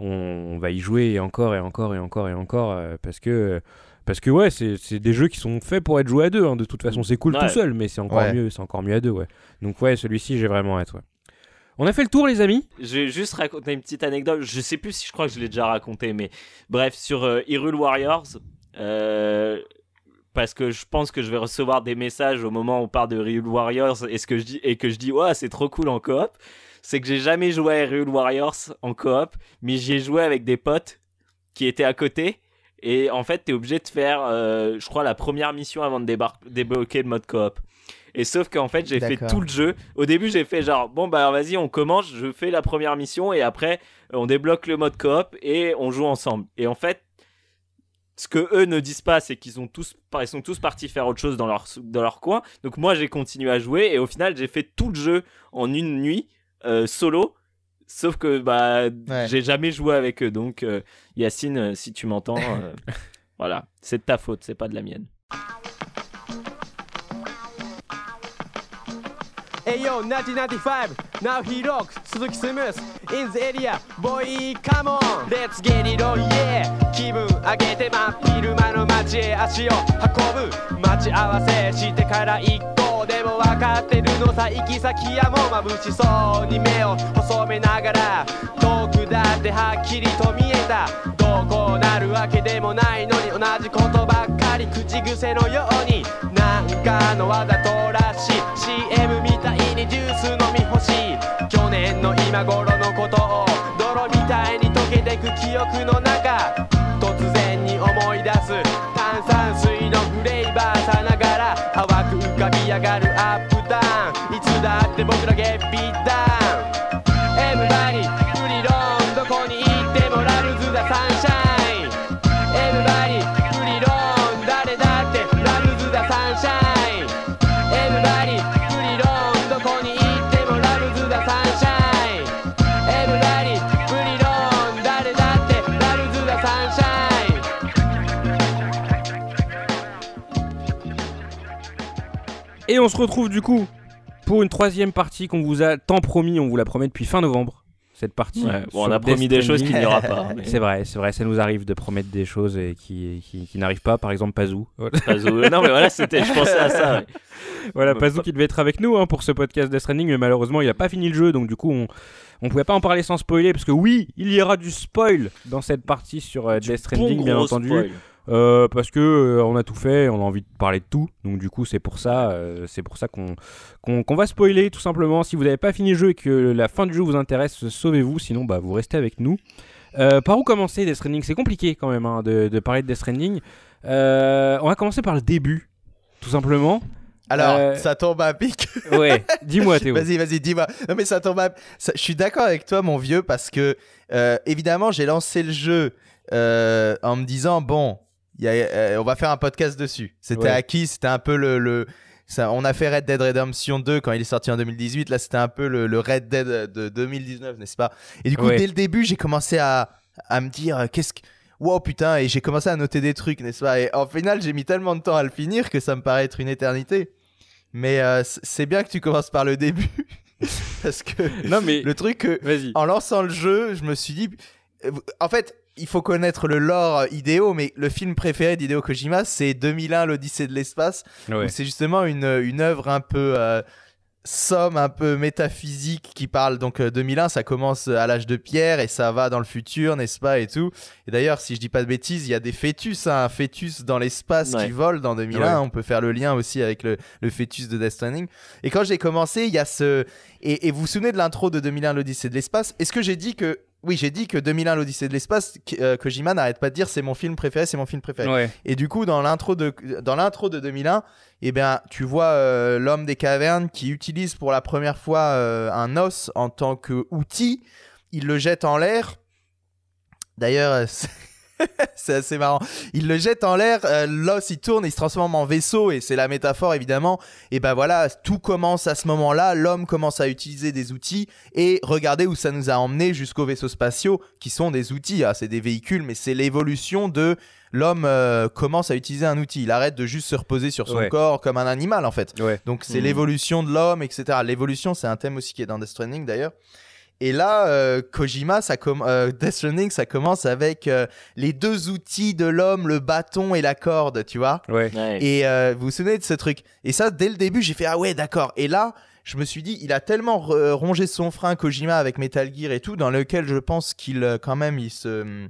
on, va y jouer encore et encore et encore et encore euh, parce que parce que ouais c'est des jeux qui sont faits pour être joués à deux hein, de toute façon c'est cool tout seul mais c'est encore mieux c'est encore mieux à deux ouais donc ouais celui-ci j'ai vraiment hâte On a fait le tour, les amis. Je vais juste raconter une petite anecdote. Je sais plus si je crois que je l'ai déjà raconté, mais bref, sur euh, Warriors, euh, parce que je pense que je vais recevoir des messages au moment où on parle de Hyrule Warriors et, ce que je dis, et que je dis, ouais, c'est trop cool en coop c'est que j'ai jamais joué à Warriors en coop, mais j'y ai joué avec des potes qui étaient à côté. Et en fait, t'es obligé de faire, euh, je crois, la première mission avant de débloquer le mode coop. Et sauf qu'en fait, j'ai fait tout le jeu. Au début, j'ai fait genre, bon, bah vas-y, on commence, je fais la première mission et après, on débloque le mode coop et on joue ensemble. Et en fait, ce que eux ne disent pas, c'est qu'ils tous, ils sont tous partis faire autre chose dans leur, dans leur coin. Donc moi, j'ai continué à jouer et au final, j'ai fait tout le jeu en une nuit euh, solo. Sauf que bah j'ai jamais joué avec eux, donc euh, Yacine, euh, si tu m'entends, euh, voilà, c'est de ta faute, c'est pas de la mienne. Hey yo, 1995, now he rocks, Suzuki Smooth, in the area, boy, come on, let's get it on, yeah! 気分上げてま、昼間の街へ足を運ぶ、待ち合わせしてから一回でも分かってるのさ行き先やも眩しそうに目を細めながら遠くだってはっきりと見えたどうこうなるわけでもないのに同じことばっかり口癖のようになんかのわざとらしい CM みたいにジュース飲み干し去年の今頃のことを泥みたいに溶けてく記憶の中突然に思い出す Et on se retrouve du coup pour une troisième partie qu'on vous a tant promis, on vous la promet depuis fin novembre. Cette partie. on a promis des choses qu'il n'y aura pas. Hein, c'est vrai, c'est vrai, ça nous arrive de promettre des choses et qui, qui, n'arrivent pas. Par exemple, Pazou. Pazou. non, mais voilà, c'était, je pensais à ça. Voilà, Pazou qui devait être avec nous hein, pour ce podcast Death Stranding, mais malheureusement, il n'a pas fini le jeu, donc du coup, on, ne pouvait pas en parler sans spoiler, parce que oui, il y aura du spoil dans cette partie sur euh, Death Stranding, bien entendu. Spoil. Euh, parce que euh, on a tout fait, on a envie de parler de tout. Donc du coup, c'est pour ça, euh, c'est pour ça qu'on va spoiler tout simplement. Si vous n'avez pas fini le jeu et que la fin du jeu vous intéresse, sauvez-vous. Sinon, bah vous restez avec nous. par où commencer Death Stranding C'est compliqué quand même hein, de, parler de Death Stranding. on va commencer par le début, tout simplement. Alors, ça tombe à pic. ouais, dis-moi Théo. Vas-y, vas-y, dis-moi. Non mais ça tombe à... Ça... Je suis d'accord avec toi mon vieux parce que évidemment j'ai lancé le jeu en me disant, bon, euh, on va faire un podcast dessus. C'était acquis, c'était un peu le, on a fait Red Dead Redemption 2 quand il est sorti en 2018. Là, c'était un peu le, Red Dead de 2019, n'est-ce pas Et du coup, dès le début, j'ai commencé à, me dire euh, qu'est-ce que. Wow, putain, et j'ai commencé à noter des trucs, n'est-ce pas Et en final, j'ai mis tellement de temps à le finir que ça me paraît être une éternité. Mais euh, c'est bien que tu commences par le début. parce que le truc, en lançant le jeu, je me suis dit. En fait, il faut connaître le lore idéo, mais le film préféré d'Hideo Kojima, c'est 2001, l'Odyssée de l'espace. C'est justement une, une œuvre un peu euh, somme, un peu métaphysique qui parle. Donc 2001, euh, ça commence à l'âge de pierre et ça va dans le futur, n'est-ce pas, et tout. Et d'ailleurs, si je dis pas de bêtises, il y a des fœtus, hein, un fœtus dans l'espace qui vole dans 2001. On peut faire le lien aussi avec le, fœtus de Death Stranding. Et quand j'ai commencé, il y a ce... Et, et vous vous souvenez de l'intro de 2001, l'Odyssée de l'espace Est-ce que j'ai dit que oui, j'ai dit que 2001, l'Odyssée de l'espace, que euh, Kojima n'arrête pas de dire c'est mon film préféré, c'est mon film préféré. Et du coup, dans l'intro de, de 2001, eh bien, tu vois euh, l'homme des cavernes qui utilise pour la première fois euh, un os en tant qu'outil. Il le jette en l'air. D'ailleurs, c'est assez marrant. Il le jette en l'air, euh, l'os il tourne, il se transforme en vaisseau et c'est la métaphore évidemment. Et ben voilà, tout commence à ce moment-là, l'homme commence à utiliser des outils et regardez où ça nous a emmené jusqu'aux vaisseaux spatiaux qui sont des outils, ah, c'est des véhicules mais c'est l'évolution de l'homme euh, commence à utiliser un outil. Il arrête de juste se reposer sur son corps comme un animal en fait. Donc c'est mmh. l'évolution de l'homme, etc. L'évolution, c'est un thème aussi qui est dans Death Stranding d'ailleurs. Et là, euh, Kojima, ça euh, Death Stranding, ça commence avec euh, les deux outils de l'homme, le bâton et la corde, tu vois. Et vous vous souvenez de ce truc Et ça, dès le début, j'ai fait ah ouais, d'accord. Et là, je me suis dit, il a tellement rongé son frein Kojima avec Metal Gear et tout, dans lequel je pense qu'il quand même il se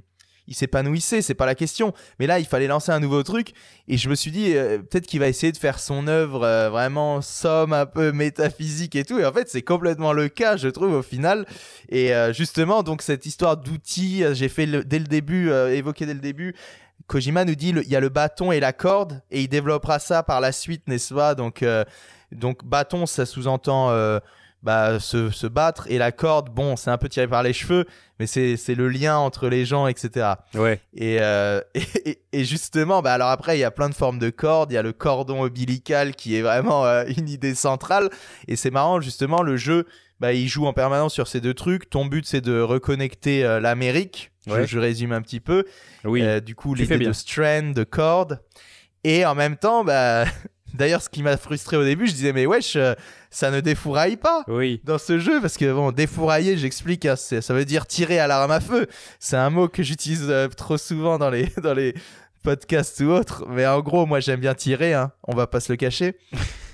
il s'épanouissait, c'est pas la question. Mais là, il fallait lancer un nouveau truc. Et je me suis dit, euh, peut-être qu'il va essayer de faire son œuvre euh, vraiment somme un peu métaphysique et tout. Et en fait, c'est complètement le cas, je trouve, au final. Et euh, justement, donc, cette histoire d'outils, j'ai fait dès le début, évoqué dès le début. Kojima nous dit, il y a le bâton et la corde, et il développera ça par la suite, n'est-ce pas Donc, donc bâton, ça sous-entend bah, se, battre. Et la corde, bon, c'est un peu tiré par les cheveux, mais c'est, le lien entre les gens, etc. Ouais. Euh, et, et, justement, bah, alors après, il y a plein de formes de cordes. Il y a le cordon ombilical qui est vraiment euh, une idée centrale. Et c'est marrant, justement, le jeu, bah, il joue en permanence sur ces deux trucs. Ton but, c'est de reconnecter euh, l'Amérique. Je, résume un petit peu. Oui. du coup, l'idée de strand, de corde. Et en même temps, bah, D'ailleurs, ce qui m'a frustré au début, je disais, mais wesh, euh, ça ne défouraille pas dans ce jeu, parce que bon, défourailler, j'explique, hein, ça veut dire tirer à l'arme à feu. C'est un mot que j'utilise euh, trop souvent dans les, dans podcasts ou autres, mais en gros, moi j'aime bien tirer, hein, on va pas se le cacher.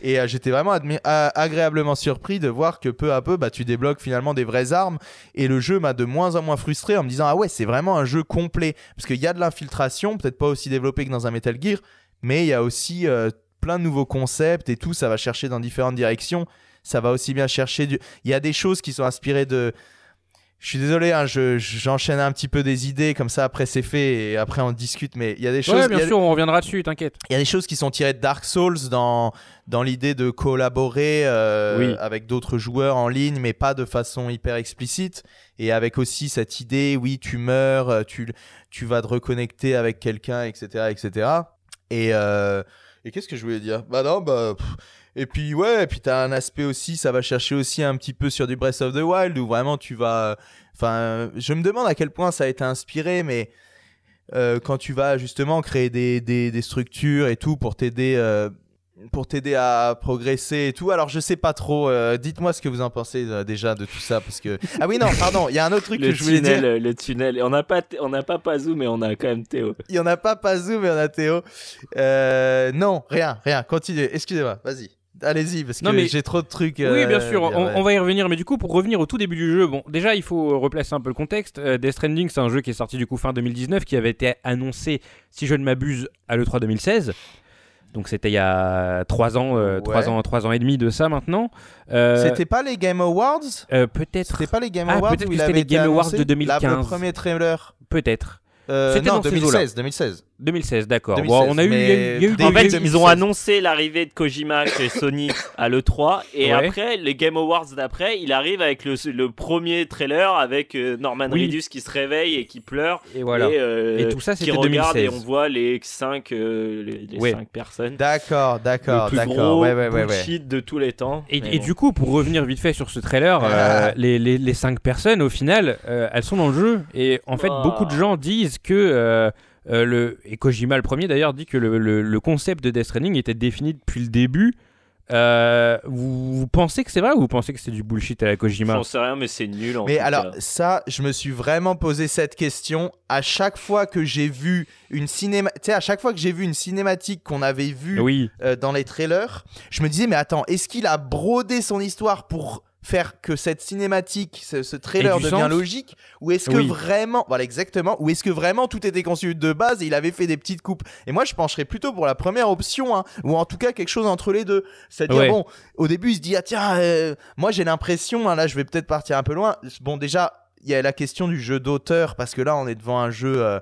Et euh, j'étais vraiment agréablement surpris de voir que peu à peu, bah, tu débloques finalement des vraies armes. Et le jeu m'a de moins en moins frustré en me disant Ah ouais, c'est vraiment un jeu complet. Parce qu'il y a de l'infiltration, peut-être pas aussi développée que dans un Metal Gear, mais il y a aussi plein de nouveaux concepts et tout. Ça va chercher dans différentes directions. Ça va aussi bien chercher du. Il y a des choses qui sont inspirées de. Je suis désolé, hein, j'enchaîne un petit peu des idées, comme ça après c'est fait et après on discute, mais il y a des choses. Ouais, bien sûr, on reviendra dessus, t'inquiète. Il y a des choses qui sont tirées de Dark Souls dans, dans l'idée de collaborer euh, avec d'autres joueurs en ligne, mais pas de façon hyper explicite. Et avec aussi cette idée, oui, tu meurs, euh, tu, tu vas te reconnecter avec quelqu'un, etc., etc. Et. Euh, et qu'est-ce que je voulais dire Bah non, bah. Et puis ouais, et puis t'as un aspect aussi, ça va chercher aussi un petit peu sur du Breath of the Wild où vraiment tu vas. Enfin, je me demande à quel point ça a été inspiré, mais euh, quand tu vas justement créer des, structures et tout pour t'aider. Euh, pour t'aider à progresser et tout. Alors je sais pas trop. Euh, dites-moi ce que vous en pensez euh, déjà de tout ça parce que ah oui non pardon il y a un autre truc que je voulais dire. Euh, le tunnel. On n'a pas on n'a pas Pazou mais on a quand même Théo. Il y en a pas Pazou mais on a Théo. non rien rien continuez. Excusez-moi vas-y. Allez-y, parce que j'ai trop de trucs. Oui, bien sûr, on, va y revenir. Mais du coup, pour revenir au tout début du jeu, bon, déjà, il faut replacer un peu le contexte. Death Stranding, c'est un jeu qui est sorti du coup fin 2019, qui avait été annoncé, si je ne m'abuse, à l'E3 2016. Donc c'était il y a 3 ans, 3 euh, ans, 3 ans et demi de ça maintenant. Euh... C'était pas les Game Awards euh, Peut-être. C'était pas les Game ah, Awards peut-être que c'était les Game Awards de 2015. le premier trailer. Peut-être. c'était non, 2016, 2016. 2016, d'accord. on a eu, en fait, ils ont annoncé l'arrivée de Kojima chez Sony à l'E3 et après, les Game Awards d'après, il arrive avec le, premier trailer avec euh, Norman Ridus Reedus qui se réveille et qui pleure. Et voilà. Et, euh, et tout ça, c'était 2016. Et on voit les 5 euh, les, cinq personnes. D'accord, d'accord, d'accord. Ouais, ouais, ouais, de tous les temps. Et, du coup, pour revenir vite fait sur ce trailer, ah. les, les, cinq personnes, au final, elles sont dans le jeu. Et en fait, ah. beaucoup de gens disent que euh, le, et Kojima, le premier d'ailleurs, dit que le, concept de Death Stranding était défini depuis le début. Euh, vous, pensez que c'est vrai ou vous pensez que c'est du bullshit à la Kojima J'en sais rien, mais c'est nul. En mais alors, ça, je me suis vraiment posé cette question à chaque fois que j'ai vu une cinéma, à chaque fois que j'ai vu une cinématique qu'on avait vue euh, dans les trailers, je me disais mais attends, est-ce qu'il a brodé son histoire pour faire que cette cinématique, ce, trailer devient logique Ou est-ce que vraiment, voilà exactement, ou est-ce que vraiment tout était conçu de base et il avait fait des petites coupes Et moi, je pencherais plutôt pour la première option, hein, ou en tout cas quelque chose entre les deux. C'est-à-dire bon, au début, il se dit ah tiens, euh, moi j'ai l'impression, hein, là je vais peut-être partir un peu loin. Bon déjà, il y a la question du jeu d'auteur parce que là on est devant un jeu. Euh,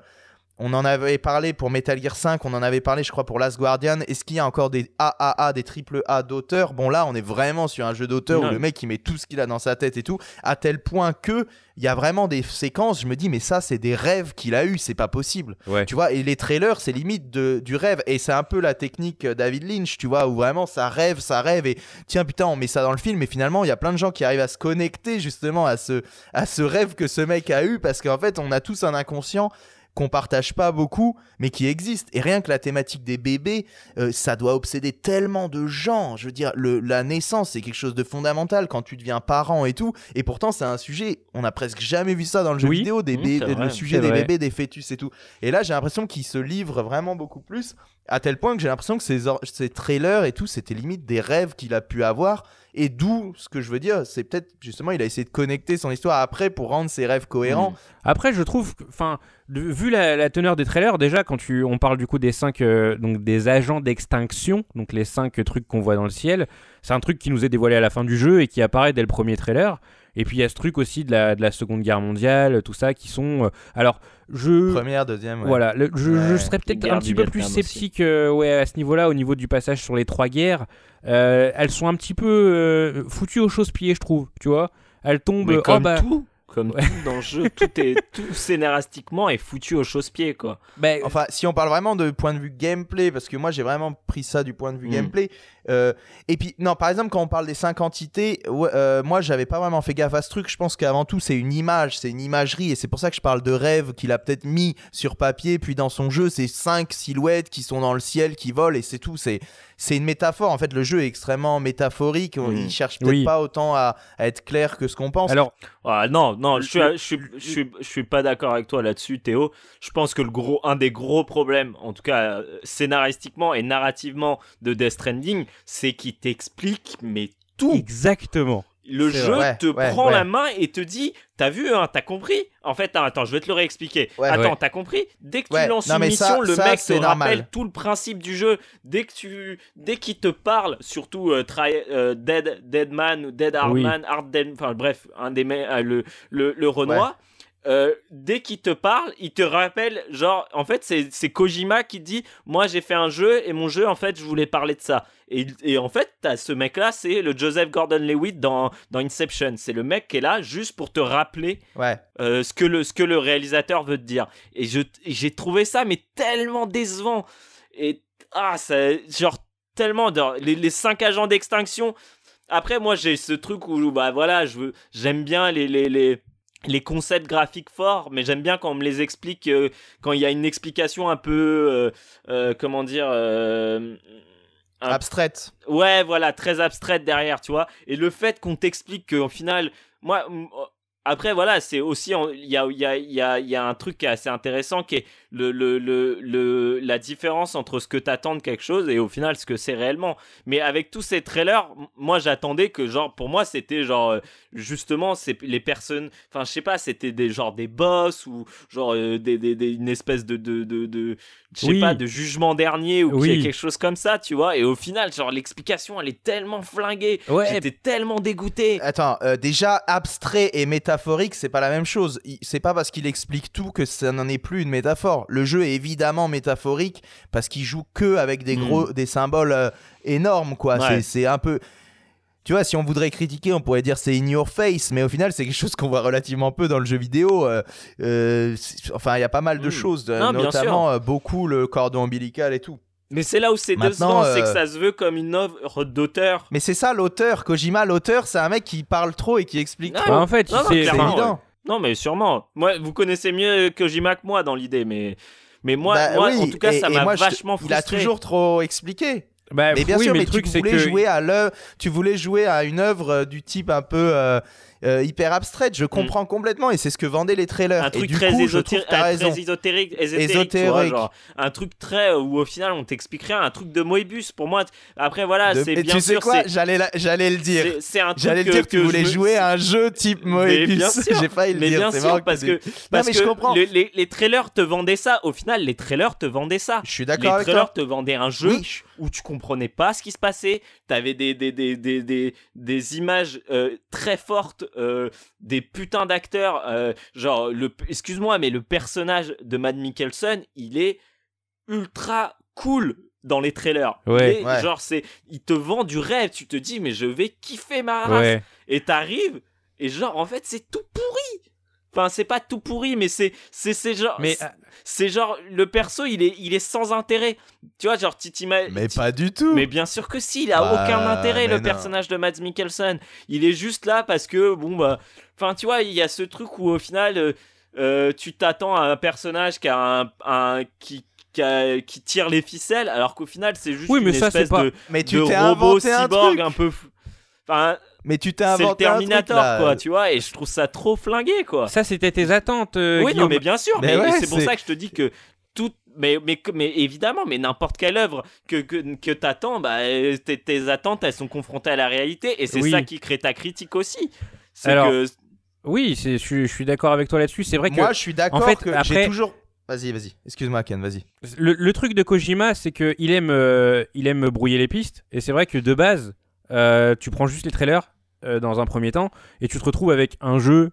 on en avait parlé pour Metal Gear 5, on en avait parlé, je crois, pour Last Guardian. Est-ce qu'il y a encore des AAA, des triple A d'auteur Bon, là, on est vraiment sur un jeu d'auteur où le mec, il met tout ce qu'il a dans sa tête et tout, à tel point que il y a vraiment des séquences, je me dis, mais ça, c'est des rêves qu'il a eu, c'est pas possible. Tu vois, et les trailers, c'est limite du rêve. Et c'est un peu la technique euh, David Lynch, tu vois, où vraiment ça rêve, ça rêve. Et tiens, putain, on met ça dans le film. Et finalement, il y a plein de gens qui arrivent à se connecter justement à ce, à ce rêve que ce mec a eu, parce qu'en fait, on a tous un inconscient qu'on partage pas beaucoup, mais qui existe. Et rien que la thématique des bébés, euh, ça doit obséder tellement de gens. Je veux dire, la naissance, c'est quelque chose de fondamental quand tu deviens parent et tout. Et pourtant, c'est un sujet, on n'a presque jamais vu ça dans le jeu vidéo, des mmh, le sujet des bébés, des fœtus et tout. Et là, j'ai l'impression qu'ils se livrent vraiment beaucoup plus à tel point que j'ai l'impression que ces, ces, trailers et tout, c'était limite des rêves qu'il a pu avoir. Et d'où ce que je veux dire, c'est peut-être justement, il a essayé de connecter son histoire après pour rendre ses rêves cohérents. Après, je trouve, enfin, vu la, teneur des trailers, déjà, quand tu, on parle du coup des cinq, euh, donc des agents d'extinction, donc les cinq trucs qu'on voit dans le ciel, c'est un truc qui nous est dévoilé à la fin du jeu et qui apparaît dès le premier trailer. Et puis il y a ce truc aussi de la, de la Seconde Guerre mondiale, tout ça, qui sont. Euh, alors, je. Première, deuxième. Voilà, je, serais peut-être un petit peu plus sceptique euh, ouais, à ce niveau-là, au niveau du passage sur les trois guerres. Euh, elles sont un petit peu foutues aux choses pillées, je trouve, tu vois. Elles tombent. Mais comme oh, bah, tout comme dans le jeu, tout est tout scénaristiquement est foutu au chausse-pied quoi. Bah, euh, enfin, si on parle vraiment de point de vue gameplay, parce que moi j'ai vraiment pris ça du point de vue mm. gameplay. Euh, et puis non, par exemple quand on parle des cinq entités, euh, moi j'avais pas vraiment fait gaffe à ce truc. Je pense qu'avant tout c'est une image, c'est une imagerie, et c'est pour ça que je parle de rêve qu'il a peut-être mis sur papier puis dans son jeu. C'est cinq silhouettes qui sont dans le ciel, qui volent et c'est tout. C'est c'est une métaphore. En fait, le jeu est extrêmement métaphorique. Il Il mm. cherche peut-être pas autant à, être clair que ce qu'on pense. Alors, ah, non, non, je suis, suis, pas d'accord avec toi là-dessus, Théo. Je pense que le gros, un des gros problèmes, en tout cas euh, scénaristiquement et narrativement de Death Stranding, c'est qu'il t'explique mais tout. Exactement le jeu te prend la main et te dit T'as vu, hein, t'as compris En fait, attends, je vais te le réexpliquer. attends, t'as compris Dès que tu lances une mission, le mec te rappelle tout le principe du jeu. Dès que tu, dès qu'il te parle, surtout euh, euh, Dead, Dead Man ou Dead Hard Man, enfin bref, un des euh, le, le, le Renoir. Euh, dès qu'il te parle, il te rappelle, genre, en fait, c'est Kojima qui dit Moi, j'ai fait un jeu et mon jeu, en fait, je voulais parler de ça. Et, en fait, as ce mec-là, c'est le Joseph Gordon levitt dans, Inception. C'est le mec qui est là juste pour te rappeler euh, ce, que le, réalisateur veut te dire. Et j'ai trouvé ça, mais tellement décevant. Et ah, genre, tellement. les, les cinq agents d'extinction. Après, moi, j'ai ce truc où, bah voilà, j'aime bien les, les les concepts graphiques forts, mais j'aime bien quand on me les explique, euh, quand il y a une explication un peu, euh, euh, comment dire, abstraite. Ouais, voilà, très abstraite derrière, tu vois. Et le fait qu'on t'explique qu'en final, moi, après, voilà, c'est aussi. Il y a, y, a, y, a, y a, un truc qui est assez intéressant qui est le, le, le, la différence entre ce que t'attends de quelque chose et au final ce que c'est réellement. Mais avec tous ces trailers, moi j'attendais que, genre, pour moi c'était genre. Euh, justement, c'est les personnes. Enfin, je sais pas, c'était des genre des boss ou genre euh, des, des, une espèce de. de, de, je sais pas, de jugement dernier ou quelque chose comme ça, tu vois. Et au final, genre, l'explication elle est tellement flinguée. Ouais. J'étais tellement dégoûté. Attends, euh, déjà abstrait et métal métaphorique, c'est pas la même chose. C'est pas parce qu'il explique tout que ça n'en est plus une métaphore. Le jeu est évidemment métaphorique parce qu'il joue que avec des mm. gros, des symboles euh, énormes, quoi. C'est un peu. Tu vois, si on voudrait critiquer, on pourrait dire c'est in your face, mais au final, c'est quelque chose qu'on voit relativement peu dans le jeu vidéo. Euh, euh, enfin, il y a pas mal de mm. choses, notamment beaucoup le cordon ombilical et tout. Mais c'est là où c'est décevant, euh... c'est que euh, ça se veut comme une œuvre d'auteur. Mais c'est ça l'auteur, Kojima l'auteur, c'est un mec qui parle trop et qui explique trop. Bah, en fait, c'est évident. Non mais sûrement. Moi, vous connaissez mieux Kojima que moi dans l'idée, mais mais moi, bah, moi en tout cas, ça m'a vachement frustré. Il a toujours trop expliqué. Bah, mais bien sûr, mais, le truc, tu voulais jouer à tu voulais jouer à une œuvre euh, du type un peu. Euh, euh, hyper abstraite. Je comprends mm. complètement et c'est ce que vendaient les trailers. Un truc très, ésotérique, genre, un truc très où au final on t'explique rien, un truc de Moebius pour moi. Après voilà, c'est bien tu sûr. Tu sais quoi J'allais j'allais le dire. J'allais le dire que, tu voulais jouer à un jeu type Moebius. J'ai failli le dire. Bien sûr, parce que parce que les trailers te vendaient ça. Au final, les trailers te vendaient ça. Je suis d'accord avec toi. Les trailers te vendaient un jeu où tu comprenais pas ce qui se passait. T'avais des, des, des, images euh, très fortes, euh, des putains d'acteurs. Euh, genre, le, excuse-moi, mais le personnage de Mad Mikkelsen, il est ultra cool dans les trailers. Ouais, Genre, c'est, il te vend du rêve. Tu te dis, mais je vais kiffer ma race. Et t'arrives, et genre, en fait, c'est tout pourri c'est pas tout pourri, mais c'est c'est genre mais ah. c'est genre le perso, il est il est sans intérêt. Tu vois, genre Titi Mais pas du tout. Mais bien sûr que si, il a bah, aucun intérêt le personnage de Mads Mikkelsen. Il est juste là parce que bon bah enfin tu vois, il y a ce truc où au final euh, euh, tu t'attends à un personnage qui a un, qui qui, tire les ficelles, alors qu'au final c'est juste mais une ça, espèce de, mais tu robot cyborg un, un peu. Enfin, mais tu t'es inventé un Terminator, quoi, tu vois, et je trouve ça trop flingué, quoi. Ça, c'était tes attentes. Euh, oui, non, mais bien sûr, mais, c'est pour ça que je te dis que tout, mais, mais, mais évidemment, mais n'importe quelle œuvre que, que, que t'attends, bah, euh, tes, attentes, elles sont confrontées à la réalité, et c'est ça qui crée ta critique aussi. C'est que. Oui, je, je suis d'accord avec toi là-dessus. C'est vrai que. Moi, je suis d'accord en fait, que après... j'ai toujours. Vas-y, vas-y. Excuse-moi, Ken, vas-y. Le, truc de Kojima, c'est qu'il aime, euh, il aime brouiller les pistes. Et c'est vrai que de base, tu prends juste les trailers, euh, dans un premier temps, et tu te retrouves avec un jeu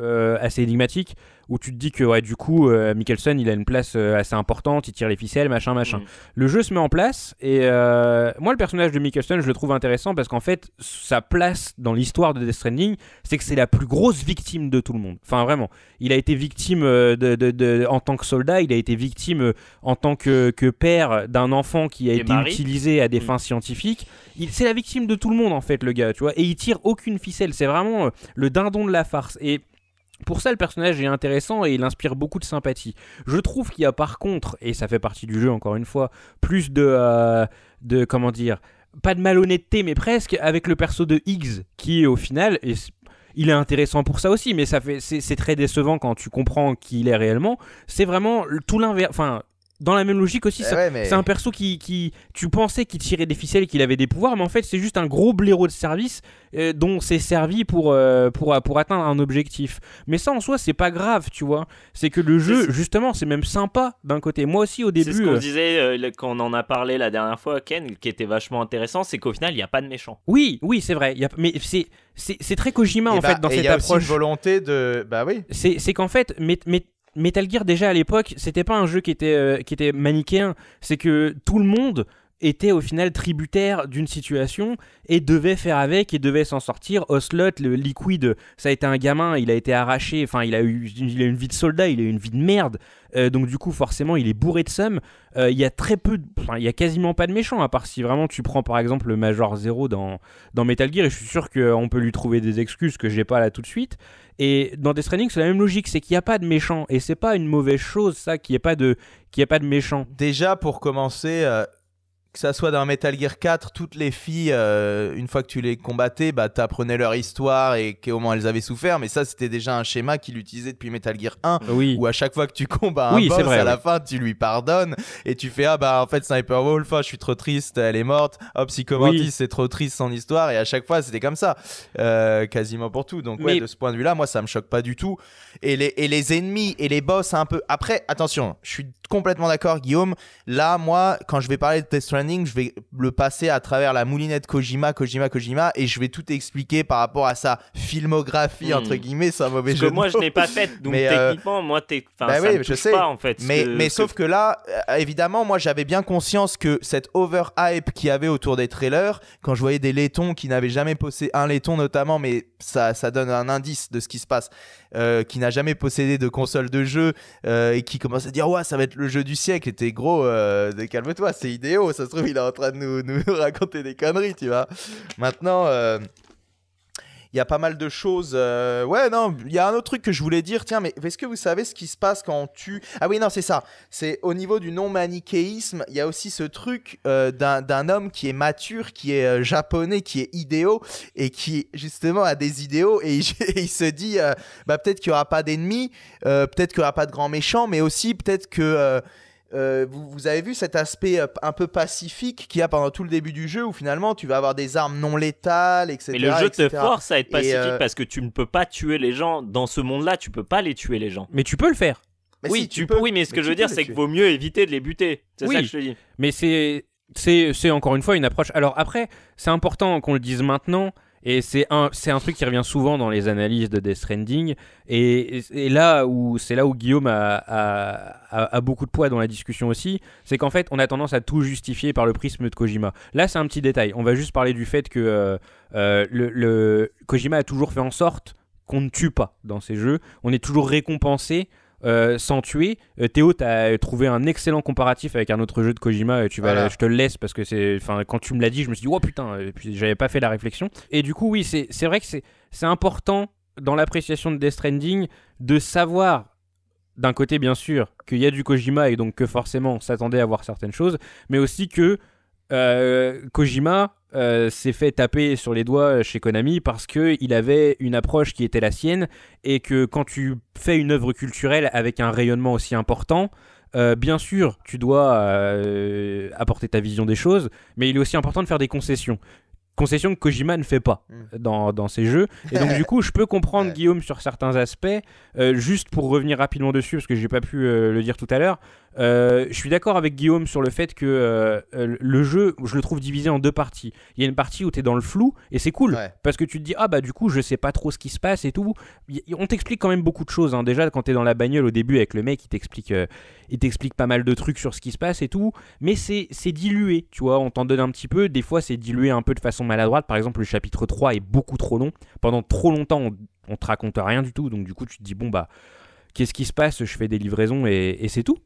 euh, assez énigmatique où tu te dis que ouais, du coup euh, Mikkelsen il a une place euh, assez importante, il tire les ficelles, machin machin. Mm. Le jeu se met en place et euh, moi le personnage de Mikkelsen je le trouve intéressant parce qu'en fait sa place dans l'histoire de Death Stranding c'est que c'est la plus grosse victime de tout le monde. Enfin vraiment, il a été victime de, en tant que soldat, il a été victime en tant que, que père d'un enfant qui a été utilisé à des mm. fins scientifiques. C'est la victime de tout le monde en fait le gars, tu vois, et il tire aucune ficelle, c'est vraiment le dindon de la farce et pour ça, le personnage est intéressant et il inspire beaucoup de sympathie. Je trouve qu'il y a par contre, et ça fait partie du jeu encore une fois, plus de, euh, de comment dire, pas de malhonnêteté, mais presque avec le perso de Higgs, qui au final, et il est intéressant pour ça aussi, mais ça fait, c'est, très décevant quand tu comprends qui il est réellement. C'est vraiment tout l'inverse dans la même logique aussi, eh c'est un perso qui, tu pensais qu'il tirait des ficelles qu'il avait des pouvoirs, mais en fait c'est juste un gros blaireau de service euh, dont c'est servi pour, euh, pour, pour atteindre un objectif. Mais ça en soi c'est pas grave, tu vois. C'est que le jeu, justement, c'est même sympa d'un côté. Moi aussi au début... C'est ce qu'on euh, disait quand on en a parlé la dernière fois, Ken, qui était vachement intéressant, c'est qu'au final il n'y a pas de méchant. Oui, oui c'est vrai, y mais c'est... C'est très Kojima eh en bah, fait dans et cette y a approche. une volonté de. Bah oui. C'est qu'en fait, mais, mais Metal Gear déjà à l'époque, c'était pas un jeu qui était, euh, qui était manichéen, c'est que tout le monde était au final tributaire d'une situation et devait faire avec et devait s'en sortir. Oslot, le liquide, ça a été un gamin, il a été arraché, enfin il a eu il a une vie de soldat, il a eu une vie de merde. Euh, donc du coup forcément il est bourré de somme. Euh, il y a très peu, enfin il y a quasiment pas de méchants à part si vraiment tu prends par exemple le Major Zero dans, dans Metal Gear et je suis sûr qu'on peut lui trouver des excuses que j'ai pas là tout de suite. Et dans Death Stranding, c'est la même logique, c'est qu'il n'y a pas de méchants. et c'est pas une mauvaise chose ça qu'il n'y ait pas de qu'il pas de méchant. Déjà pour commencer, euh, que ça soit dans Metal Gear 4, toutes les filles, euh, une fois que tu les combattais, bah, t'apprenais leur histoire et moins elles avaient souffert. Mais ça, c'était déjà un schéma qu'il utilisait depuis Metal Gear 1, oui. où à chaque fois que tu combats un boss, à la fin, tu lui pardonnes et tu fais ah bah en fait Sniper Wolf, oh, je suis trop triste, elle est morte. Hop, Psychomantis, c'est trop triste son histoire. Et à chaque fois, c'était comme ça, euh, quasiment pour tout. Donc ouais, de ce point de vue-là, moi, ça me choque pas du tout. Et les ennemis et les boss, un peu. Après, attention, je suis complètement d'accord, Guillaume. Là, moi, quand je vais parler de test je vais le passer à travers la moulinette Kojima, Kojima, Kojima, et je vais tout expliquer par rapport à sa filmographie, entre hmm. guillemets, c'est un mauvais moi, je n'ai pas fait donc euh, techniquement, moi, t'es. Ben ça je sais. pas, en fait. Mais, sauf que là, euh, évidemment, moi, j'avais bien conscience que cette overhype qu'il y avait autour des trailers, quand je voyais des laitons qui n'avaient jamais posé un laiton notamment, mais ça, ça donne un indice de ce qui se passe. Euh, qui n'a jamais possédé de console de jeu euh, et qui commence à dire ouais ça va être le jeu du siècle et t'es gros euh, calme-toi c'est idéo ça se trouve il est en train de nous, nous raconter des conneries tu vois maintenant il y a pas mal de choses. Euh, ouais, non, il y a un autre truc que je voulais dire. Tiens, mais est-ce que vous savez ce qui se passe quand on tue Ah oui, non, c'est ça. C'est au niveau du non-manichéisme, il y a aussi ce truc euh, d'un homme qui est mature, qui est euh, japonais, qui est idéo et qui justement a des idéaux et il, se dit, bah, peut-être qu'il n'y aura pas d'ennemis, peut-être qu'il n'y aura pas de grands méchants, mais aussi peut-être que euh, vous, avez vu cet aspect euh, un peu pacifique qu'il y a pendant tout le début du jeu où finalement tu vas avoir des armes non létales, etc. Mais le jeu te force à être pacifique euh, parce que tu ne peux pas tuer les gens. Dans ce monde-là, tu peux pas les tuer les gens. Mais tu peux le faire. oui, tu peux. oui, mais ce que je veux dire, c'est qu'il vaut mieux éviter de les buter. C'est ça que je te dis. Mais c'est encore une fois une approche. Alors après, c'est important qu'on le dise maintenant et c'est un, c'est un truc qui revient souvent dans les analyses de Death Stranding. Et, là où c'est là où Guillaume a, a, a, beaucoup de poids dans la discussion aussi, c'est qu'en fait, on a tendance à tout justifier par le prisme de Kojima. Là, c'est un petit détail. On va juste parler du fait que euh, euh, le, le, Kojima a toujours fait en sorte qu'on ne tue pas dans ses jeux. On est toujours récompensé euh, sans tuer. Euh, Théo, tu as euh, trouvé un excellent comparatif avec un autre jeu de Kojima. Tu vas, Je te laisse parce que c'est, quand tu me l'as dit, je me suis dit, oh putain, j'avais pas fait la réflexion. Et du coup, oui, c'est vrai que c'est important dans l'appréciation de Death Stranding de savoir d'un côté bien sûr qu'il y a du Kojima et donc que forcément on s'attendait à voir certaines choses, mais aussi que euh, Kojima euh, s'est fait taper sur les doigts euh, chez Konami parce qu'il avait une approche qui était la sienne et que quand tu fais une œuvre culturelle avec un rayonnement aussi important, bien sûr, tu dois apporter ta vision des choses, mais il est aussi important de faire des concessions concessions que Kojima ne fait pas mm. dans, ses jeux. Et donc, du coup, je peux comprendre Guillaume sur certains aspects. juste pour revenir rapidement dessus, parce que j'ai pas pu le dire tout à l'heure, euh, je suis d'accord avec Guillaume sur le fait que euh, le jeu, je le trouve divisé en deux parties. Il y a une partie où tu es dans le flou et c'est cool parce que tu te dis ah bah du coup je sais pas trop ce qui se passe et tout. On t'explique quand même beaucoup de choses. Hein. Déjà quand tu es dans la bagnole au début avec le mec, il t'explique, euh, t'explique pas mal de trucs sur ce qui se passe et tout. Mais c'est, c'est dilué, tu vois. On t'en donne un petit peu. Des fois c'est dilué un peu de façon maladroite. Par exemple le chapitre 3 est beaucoup trop long. Pendant trop longtemps on, te raconte rien du tout. Donc du coup tu te dis bon bah qu'est-ce qui se passe Je fais des livraisons et c'est tout.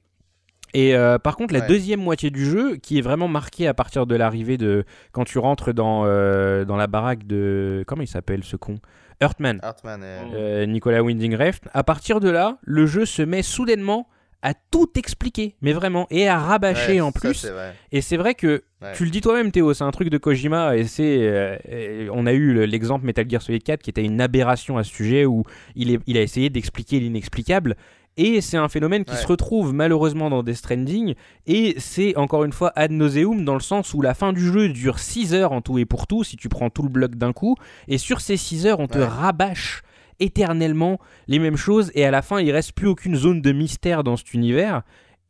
Et euh, par contre, la deuxième moitié du jeu, qui est vraiment marquée à partir de l'arrivée de. Quand tu rentres dans, euh, dans la baraque de. Comment il s'appelle ce con Earthman. Earthman oh. euh... Nicolas Winding Refn. À partir de là, le jeu se met soudainement à tout expliquer, mais vraiment, et à rabâcher en plus. Et c'est vrai que tu le dis toi-même, Théo, c'est un truc de Kojima, et c'est. Euh, on a eu l'exemple Metal Gear Solid 4 qui était une aberration à ce sujet où il, est, il a essayé d'expliquer l'inexplicable. Et c'est un phénomène qui se retrouve malheureusement dans Death Stranding. Et c'est encore une fois ad nauseum dans le sens où la fin du jeu dure 6 heures en tout et pour tout, si tu prends tout le bloc d'un coup. Et sur ces 6 heures, on te rabâche éternellement les mêmes choses. Et à la fin, il reste plus aucune zone de mystère dans cet univers.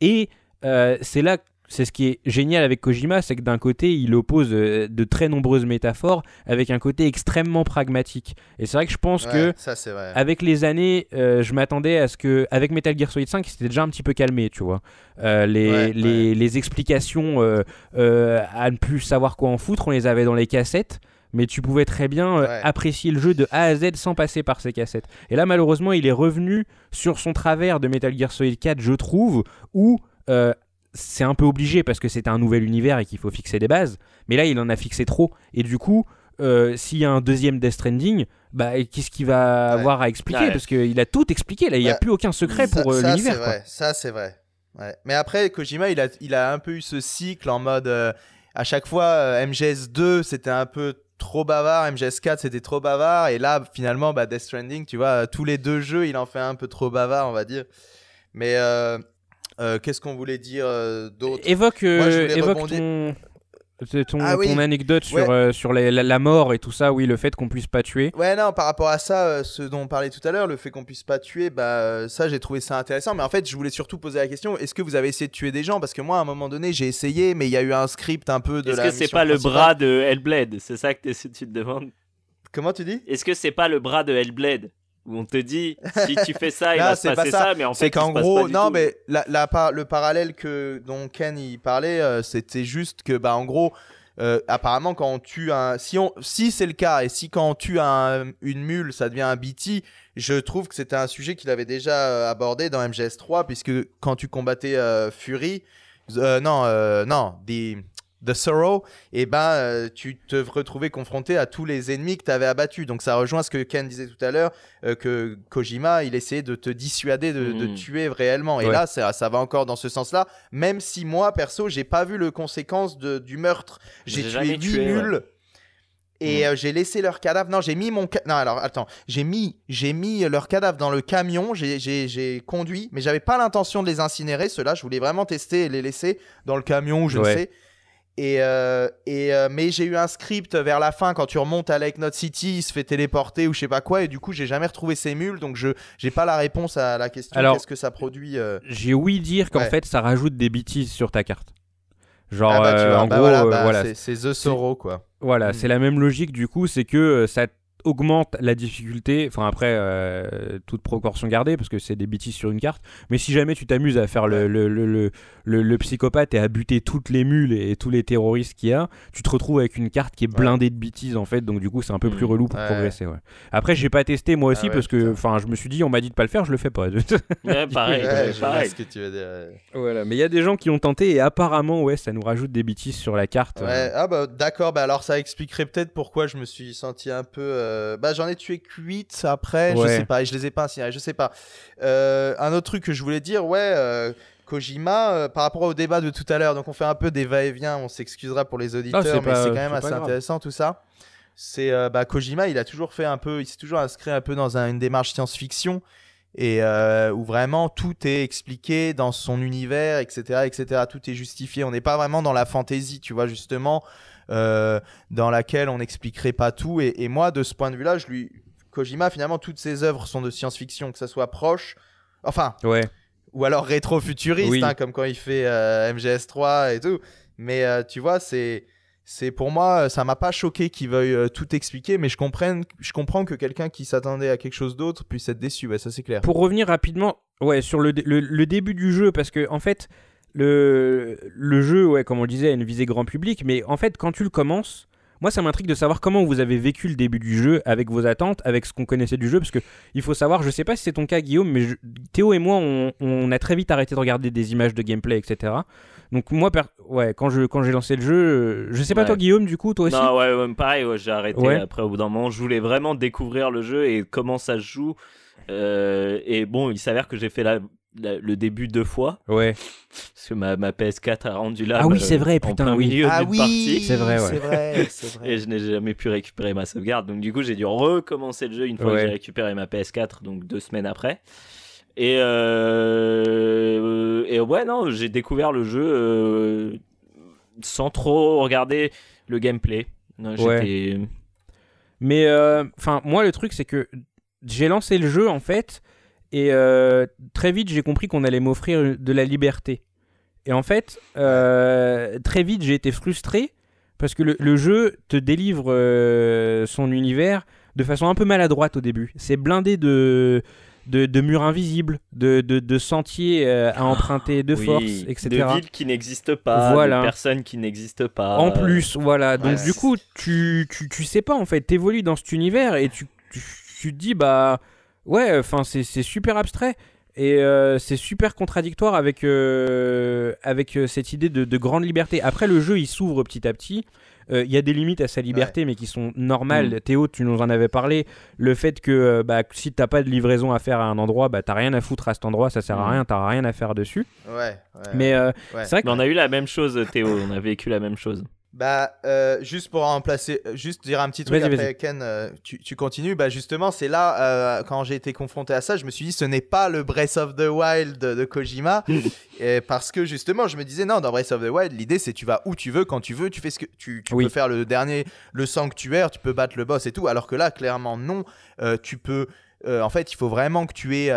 Et euh, c'est là c'est ce qui est génial avec Kojima, c'est que d'un côté, il oppose euh, de très nombreuses métaphores avec un côté extrêmement pragmatique. Et c'est vrai que je pense que, avec les années, euh, je m'attendais à ce que, avec Metal Gear Solid 5, c'était déjà un petit peu calmé, tu vois. Euh, les, les, les, explications à ne plus savoir quoi en foutre, on les avait dans les cassettes mais tu pouvais très bien apprécier le jeu de A à Z sans passer par ces cassettes. Et là, malheureusement, il est revenu sur son travers de Metal Gear Solid 4, je trouve, où c'est un peu obligé parce que c'est un nouvel univers et qu'il faut fixer des bases. Mais là, il en a fixé trop. Et du coup, euh, s'il y a un deuxième Death Stranding, bah, qu'est-ce qu'il va avoir à expliquer Parce qu'il a tout expliqué. Là, il n'y a bah, plus aucun secret pour euh, l'univers. Ça, c'est vrai. Mais après, Kojima, il a, il a un peu eu ce cycle en mode. Euh, à chaque fois, MGS2, c'était un peu trop bavard, MGS4 c'était trop bavard, et là finalement bah, Death Stranding, tu vois, tous les deux jeux, il en fait un peu trop bavard, on va dire. Mais euh, qu'est-ce qu'on voulait dire euh, d'autre Évoque, euh, ah ton... anecdote sur, la, mort et tout ça, oui, le fait qu'on puisse pas tuer. Ouais, non, par rapport à ça, ce dont on parlait tout à l'heure, le fait qu'on puisse pas tuer, bah ça, j'ai trouvé ça intéressant. Mais en fait, je voulais surtout poser la question est-ce que vous avez essayé de tuer des gens Parce que moi, à un moment donné, j'ai essayé, mais il y a eu un script un peu de la. Est-ce que c'est pas le bras de Hellblade C'est ça que tu te demandes Comment tu dis Est-ce que c'est pas le bras de Hellblade où on te dit si tu fais ça, il va se passer ça. mais en fait, c'est qu'en gros, non, mais la, la le parallèle que dont Ken parlait, euh, c'était juste que bah en gros. Euh, apparemment, quand on tue un, si si c'est le cas et si quand on tue une mule, ça devient un BT, je trouve que c'était un sujet qu'il avait déjà euh, abordé dans MGS 3 puisque quand tu combattais Fury, non, non, des The Sorrow, et eh ben, euh, tu te retrouvais confronté à tous les ennemis que tu avais abattus. Donc ça rejoint ce que Ken disait tout à l'heure, euh, que Kojima, il essayait de te dissuader de, hmm. tuer réellement. Et là, ça, va encore dans ce sens-là, même si moi, perso, j'ai pas vu les conséquences du meurtre. J'ai tué nul Et hmm. euh, j'ai laissé leur cadavre. Non, j'ai mis mon. Non, alors attends. J'ai mis, j'ai mis leur cadavre dans le camion. J'ai conduit, mais j'avais pas l'intention de les incinérer. Ceux-là, je voulais vraiment tester et les laisser dans le camion, je sais. Et, euh, et euh, mais j'ai eu un script vers la fin quand tu remontes à Lake Not City, il se fait téléporter ou je sais pas quoi et du coup j'ai jamais retrouvé ces mules donc je j'ai pas la réponse à la question qu'est-ce que ça produit. Euh j'ai oui dire qu'en fait ça rajoute des bêtises sur ta carte. Genre ah bah, en bah gros voilà, bah, c'est The Sorrow quoi. Voilà mm. c'est la même logique du coup c'est que ça augmente la difficulté, enfin après toute proportion gardée parce que c'est des bêtises sur une carte, mais si jamais tu t'amuses à faire le, le, le, psychopathe et à buter toutes les mules et, tous les terroristes qu'il y a, tu te retrouves avec une carte qui est blindée de bêtises en fait, donc du coup c'est un peu plus mm. relou pour progresser. Après Après j'ai pas testé moi aussi ah parce que enfin je me suis dit on m'a dit de pas le faire, je le fais pas. pareil, Ce que tu veux dire, mais il y a des gens qui ont tenté et apparemment ouais ça nous rajoute des bêtises sur la carte. Euh. Ah bah d'accord, bah alors ça expliquerait peut-être pourquoi je me suis senti un peu, euh, bah j'en ai tué 8 après, je sais pas, et je les ai pas incinérés, je sais pas. Euh, un autre truc que je voulais dire, ouais Kojima euh, par rapport au débat de tout à l'heure. Donc on fait un peu des va-et-vient, on s'excusera pour les auditeurs, mais c'est quand même assez intéressant tout ça. C'est euh, bah, Kojima, il a toujours fait un peu, il s'est toujours inscrit un peu dans une démarche science-fiction et euh, où vraiment tout est expliqué dans son univers, etc., etc. Tout est justifié. On n'est pas vraiment dans la fantaisie, tu vois justement, dans laquelle on n'expliquerait pas tout. Et, moi, de ce point de vue-là, je lui Kojima, finalement, toutes ses œuvres sont de science-fiction, que ça soit proche. Enfin, ouais ou alors rétro-futuriste, hein, comme quand il fait euh, MGS3 et tout. Mais euh, tu vois, c'est, c'est pour moi, euh, ça m'a pas choqué qu'il veuille tout expliquer, mais je comprends, je comprends que quelqu'un qui s'attendait à quelque chose d'autre puisse être déçu. ça c'est clair. Pour revenir rapidement, ouais, sur le, le, début du jeu, parce que en fait, le, le jeu, ouais, comme on le disait, a une visée grand public, mais en fait, quand tu le commences, moi, ça m'intrigue de savoir comment vous avez vécu le début du jeu avec vos attentes, avec ce qu'on connaissait du jeu, parce que il faut savoir, je sais pas si c'est ton cas, Guillaume, mais Théo et moi, on, a très vite arrêté de regarder des images de gameplay, etc. Donc moi, ouais, quand je quand j'ai lancé le jeu, euh, je sais pas toi, Guillaume, du coup, toi aussi. Non, ouais, ouais pareil, j'ai arrêté. Après, au bout d'un moment, je voulais vraiment découvrir le jeu et comment ça se joue. Euh, et bon, il s'avère que j'ai fait la le début deux fois. Ouais. Parce que ma, PS4 a rendu là. Ah oui, euh, c'est vrai, putain. oui. ah oui, c'est vrai, ouais. vrai, Et je n'ai jamais pu récupérer ma sauvegarde. Donc, du coup, j'ai dû recommencer le jeu une fois que j'ai récupéré ma PS4, donc deux semaines après. Et, euh, et ouais, non, j'ai découvert le jeu euh, sans trop regarder le gameplay. Mais, enfin, moi, le truc, c'est que j'ai lancé le jeu, en fait. Et euh, très vite, j'ai compris qu'on allait m'offrir de la liberté. Et en fait, euh, très vite, j'ai été frustré parce que le, jeu te délivre euh, son univers de façon un peu maladroite au début. C'est blindé de, de, murs invisibles, de, sentiers à ah, emprunter de force, etc. De villes qui n'existent pas, voilà. de personnes qui n'existent pas. En plus, voilà. Donc du coup, tu, tu, sais pas en fait, Tu évolues dans cet univers et tu, tu, tu te dis, bah ouais, enfin, c'est super abstrait. Et euh, c'est super contradictoire avec, euh, avec euh, cette idée de, grande liberté. Après, le jeu, il s'ouvre petit à petit. Il y a des limites à sa liberté, mais qui sont normales. Mm. Théo, tu nous en avais parlé. Le fait que bah, si t'as pas de livraison à faire à un endroit, bah, t'as rien à foutre à cet endroit, ça sert à mm. rien, t'as rien à faire dessus. Ouais, mais c'est vrai mais on a eu la même chose, Théo, on a vécu la même chose. Bah, euh, juste pour remplacer, euh, juste dire un petit truc après Ken, euh, tu, continues. Bah, justement, c'est là, quand j'ai été confronté à ça, je me suis dit, ce n'est pas le Breath of the Wild de, Kojima. Hmm. parce que justement, je me disais, non, dans Breath of the Wild, l'idée, c'est tu vas où tu veux, quand tu veux, tu fais ce que tu, peux faire le dernier, le sanctuaire, tu peux battre le boss et tout. Alors que là, clairement, non, tu peux. en fait, il faut vraiment que tu aies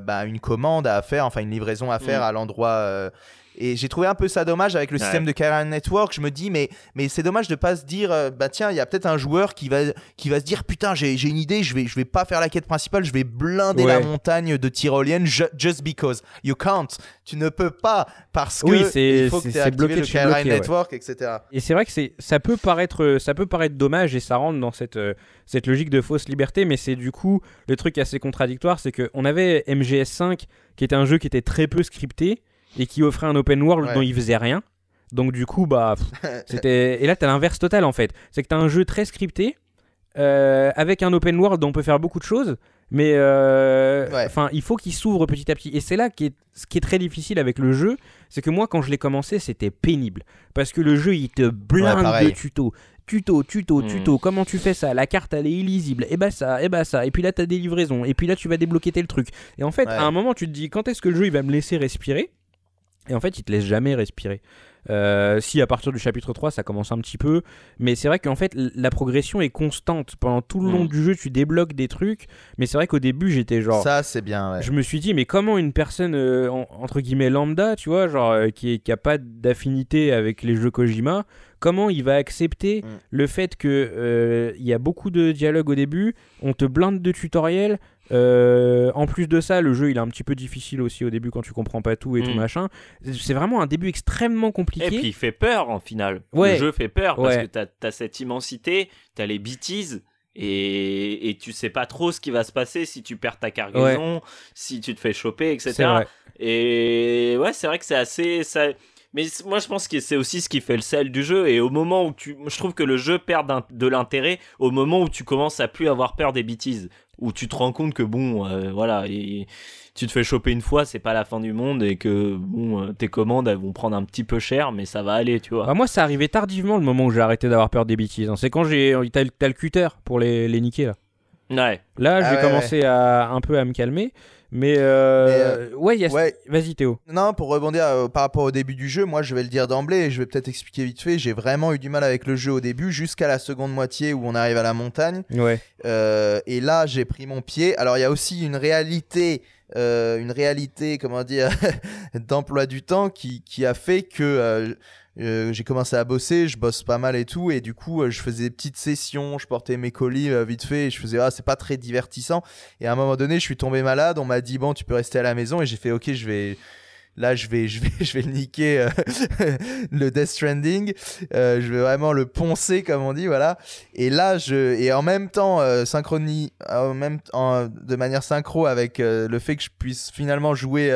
bah, une commande à faire, enfin une livraison à faire hmm. à l'endroit et j'ai trouvé un peu ça dommage avec le système de Carrier Network. Je me dis, mais, mais c'est dommage de pas se dire, euh, bah tiens, il y a peut-être un joueur qui va, qui va se dire, putain, j'ai une idée, je vais, je vais pas faire la quête principale, je vais blinder la montagne de tyrolienne just because. You can't. Tu ne peux pas parce que oui, il faut que tu bloqué, le Network, etc. Et c'est vrai que ça peut, paraître, ça peut paraître dommage et ça rentre dans cette, euh, cette logique de fausse liberté, mais c'est du coup le truc assez contradictoire, c'est qu'on avait MGS5 qui était un jeu qui était très peu scripté et qui offrait un open world dont il faisait rien. Donc du coup, bah, c'était. Et là, t'as l'inverse total en fait. C'est que t'as un jeu très scripté euh, avec un open world dont on peut faire beaucoup de choses, mais euh, enfin, il faut qu'il s'ouvre petit à petit. Et c'est là qui est ce qui est très difficile avec le jeu, c'est que moi, quand je l'ai commencé, c'était pénible parce que le jeu, il te blinde de tutos. Tuto, tuto, hmm. tuto, comment tu fais ça La carte elle est illisible, et eh bah ça, et eh bah ça, et puis là t'as des livraisons, et puis là tu vas débloquer tel truc. Et en fait, à un moment tu te dis, quand est-ce que le jeu il va me laisser respirer et en fait, il te laisse jamais respirer. Euh, si à partir du chapitre 3 ça commence un petit peu, mais c'est vrai qu'en fait la progression est constante. Pendant tout le long mm. du jeu, tu débloques des trucs, mais c'est vrai qu'au début j'étais genre. Ça c'est bien, Je me suis dit, mais comment une personne euh, entre guillemets lambda, tu vois, genre euh, qui, est, qui a pas d'affinité avec les jeux Kojima, comment il va accepter mm. le fait que il y a beaucoup de dialogues au début, on te blinde de tutoriels, euh, en plus de ça, le jeu il est un petit peu difficile aussi au début quand tu comprends pas tout et tout hmm. machin. C'est vraiment un début extrêmement compliqué. Et puis il fait peur en finale. Ouais. Le jeu fait peur parce que t'as as cette immensité, t'as les bêtises. Et, et, tu sais pas trop ce qui va se passer si tu perds ta cargaison, si tu te fais choper, etc. Et ouais, c'est vrai que c'est assez. Ça... Mais moi, je pense que c'est aussi ce qui fait le sel du jeu. Et au moment où tu. Je trouve que le jeu perd de l'intérêt au moment où tu commences à plus avoir peur des bêtises où tu te rends compte que bon, euh, voilà, et, tu te fais choper une fois, c'est pas la fin du monde et que bon, euh, tes commandes elles vont prendre un petit peu cher, mais ça va aller, tu vois. Bah, moi, ça arrivait tardivement le moment où j'ai arrêté d'avoir peur des bêtises. Hein. C'est quand j'ai, euh, t'as, le cutter pour les, niquer là. Là, ah j'ai commencé à un peu à me calmer. Mais, euh... euh ouais, vas-y Théo. Non, pour rebondir euh, par rapport au début du jeu, moi je vais le dire d'emblée, je vais peut-être expliquer vite fait, j'ai vraiment eu du mal avec le jeu au début jusqu'à la seconde moitié où on arrive à la montagne. Ouais. Euh, et là, j'ai pris mon pied. Alors il y a aussi une réalité une réalité, comment dire, d'emploi du temps qui, qui a fait que euh, j'ai commencé à bosser, je bosse pas mal et tout, et du coup, euh, je faisais des petites sessions, je portais mes colis euh, vite fait, je faisais, ah, c'est pas très divertissant. Et à un moment donné, je suis tombé malade, on m'a dit, bon, tu peux rester à la maison, et j'ai fait, ok, je vais, là je vais je vais je vais le niquer euh, le Death Stranding euh, je vais vraiment le poncer comme on dit voilà et là je et en même temps euh, synchronie en même de manière synchro avec le fait que je puisse finalement jouer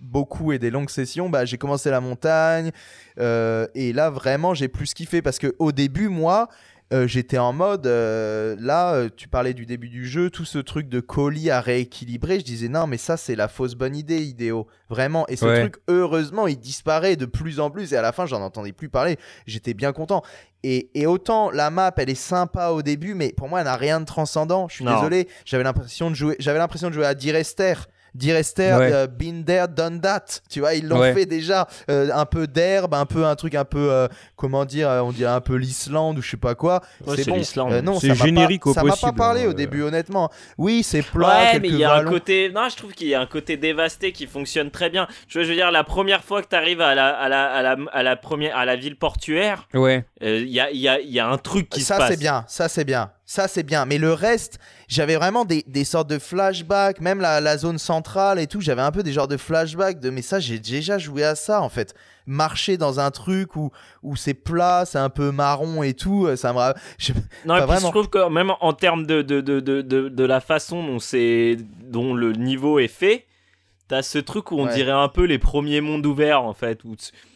beaucoup et des longues sessions bah j'ai commencé la montagne et là vraiment j'ai plus kiffé parce que au début moi euh, j'étais en mode, euh, là, euh, tu parlais du début du jeu, tout ce truc de colis à rééquilibrer, je disais non, mais ça, c'est la fausse bonne idée, idéo. Vraiment. Et ce truc, heureusement, il disparaît de plus en plus, et à la fin, j'en entendais plus parler. J'étais bien content. Et, autant la map, elle est sympa au début, mais pour moi, elle n'a rien de transcendant. Je suis désolé, j'avais l'impression de jouer, j'avais l'impression de jouer à Direster. Direster Esther, ouais. Euh, there, Done That. Tu vois, ils l'ont fait déjà. Euh, un peu d'herbe, un peu un truc un peu, euh, comment dire, on dirait un peu l'Islande ou je sais pas quoi. c'est bon. c'est générique au ça possible. Ça m'a pas parlé au début, honnêtement. Oui, c'est plat. Ouais, mais il y a un côté. Non, je trouve qu'il y a un côté dévasté qui fonctionne très bien. Je veux, dire, la première fois que tu arrives à la, première, à la ville portuaire, il y, a, un truc qui Ça, c'est bien. Ça, c'est bien. Ça, c'est bien. Mais le reste, j'avais vraiment des, sortes de flashbacks, même la, la zone centrale et tout. J'avais un peu des genres de flashbacks de, mais ça, j'ai déjà joué à ça, en fait. Marcher dans un truc où, où c'est plat, c'est un peu marron et tout, euh, ça me. non, je trouve que même en termes de, de, de, de, de la façon dont, dont le niveau est fait, T'as ce truc où on dirait un peu les premiers mondes ouverts en fait.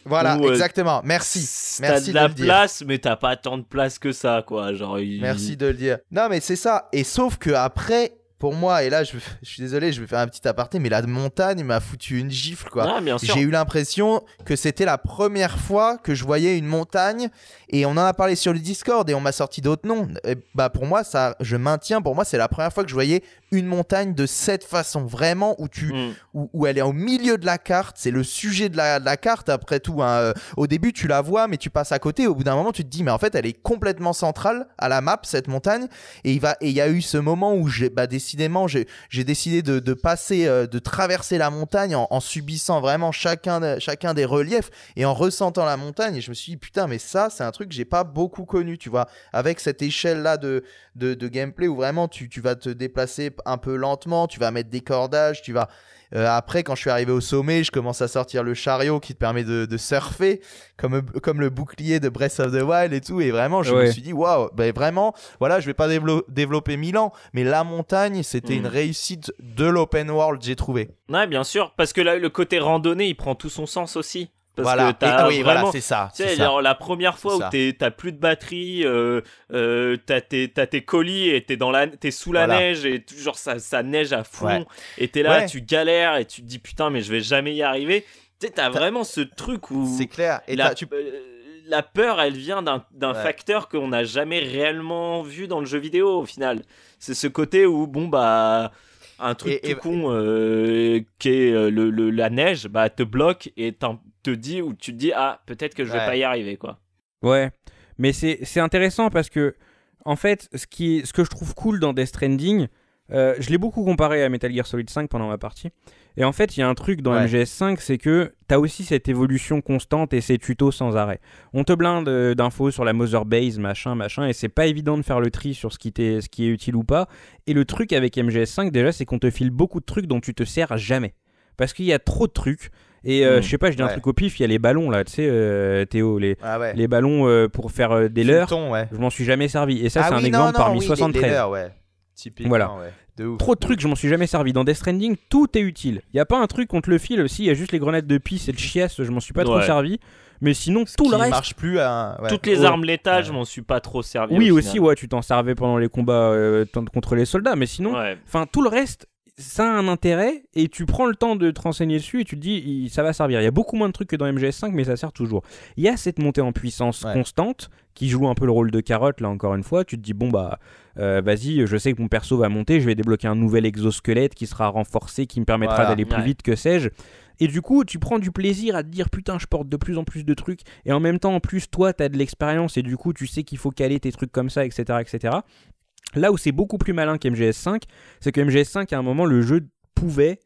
voilà, euh, exactement. Merci. Merci t'as de, la place, mais t'as pas tant de place que ça, quoi. Genre. Merci de le dire. Non, mais c'est ça. Et sauf que après, pour moi, et là, je, suis désolé, je vais faire un petit aparté, mais la montagne m'a foutu une gifle, quoi. Ah, j'ai eu l'impression que c'était la première fois que je voyais une montagne, et on en a parlé sur le Discord, et on m'a sorti d'autres noms. Et bah, pour moi, ça, je maintiens, pour moi, c'est la première fois que je voyais une montagne de cette façon, vraiment, où tu, hmm. où, elle est au milieu de la carte, c'est le sujet de la, de la, carte, après tout. Hein. Euh, au début, tu la vois, mais tu passes à côté, au bout d'un moment, tu te dis, mais en fait, elle est complètement centrale à la map, cette montagne, et il va, et il y a eu ce moment où j'ai, bah, décidé décidément, j'ai décidé de, passer, euh, de traverser la montagne en, subissant vraiment chacun, chacun des reliefs et en ressentant la montagne. Et je me suis dit, putain, mais ça, c'est un truc que j'ai pas beaucoup connu, tu vois, avec cette échelle-là de, de, gameplay où vraiment tu, tu vas te déplacer un peu lentement, tu vas mettre des cordages, tu vas. Euh, après, quand je suis arrivé au sommet, je commence à sortir le chariot qui te permet de, surfer, comme, comme le bouclier de Breath of the Wild et tout. Et vraiment, je me suis dit, waouh, ben vraiment, voilà, je vais pas développer Milan, mais la montagne, c'était une hmm. réussite de l'open world, j'ai trouvé. Ouais, bien sûr, parce que là, le côté randonnée, il prend tout son sens aussi. Parce voilà. que vraiment, c'est ça. la première fois où t'as plus de batterie, euh, euh t'as tes, colis et t'es dans la, es sous la neige et toujours ça, neige à fond et t'es là, tu galères et tu te dis putain mais je vais jamais y arriver. Tu as t'as vraiment ce truc où. C'est clair. Et la, tu... Euh, la peur, elle vient d'un facteur qu'on n'a jamais réellement vu dans le jeu vidéo au final. C'est ce côté où bon bah un truc tout con euh, qui est euh, le, la neige, bah, te bloque et te dit ou tu te dis ah peut-être que je vais pas y arriver quoi. Ouais, mais c'est intéressant parce que en fait ce qui ce que je trouve cool dans Death Stranding, euh, je l'ai beaucoup comparé à Metal Gear Solid 5 pendant ma partie. Et en fait, il y a un truc dans MGS5, c'est que tu as aussi cette évolution constante et ces tutos sans arrêt. On te blinde euh, d'infos sur la Mother Base, machin, machin, et c'est pas évident de faire le tri sur ce qui, est, ce qui est utile ou pas. Et le truc avec MGS5, déjà, c'est qu'on te file beaucoup de trucs dont tu te sers jamais. Parce qu'il y a trop de trucs. Et euh, hmm. je sais pas, je dis un truc au pif, il y a les ballons là, tu sais, euh, Théo, les, ah les ballons pour faire des leurres. Je m'en suis jamais servi. Et ça, ah c'est un exemple parmi 73 voilà. Trop de trucs, je m'en suis jamais servi. Dans Death Stranding, tout est utile. Il y a pas un truc contre le fil aussi, il y a juste les grenades de pisse et de chiasse, je m'en suis pas trop servi. Mais sinon, tout le reste. marche plus à... Toutes les armes létales, je m'en suis pas trop servi. Oui, aussi, ouais, tu t'en servais pendant les combats euh, contre les soldats. Mais sinon, enfin tout le reste, ça a un intérêt et tu prends le temps de te renseigner dessus et tu te dis ça va servir. Il y a beaucoup moins de trucs que dans MGS5 mais ça sert toujours. Il y a cette montée en puissance constante qui joue un peu le rôle de carotte là encore une fois. Tu te dis bon bah euh, vas-y, je sais que mon perso va monter, je vais débloquer un nouvel exosquelette qui sera renforcé, qui me permettra d'aller plus vite, que sais-je. Et du coup, tu prends du plaisir à te dire putain, je porte de plus en plus de trucs, et en même temps, en plus, toi, t'as de l'expérience, et du coup, tu sais qu'il faut caler tes trucs comme ça, etc. etc. Là où c'est beaucoup plus malin qu'MGS5, c'est que MGS5, à un moment, le jeu pouvait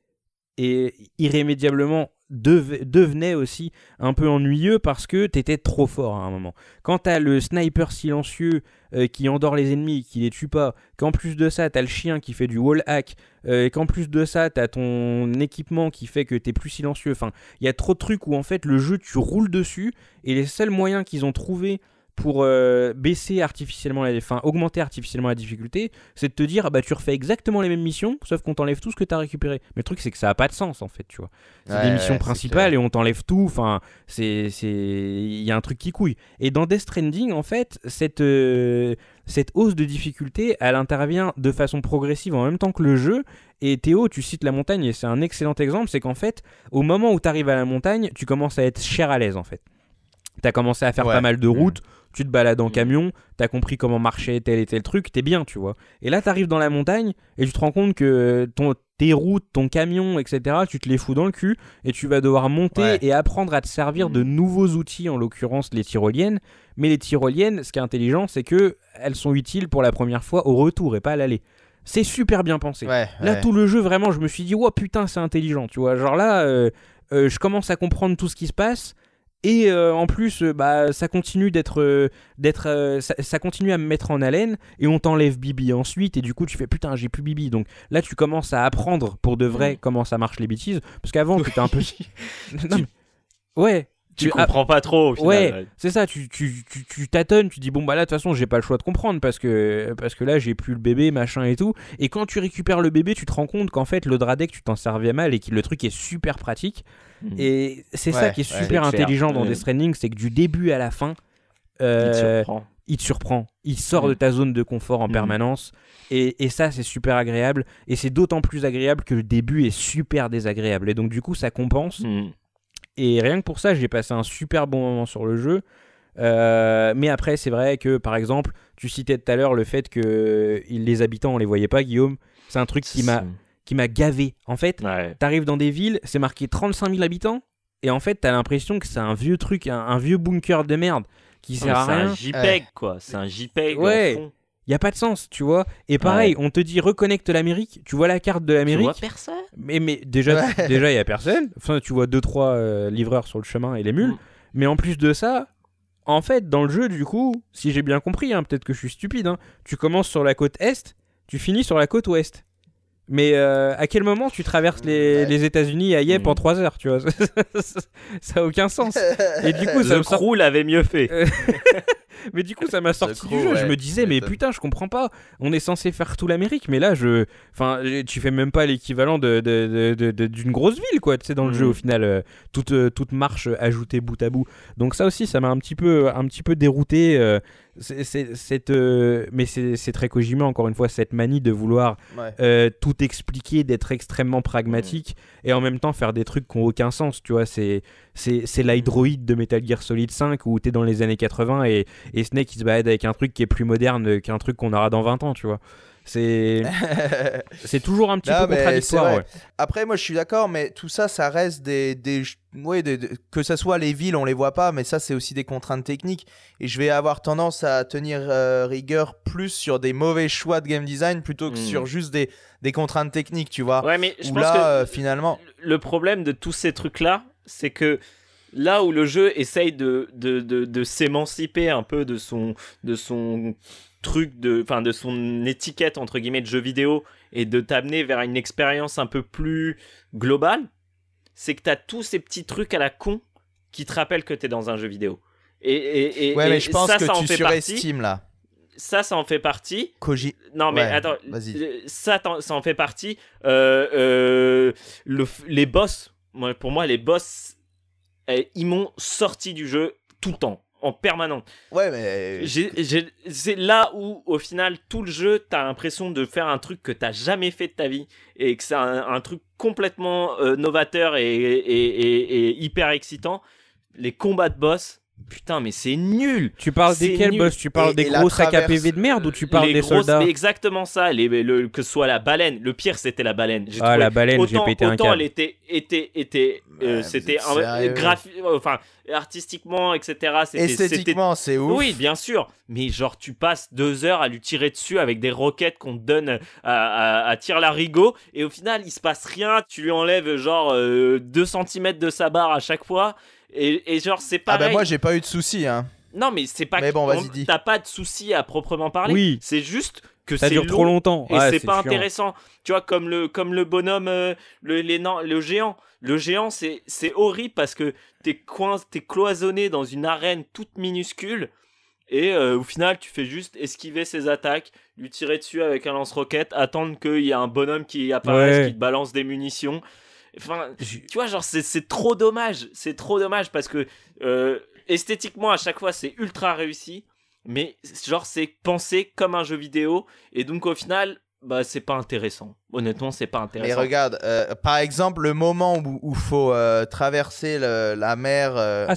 et irrémédiablement devenait aussi un peu ennuyeux parce que t'étais trop fort à un moment. Quand t'as le sniper silencieux euh, qui endort les ennemis, qui les tue pas, qu'en plus de ça t'as le chien qui fait du wall hack, euh, et qu'en plus de ça t'as ton équipement qui fait que t'es plus silencieux, enfin il y a trop de trucs où en fait le jeu tu roules dessus et les seuls moyens qu'ils ont trouvés pour euh, baisser artificiellement la enfin, augmenter artificiellement la difficulté, c'est de te dire ah bah tu refais exactement les mêmes missions sauf qu'on t'enlève tout ce que tu as récupéré. Mais le truc c'est que ça a pas de sens en fait, tu vois. C'est des missions principales et on t'enlève tout, enfin c'est c'est il y a un truc qui couille. Et dans Death Stranding en fait, cette euh, cette hausse de difficulté, elle intervient de façon progressive en même temps que le jeu. Et Théo, tu cites la montagne et c'est un excellent exemple, c'est qu'en fait, au moment où tu arrives à la montagne, tu commences à être cher à l'aise en fait. Tu as commencé à faire pas mal de mm. routes. Tu te balades en mm. camion, as compris comment marcher tel et tel truc, t'es bien, tu vois. Et là, arrives dans la montagne et tu te rends compte que ton, tes routes, ton camion, etc., tu te les fous dans le cul et tu vas devoir monter et apprendre à te servir de mm. nouveaux outils, en l'occurrence les tyroliennes. Mais les tyroliennes, ce qui est intelligent, c'est que elles sont utiles pour la première fois au retour et pas à l'aller. C'est super bien pensé. là, tout le jeu, vraiment, je me suis dit, oh putain, c'est intelligent, tu vois. Genre là, euh, euh, je commence à comprendre tout ce qui se passe et euh, en plus, euh, bah, ça continue d'être, euh, d'être, ça, continue à me mettre en haleine. Et on t'enlève Bibi ensuite. Et du coup, tu fais putain, j'ai plus Bibi. Donc là, tu commences à apprendre pour de vrai mm. comment ça marche les bêtises. Parce qu'avant, tu étais un peu. Ouais, tu comprends pas trop. Ouais, c'est ça. Tu, tu, tu, tu tu dis bon bah là de toute façon j'ai pas le choix de comprendre parce que parce que là j'ai plus le bébé machin et tout. Et quand tu récupères le bébé, tu te rends compte qu'en fait le Dradec tu t'en servais mal et que le truc est super pratique. Hmm. Et c'est ça qui est super intelligent dans hmm. des trainings c'est que du début à la fin, euh, il, te surprend. il sort hmm. de ta zone de confort en permanence. Et, et ça c'est super agréable. Et c'est d'autant plus agréable que le début est super désagréable. Et donc du coup ça compense. Et rien que pour ça, j'ai passé un super bon moment sur le jeu. Euh, mais après, c'est vrai que, par exemple, tu citais tout à l'heure le fait que les habitants, on les voyait pas, Guillaume. C'est un truc qui m'a qui m'a gavé. En fait, tu t'arrives dans des villes, c'est marqué 35 000 habitants, et en fait, t'as l'impression que c'est un vieux truc, un, vieux bunker de merde qui sert à rien. C'est un JPEG, quoi. C'est un JPEG. Ouais. Il n'y a pas de sens, tu vois. Et pareil, on te dit reconnecte l'Amérique, tu vois la carte de l'Amérique. Tu vois personne. Mais, mais déjà, déjà, il n'y a personne. Enfin, tu vois deux, trois euh, livreurs sur le chemin et les mules. Mm. Mais en plus de ça, en fait, dans le jeu, du coup, si j'ai bien compris, hein, peut-être que je suis stupide, hein, tu commences sur la côte est, tu finis sur la côte ouest. Mais euh, à quel moment tu traverses les, États-Unis à Yep en 3 mm. heures, tu vois ça, a aucun sens. Et du coup, ça me avait mieux fait. mais du coup, ça m'a sorti du jeu. je me disais, mais putain, je comprends pas. On est censé faire tout l'Amérique, mais là, je, enfin, tu fais même pas l'équivalent de, d'une grosse ville, quoi. Tu sais, dans le jeu, mm. au final, euh, toute, euh, toute marche ajoutée bout à bout. Donc ça aussi, ça m'a un petit peu, un petit peu dérouté. Euh, cette, euh, mais c'est très Kojima, encore une fois, cette manie de vouloir euh, tout expliquer, d'être extrêmement pragmatique mm. et en même temps faire des trucs qui n'ont aucun sens. Tu vois, c'est C'est mm. l'hydroïde de Metal Gear Solid 5 où tu es dans les années 80 et, et Snake il se balade avec un truc qui est plus moderne qu'un truc qu'on aura dans 20 ans, tu vois. C'est c'est toujours un petit peu contradictoire. Après, moi, je suis d'accord, mais tout ça, ça reste des, des... que ce soit les villes, on les voit pas, mais ça, c'est aussi des contraintes techniques. Et je vais avoir tendance à tenir euh, rigueur plus sur des mauvais choix de game design plutôt que hmm. sur juste des, des contraintes techniques, tu vois. Ouais, mais je pense là, que euh, finalement, le problème de tous ces trucs là, c'est que là où le jeu essaye de, de, de, de s'émanciper un peu de son, de son truc de, fin de son étiquette entre guillemets de jeu vidéo et de t'amener vers une expérience un peu plus globale, c'est que t'as tous ces petits trucs à la con qui te rappellent que t'es dans un jeu vidéo. Et, je pense ça, que ça en fait partie. là. Ça, ça en fait partie. Koji. Non, mais attends. Euh, ça, ça en fait partie. Euh, euh, les boss. Pour moi, les boss, eh, ils m'ont sorti du jeu tout le temps en permanent. Ouais, mais. Euh, c'est là où, au final, tout le jeu, t'as l'impression de faire un truc que t'as jamais fait de ta vie et que c'est un, truc complètement euh, novateur et, et, hyper excitant. Les combats de boss, Putain, mais c'est nul! Tu parles des quels, boss? Tu parles des gros sacs de merde ou tu parles des grosses... soldats? exactement ça, que ce soit la baleine. Le pire, c'était la baleine. Ah, la baleine, j'ai pété un Autant elle était. était, euh, c'était enfin, artistiquement, etc. Esthétiquement, c'est ouf. Oui, bien sûr. Mais genre, tu passes deux heures à lui tirer dessus avec des roquettes qu'on te donne à, à, la l'arigot. Et au final, il se passe rien. Tu lui enlèves genre 2 euh, cm de sa barre à chaque fois. Et, genre, c'est pas. Ah bah, moi, j'ai pas eu de soucis, hein. Non, mais c'est pas. Mais bon, T'as pas de soucis à proprement parler. Oui. C'est juste que ça dure trop longtemps. Et c'est pas intéressant. Tu vois, comme le, comme le bonhomme, euh, le, les, le géant. Le géant, c'est horrible parce que t'es es cloisonné dans une arène toute minuscule. Et euh, au final, tu fais juste esquiver ses attaques, lui tirer dessus avec un lance-roquette, attendre qu'il y a un bonhomme qui apparaisse, qui te balance des munitions. Enfin, tu vois, genre, c'est trop dommage. C'est trop dommage parce que euh, esthétiquement, à chaque fois, c'est ultra réussi. Mais genre, c'est pensé comme un jeu vidéo. Et donc, au final, bah, c'est pas intéressant. Honnêtement, c'est pas intéressant. Mais regarde, euh, par exemple, le moment où il faut euh, traverser la mer ah,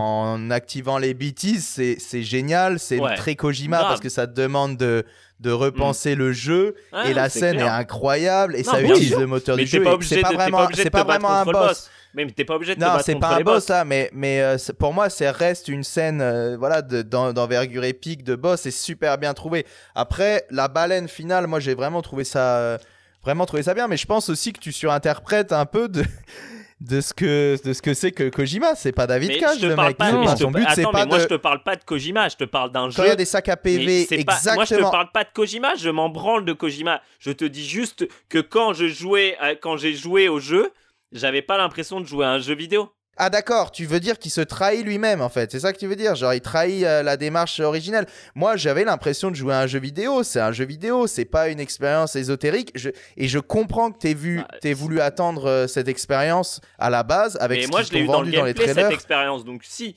en activant les BTs, c'est génial. C'est très Kojima parce que ça demande de, de repenser le jeu et la scène est incroyable et ça utilise le moteur du jeu. C'est pas, vraiment, un boss. Mais t'es pas obligé de non, c'est pas un boss là, mais, mais euh, pour moi, ça reste une scène euh, voilà d'envergure épique de boss. C'est super bien trouvé. Après, la baleine finale, moi j'ai vraiment trouvé ça. Euh, vraiment trouvé ça bien, mais je pense aussi que tu surinterprètes un peu de, de ce que de ce que c'est que Kojima. C'est pas David Cage, le Attends, moi je te parle pas de Kojima, je te parle d'un jeu. il y des sacs à PV, exactement. Moi je te parle pas de Kojima, je m'en branle de Kojima. Je te dis juste que quand je jouais, euh, quand j'ai joué au jeu, j'avais pas l'impression de jouer à un jeu vidéo. Ah d'accord, tu veux dire qu'il se trahit lui-même en fait, c'est ça que tu veux dire, genre il trahit euh, la démarche originelle. Moi j'avais l'impression de jouer à un jeu vidéo, c'est un jeu vidéo, c'est pas une expérience ésotérique, et je comprends que t'aies vu, bah, voulu attendre euh, cette expérience à la base avec Mais ce moi je l'ai eu dans, le les trailers. cette expérience, donc si,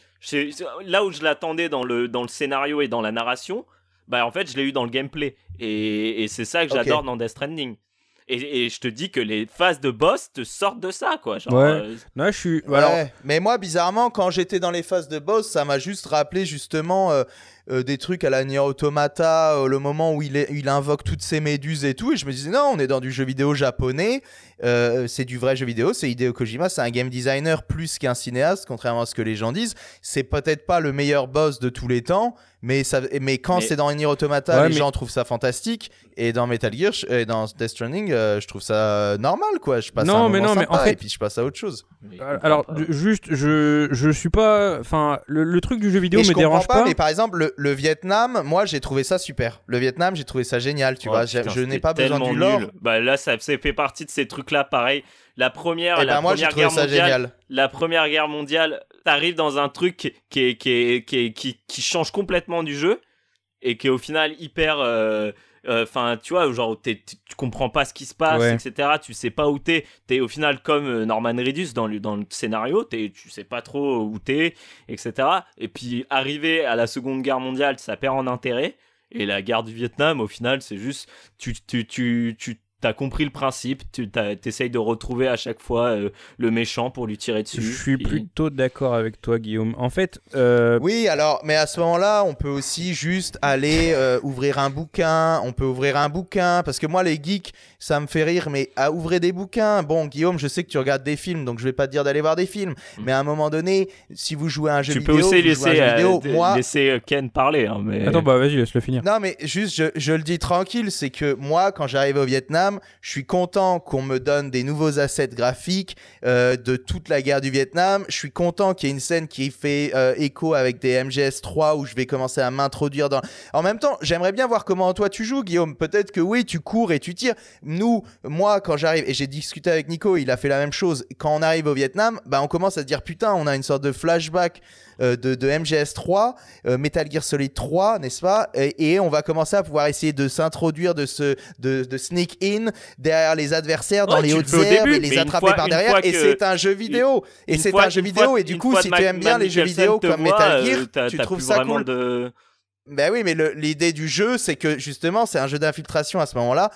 là où je l'attendais dans le, dans le scénario et dans la narration, bah en fait je l'ai eu dans le gameplay, et, c'est ça que j'adore dans Death Stranding. Et, je te dis que les phases de boss te sortent de ça, quoi. ouais. Euh, je suis. Mais moi, bizarrement, quand j'étais dans les phases de boss, ça m'a juste rappelé justement euh, euh, des trucs à la Nier Automata, euh, le moment où il, il invoque toutes ces méduses et tout. Et je me disais, non, on est dans du jeu vidéo japonais, euh, c'est du vrai jeu vidéo, c'est Hideo Kojima, c'est un game designer plus qu'un cinéaste, contrairement à ce que les gens disent. C'est peut-être pas le meilleur boss de tous les temps, mais, ça, mais quand c'est dans Nier Automata, les gens trouvent ça fantastique. Et dans Metal Gear et dans Death Stranding, je trouve ça normal, quoi. Je passe à un mais moment non, sympa mais et puis je passe à autre chose. Alors, juste, je, je suis pas. Enfin, le, truc du jeu vidéo me dérange pas, Mais par exemple, le, Vietnam, moi j'ai trouvé ça super. Le Vietnam, j'ai trouvé ça génial, tu oh, vois. je n'ai pas besoin du lore. Bah, là, ça, fait partie de ces trucs-là, pareil. La première, eh ben, moi, première guerre mondiale. Génial. La première guerre mondiale, t'arrives dans un truc qui, qui, change complètement du jeu et qui est au final hyper. Euh, euh, enfin, tu vois, genre, tu comprends pas ce qui se passe, etc. Tu sais pas où t'es. T'es au final comme euh, Norman Reedus dans le, dans le scénario. tu sais pas trop euh, où t'es, etc. Et puis, arrivé à la Seconde Guerre mondiale, ça perd en intérêt. Et la guerre du Vietnam, au final, c'est juste, tu, tu, tu, tu t'as compris le principe, tu t'essayes de retrouver à chaque fois euh, le méchant pour lui tirer dessus. Je suis plutôt d'accord avec toi, Guillaume. En fait, euh, oui, alors, mais à ce moment-là, on peut aussi juste aller euh, ouvrir un bouquin. On peut ouvrir un bouquin parce que moi, les geeks, ça me fait rire, mais à ouvrir des bouquins. Bon, Guillaume, je sais que tu regardes des films, donc je vais pas te dire d'aller voir des films. Mm. Mais à un moment donné, si vous jouez à un jeu tu peux aussi laisser, laisser Ken parler. Hein, mais... Attends, bah vas-y, laisse-le finir. Non, mais juste, je, je le dis tranquille, c'est que moi, quand j'arrive au Vietnam je suis content qu'on me donne des nouveaux assets graphiques euh, de toute la guerre du Vietnam. Je suis content qu'il y ait une scène qui fait euh, écho avec des MGS3 où je vais commencer à m'introduire dans. En même temps, j'aimerais bien voir comment toi tu joues, Guillaume. Peut-être que oui, tu cours et tu tires. Nous, moi, quand j'arrive et j'ai discuté avec Nico, il a fait la même chose. Quand on arrive au Vietnam, bah on commence à se dire putain, on a une sorte de flashback euh, de, MGS 3, euh, Metal Gear Solid 3, n'est-ce pas et, on va commencer à pouvoir essayer de s'introduire, de de, sneak in derrière les adversaires dans les hautes et les attraper par derrière. Et c'est un jeu vidéo. et c'est un jeu vidéo. et du coup, si tu aimes bien les jeux vidéo comme Metal euh, Gear, tu trouves ça cool. Ben oui, mais l'idée du jeu, c'est que justement, c'est un jeu d'infiltration à ce moment-là,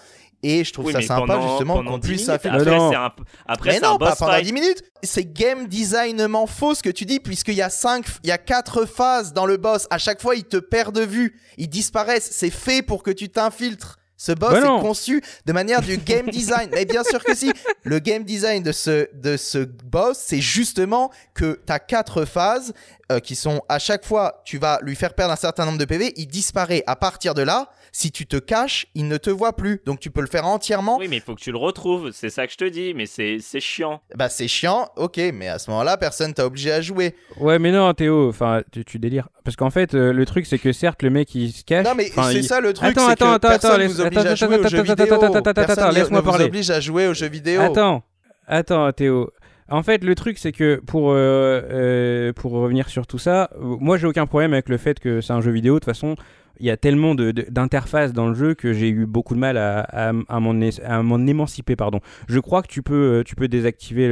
et je trouve ça sympa justement qu'on puisse minutes, Après, un... après mais non, pas pendant 10 minutes. C'est game designement faux ce que tu dis, puisqu'il y a cinq, il y a quatre phases dans le boss. À chaque fois, il te perd de vue, Il disparaît. C'est fait pour que tu t'infiltres. Ce boss est conçu de manière du game design. Mais bien sûr que si. Le game design de ce, de ce boss, c'est justement que tu as quatre phases euh, qui sont à chaque fois, tu vas lui faire perdre un certain nombre de PV, il disparaît. À partir de là, si tu te caches, il ne te voit plus. Donc tu peux le faire entièrement. Oui, mais il faut que tu le retrouves. C'est ça que je te dis. Mais c'est chiant. Bah, c'est chiant. Ok, mais à ce moment-là, personne t'a obligé à jouer. Ouais, mais non, Théo. Enfin, tu, délires. Parce qu'en fait, euh, le truc, c'est que certes, le mec, il se cache. Non, mais c'est ça le truc. Attends, attends, attends, laisse... attends, attends, attends, attends, attends, laisse-moi parler. oblige à jouer aux jeux vidéo. Attends, attends, Théo. En fait, le truc, c'est que pour, euh, euh, pour revenir sur tout ça, moi, j'ai aucun problème avec le fait que c'est un jeu vidéo. De toute façon, il y a tellement d'interfaces dans le jeu que j'ai eu beaucoup de mal à, à, à m'en émanciper. Pardon. Je crois que tu peux, euh, tu peux désactiver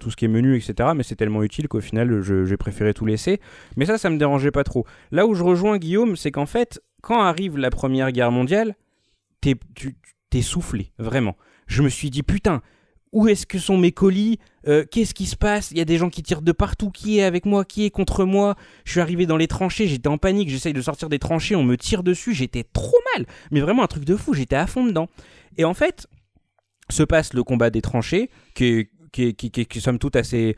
tout ce qui est menu, etc. Mais c'est tellement utile qu'au final, j'ai préféré tout laisser. Mais ça, ça me dérangeait pas trop. Là où je rejoins Guillaume, c'est qu'en fait, quand arrive la Première Guerre mondiale, t'es soufflé, vraiment. Je me suis dit, putain, où est-ce que sont mes colis euh, Qu'est-ce qui se passe Il y a des gens qui tirent de partout. Qui est avec moi Qui est contre moi Je suis arrivé dans les tranchées, j'étais en panique. J'essaye de sortir des tranchées, on me tire dessus. J'étais trop mal. Mais vraiment un truc de fou, j'étais à fond dedans. Et en fait, se passe le combat des tranchées, qui qui, qui somme assez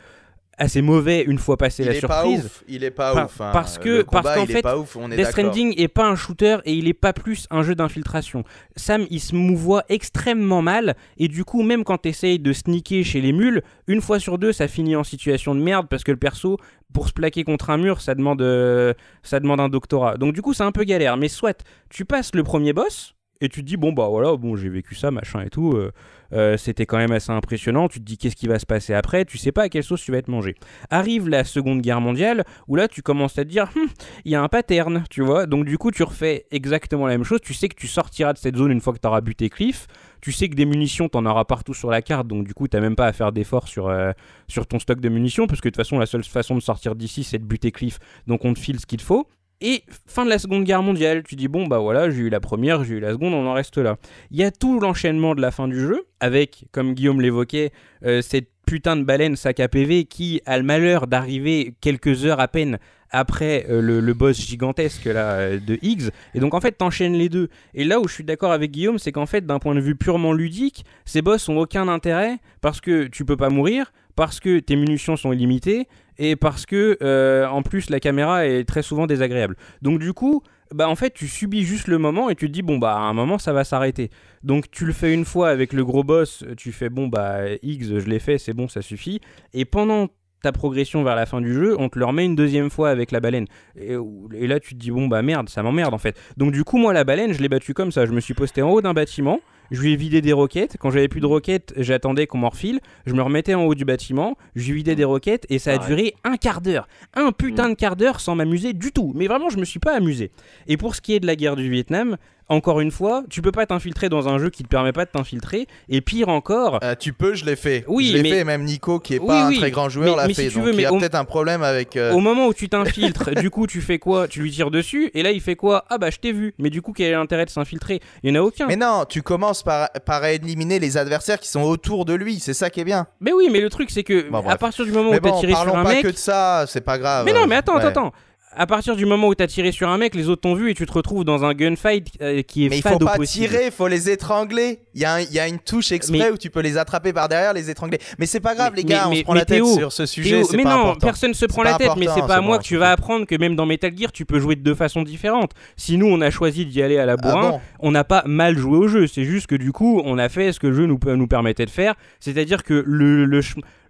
assez mauvais une fois passé la surprise. il est pas ouf. Hein. Parce que qu'en fait, est Death Stranding est pas un shooter et il est pas plus un jeu d'infiltration. Sam, il se mouvoie extrêmement mal et du coup, même quand t'essayes de sneaker chez les mules, une fois sur deux, ça finit en situation de merde parce que le perso, pour se plaquer contre un mur, ça demande, euh, ça demande un doctorat. Donc du coup, c'est un peu galère. Mais soit tu passes le premier boss et tu dis bon bah voilà, bon j'ai vécu ça, machin et tout. Euh, euh, c'était quand même assez impressionnant. Tu te dis qu'est-ce qui va se passer après, tu sais pas à quelle sauce tu vas être mangé. Arrive la Seconde Guerre mondiale où là tu commences à te dire hum, il y a un pattern, tu vois. Donc du coup tu refais exactement la même chose. Tu sais que tu sortiras de cette zone une fois que tu auras buté Cliff. Tu sais que des munitions, t'en auras partout sur la carte, donc du coup, t'as même pas à faire d'efforts sur, euh, sur ton stock de munitions, parce que de toute façon, la seule façon de sortir d'ici, c'est de buter Cliff, donc on te file ce qu'il faut. Et fin de la Seconde Guerre mondiale, tu dis bon bah voilà, j'ai eu la première, j'ai eu la seconde, on en reste là. Il y a tout l'enchaînement de la fin du jeu, avec, comme Guillaume l'évoquait, euh, cette putain de baleine sac à PV qui a le malheur d'arriver quelques heures à peine après euh, le, boss gigantesque là, euh, de Higgs. Et donc en fait, t'enchaînes les deux. Et là où je suis d'accord avec Guillaume, c'est qu'en fait, d'un point de vue purement ludique, ces boss ont aucun intérêt parce que tu peux pas mourir, parce que tes munitions sont illimitées et parce que euh, en plus la caméra est très souvent désagréable. Donc du coup, bah en fait tu subis juste le moment et tu te dis bon bah à un moment ça va s'arrêter. Donc tu le fais une fois avec le gros boss, tu fais bon bah X je l'ai fait, c'est bon, ça suffit. Et pendant ta progression vers la fin du jeu, on te le remet une deuxième fois avec la baleine. Et, et là tu te dis bon bah merde, ça m'emmerde en fait. Donc du coup moi la baleine je l'ai battue comme ça, je me suis posté en haut d'un bâtiment je lui ai vidé des roquettes. Quand j'avais plus de roquettes, j'attendais qu'on m'en refile. Je me remettais en haut du bâtiment, je lui vidais des roquettes et ça a ah duré un quart d'heure. Un putain mm. de quart d'heure sans m'amuser du tout. Mais vraiment, je me suis pas amusé. Et pour ce qui est de la guerre du Vietnam, encore une fois, tu peux pas t'infiltrer dans un jeu qui te permet pas de t'infiltrer. Et pire encore. Euh, tu peux, je l'ai fait. Oui, je l'ai mais... fait. Même Nico, qui est pas un très grand joueur, l'a fait. Si veux, il y a peut-être un problème avec. Euh, au moment où tu t'infiltres, du coup, tu fais quoi Tu lui tires dessus. Et là, il fait quoi Ah bah, je t'ai vu. Mais du coup, quel est l'intérêt de s'infiltrer Il y en a aucun. Mais non, tu commences par, éliminer les adversaires qui sont autour de lui. C'est ça qui est bien. Mais oui, mais le truc, c'est que à partir du moment où tu t'as tiré sur un mec. pas que de ça, c'est pas grave. Mais non, mais attends, attends à partir du moment où t'as tiré sur un mec, les autres t'ont vu et tu te retrouves dans un gunfight euh, qui est Mais il faut pas tirer, tirer, faut les étrangler. Il y, a une touche exprès où tu peux les attraper par derrière, les étrangler. Mais c'est pas grave, les gars, on se prend la tête sur ce sujet. mais non, personne personne se prend la tête, mais c'est pas à moi que tu vas apprendre que même dans Metal Gear, tu peux jouer de deux façons différentes. Si nous, on a choisi d'y aller à la ah bourrin, on n'a pas mal joué au jeu. C'est juste que du coup, on a fait ce que le jeu nous, nous permettait de faire. C'est-à-dire que le, le,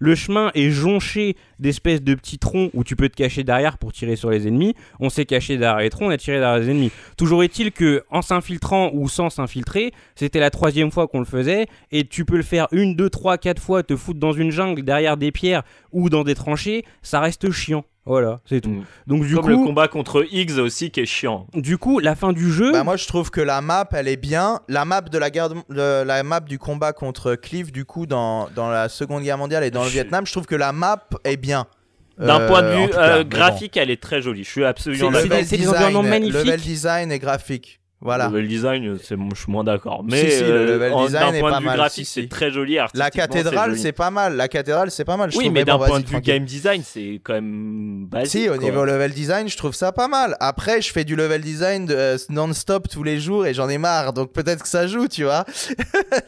le chemin est jonché d'espèces de petits troncs où tu peux te cacher derrière pour tirer sur les ennemis. On s'est caché derrière les troncs, on a tiré derrière les ennemis. Toujours est-il que en s'infiltrant ou sans s'infiltrer, c'était la troisième fois qu'on le faisait et tu peux le faire une, deux, trois, quatre fois, te foutre dans une jungle derrière des pierres ou dans des tranchées, ça reste chiant. Voilà, c'est tout. Mm. Donc du Comme coup, le combat contre Higgs aussi qui est chiant. Du coup, la fin du jeu. Bah moi je trouve que la map elle est bien. La map de la guerre, la map du combat contre Cliff du coup dans, dans la Seconde Guerre mondiale et dans le Vietnam, je trouve que la map est bien. D'un euh, point de vue euh, graphique, elle est très jolie. Je suis absolument d'accord. C'est des environnements magnifiques. Level design et graphique. Voilà. Le level design, c'est je suis moins d'accord. Mais le euh, level design d'un point pas de vue graphique, c'est très joli. La cathédrale, c'est pas mal. La cathédrale, c'est pas mal. oui, mais d'un point de vue game design, c'est quand même basique. Si, au niveau level design, je trouve ça pas mal. Après, je fais du level design euh, non-stop tous les jours et j'en ai marre. Donc peut-être que ça joue, tu vois.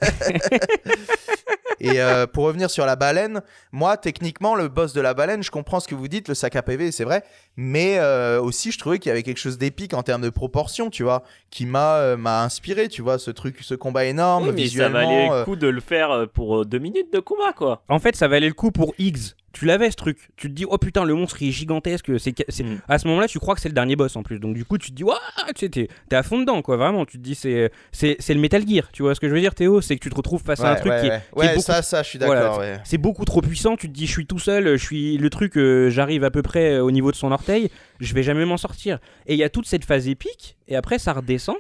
Et euh, pour revenir sur la baleine, moi, techniquement, le boss de la baleine, je comprends ce que vous dites, le sac à PV, c'est vrai. Mais aussi, je trouvais qu'il y avait quelque chose d'épique en termes de proportion, tu vois, qui euh, m'a inspiré, tu vois, ce truc, ce combat énorme. mais visuellement, ça valait euh. le coup de le faire euh, pour deux minutes de combat, quoi. En fait, ça valait le coup pour Higgs tu l'avais ce truc. Tu te dis, oh putain, le monstre il est gigantesque. C'est, mm. À ce moment-là, tu crois que c'est le dernier boss en plus. Donc du coup, tu te dis, waouh, tu es t'es, à fond dedans, quoi, vraiment. Tu te dis, c'est, c'est, le Metal Gear. Tu vois ce que je veux dire, Théo C'est que tu te retrouves face à un truc qui, Est, qui Beaucoup... ça, ça, je suis d'accord. c'est beaucoup trop puissant. Tu te dis, je suis tout seul, je suis le truc, euh, j'arrive à peu près euh, au niveau de son orteil, je vais jamais m'en sortir. Et il y a toute cette phase épique, et après, ça redescend.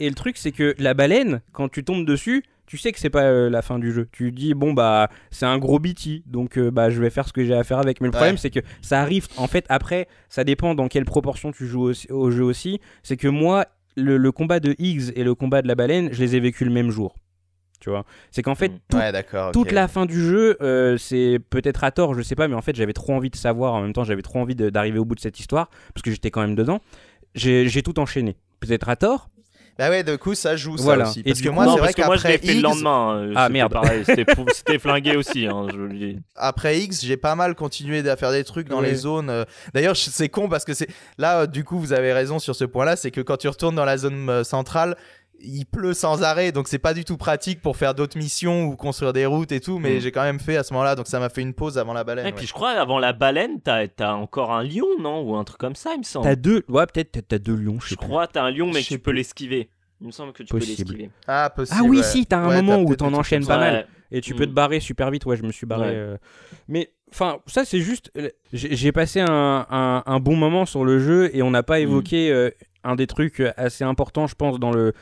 Et le truc, c'est que la baleine, quand tu tombes dessus, tu sais que c'est pas euh, la fin du jeu. Tu dis bon bah c'est un gros BT, donc euh, bah je vais faire ce que j'ai à faire avec. Mais le problème c'est que ça arrive en fait après, ça dépend dans quelle proportion tu joues au jeu aussi. C'est que moi le, combat de Higgs et le combat de la baleine, je les ai vécus le même jour tu vois. C'est qu'en fait, mm. toute la fin du jeu, euh, c'est peut-être à tort, je sais pas, mais en fait, j'avais trop envie de savoir, en même temps, j'avais trop envie d'arriver au bout de cette histoire, parce que j'étais quand même dedans. J'ai tout enchaîné. Peut-être à tort, bah ouais, de coup, ça joue voilà. ça aussi. Parce que moi, c'est vrai fait X. le lendemain. Euh, ah merde. C'était flingué aussi. Hein, je le dis. Après X, j'ai pas mal continué à faire des trucs dans les zones. Euh. D'ailleurs, c'est con parce que c'est. Là, euh, du coup, vous avez raison sur ce point-là. C'est que quand tu retournes dans la zone centrale, il pleut sans arrêt, donc c'est pas du tout pratique pour faire d'autres missions ou construire des routes et tout, mais mm. j'ai quand même fait à ce moment-là, donc ça m'a fait une pause avant la baleine. Et puis je crois, avant la baleine, t'as as encore un lion, non Ou un truc comme ça, il me semble. T'as deux, ouais, peut-être t'as deux lions, je sais Je crois, t'as un lion, mais tu peux l'esquiver. Il me semble que tu peux l'esquiver. Ah, ah possible. Ah oui, si, t'as un moment où t'en enchaînes pas mal. Et tu peux te mm. barrer super vite, ouais, je me suis barré. Euh. Mais enfin ça c'est juste euh, j'ai passé un, un, bon moment sur le jeu et on n'a pas mm. évoqué euh, un des trucs assez importants, je pense, dans le,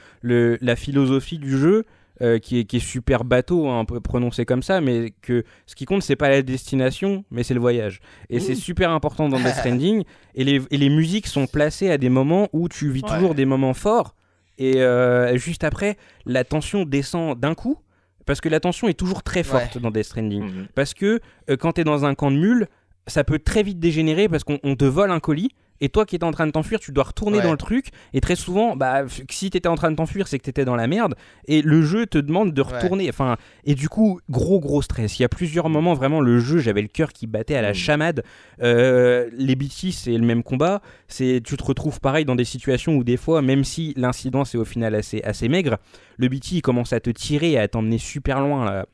la philosophie du jeu. Euh, qui, est, qui, est, super bateau, un hein, peu prononcé comme ça, mais que ce qui compte, c'est pas la destination, mais c'est le voyage. Et c'est super important dans Death Stranding. Et les, musiques sont placées à des moments où tu vis toujours des moments forts. Et euh, juste après, la tension descend d'un coup, parce que la tension est toujours très forte dans Death Stranding. Mhm. Parce que euh, quand tu es dans un camp de mules, ça peut très vite dégénérer parce qu'on te vole un colis et toi qui étais en train de t'enfuir, tu dois retourner dans le truc. Et très souvent, bah, si étais en train de t'enfuir, c'est que tu étais dans la merde. Et le jeu te demande de retourner. Enfin, et du coup, gros gros stress. Il y a plusieurs mm. moments vraiment le jeu, j'avais le cœur qui battait à la mm. chamade. Euh, les BT, c'est le même combat. C'est tu te retrouves pareil dans des situations où des fois, même si l'incident est au final assez assez maigre, le BT commence à te tirer, à t'emmener super loin là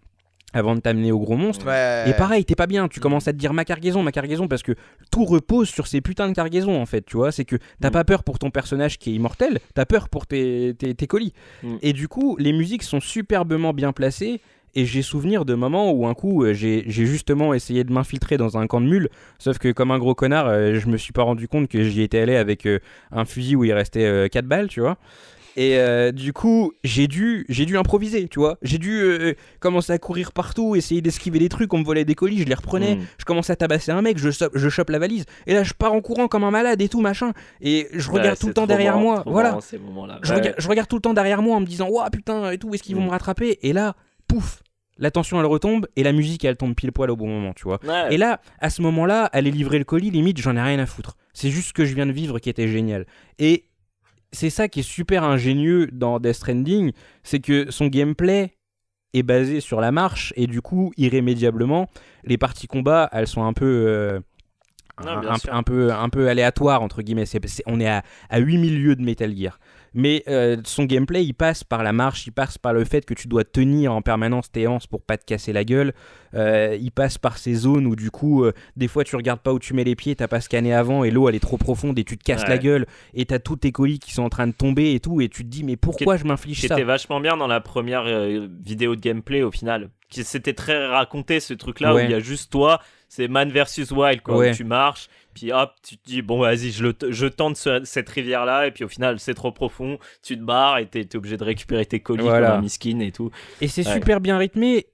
avant de t'amener au gros monstre. Et pareil, t'es pas bien, tu commences à te dire ma cargaison, ma cargaison, parce que tout repose sur ces putains de cargaisons en fait, tu vois. C'est que t'as mm. pas peur pour ton personnage qui est immortel, t'as peur pour tes, colis. Mm. Et du coup, les musiques sont superbement bien placées. Et j'ai souvenir de moments où un coup euh, j'ai justement essayé de m'infiltrer dans un camp de mules, sauf que comme un gros connard, euh, je me suis pas rendu compte que j'y étais allé avec euh, un fusil où il restait 4 balles, tu vois. Et euh, du coup, j'ai dû, j'ai dû improviser, tu vois. J'ai dû euh, euh, commencer à courir partout, essayer d'esquiver des trucs. On me volait des colis, je les reprenais. Hmm. Je commençais à tabasser un mec, je, chope la valise. Et là, je pars en courant comme un malade et tout, machin. Et je regarde tout le temps derrière moi. Voilà. Je, regarde tout le temps derrière moi en me disant, ouah putain, et tout, est-ce qu'ils vont hmm. me rattraper Et là, pouf, la tension elle retombe et la musique elle tombe pile poil au bon moment, tu vois. Et là, à ce moment-là, elle est livrer le colis, limite, j'en ai rien à foutre. C'est juste ce que je viens de vivre qui était génial. Et c'est ça qui est super ingénieux dans Death Stranding, c'est que son gameplay est basé sur la marche et du coup, irrémédiablement, les parties combat, elles sont un peu euh, un, peu un peu aléatoires entre guillemets. on est à, à 8000 lieues de Metal Gear mais euh, son gameplay, il passe par la marche, il passe par le fait que tu dois tenir en permanence tes hanches pour pas te casser la gueule, euh, il passe par ces zones où du coup, euh, des fois tu regardes pas où tu mets les pieds, t'as pas scanné avant et l'eau elle est trop profonde et tu te casses la gueule et t'as tous tes colis qui sont en train de tomber et tout et tu te dis mais pourquoi je m'inflige ça C'était vachement bien dans la première vidéo de gameplay au final. C'était très raconté ce truc là où il y a juste toi, c'est man versus wild tu marches, puis hop, tu te dis, bon, vas-y, je, je tente cette rivière-là. Et puis au final, c'est trop profond. Tu te barres et t'es es obligé de récupérer tes colis voilà. comme un miskin et tout. Et c'est super bien rythmé.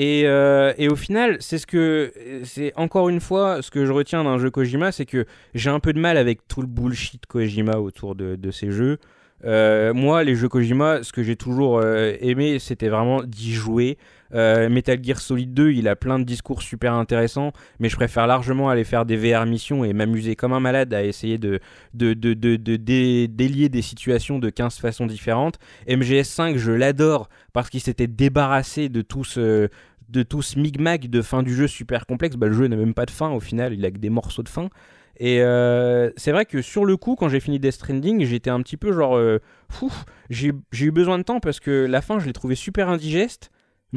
Euh, et, au final, c'est ce que c'est encore une fois ce que je retiens d'un jeu Kojima, c'est que j'ai un peu de mal avec tout le bullshit Kojima autour de, ces jeux. Euh, moi, les jeux Kojima, ce que j'ai toujours euh, aimé, c'était vraiment d'y jouer, euh, Metal Gear Solid 2, il a plein de discours super intéressants, mais je préfère largement aller faire des VR missions et m'amuser comme un malade à essayer de, délier des situations de 15 façons différentes. MGS5, je l'adore parce qu'il s'était débarrassé de tout ce de tout de fin du jeu super complexe, bah, le jeu n'a même pas de fin au final, il a que des morceaux de fin. Et euh, c'est vrai que sur le coup, quand j'ai fini Death Stranding, j'étais un petit peu genre, euh, j'ai eu besoin de temps parce que la fin, je l'ai trouvé super indigeste.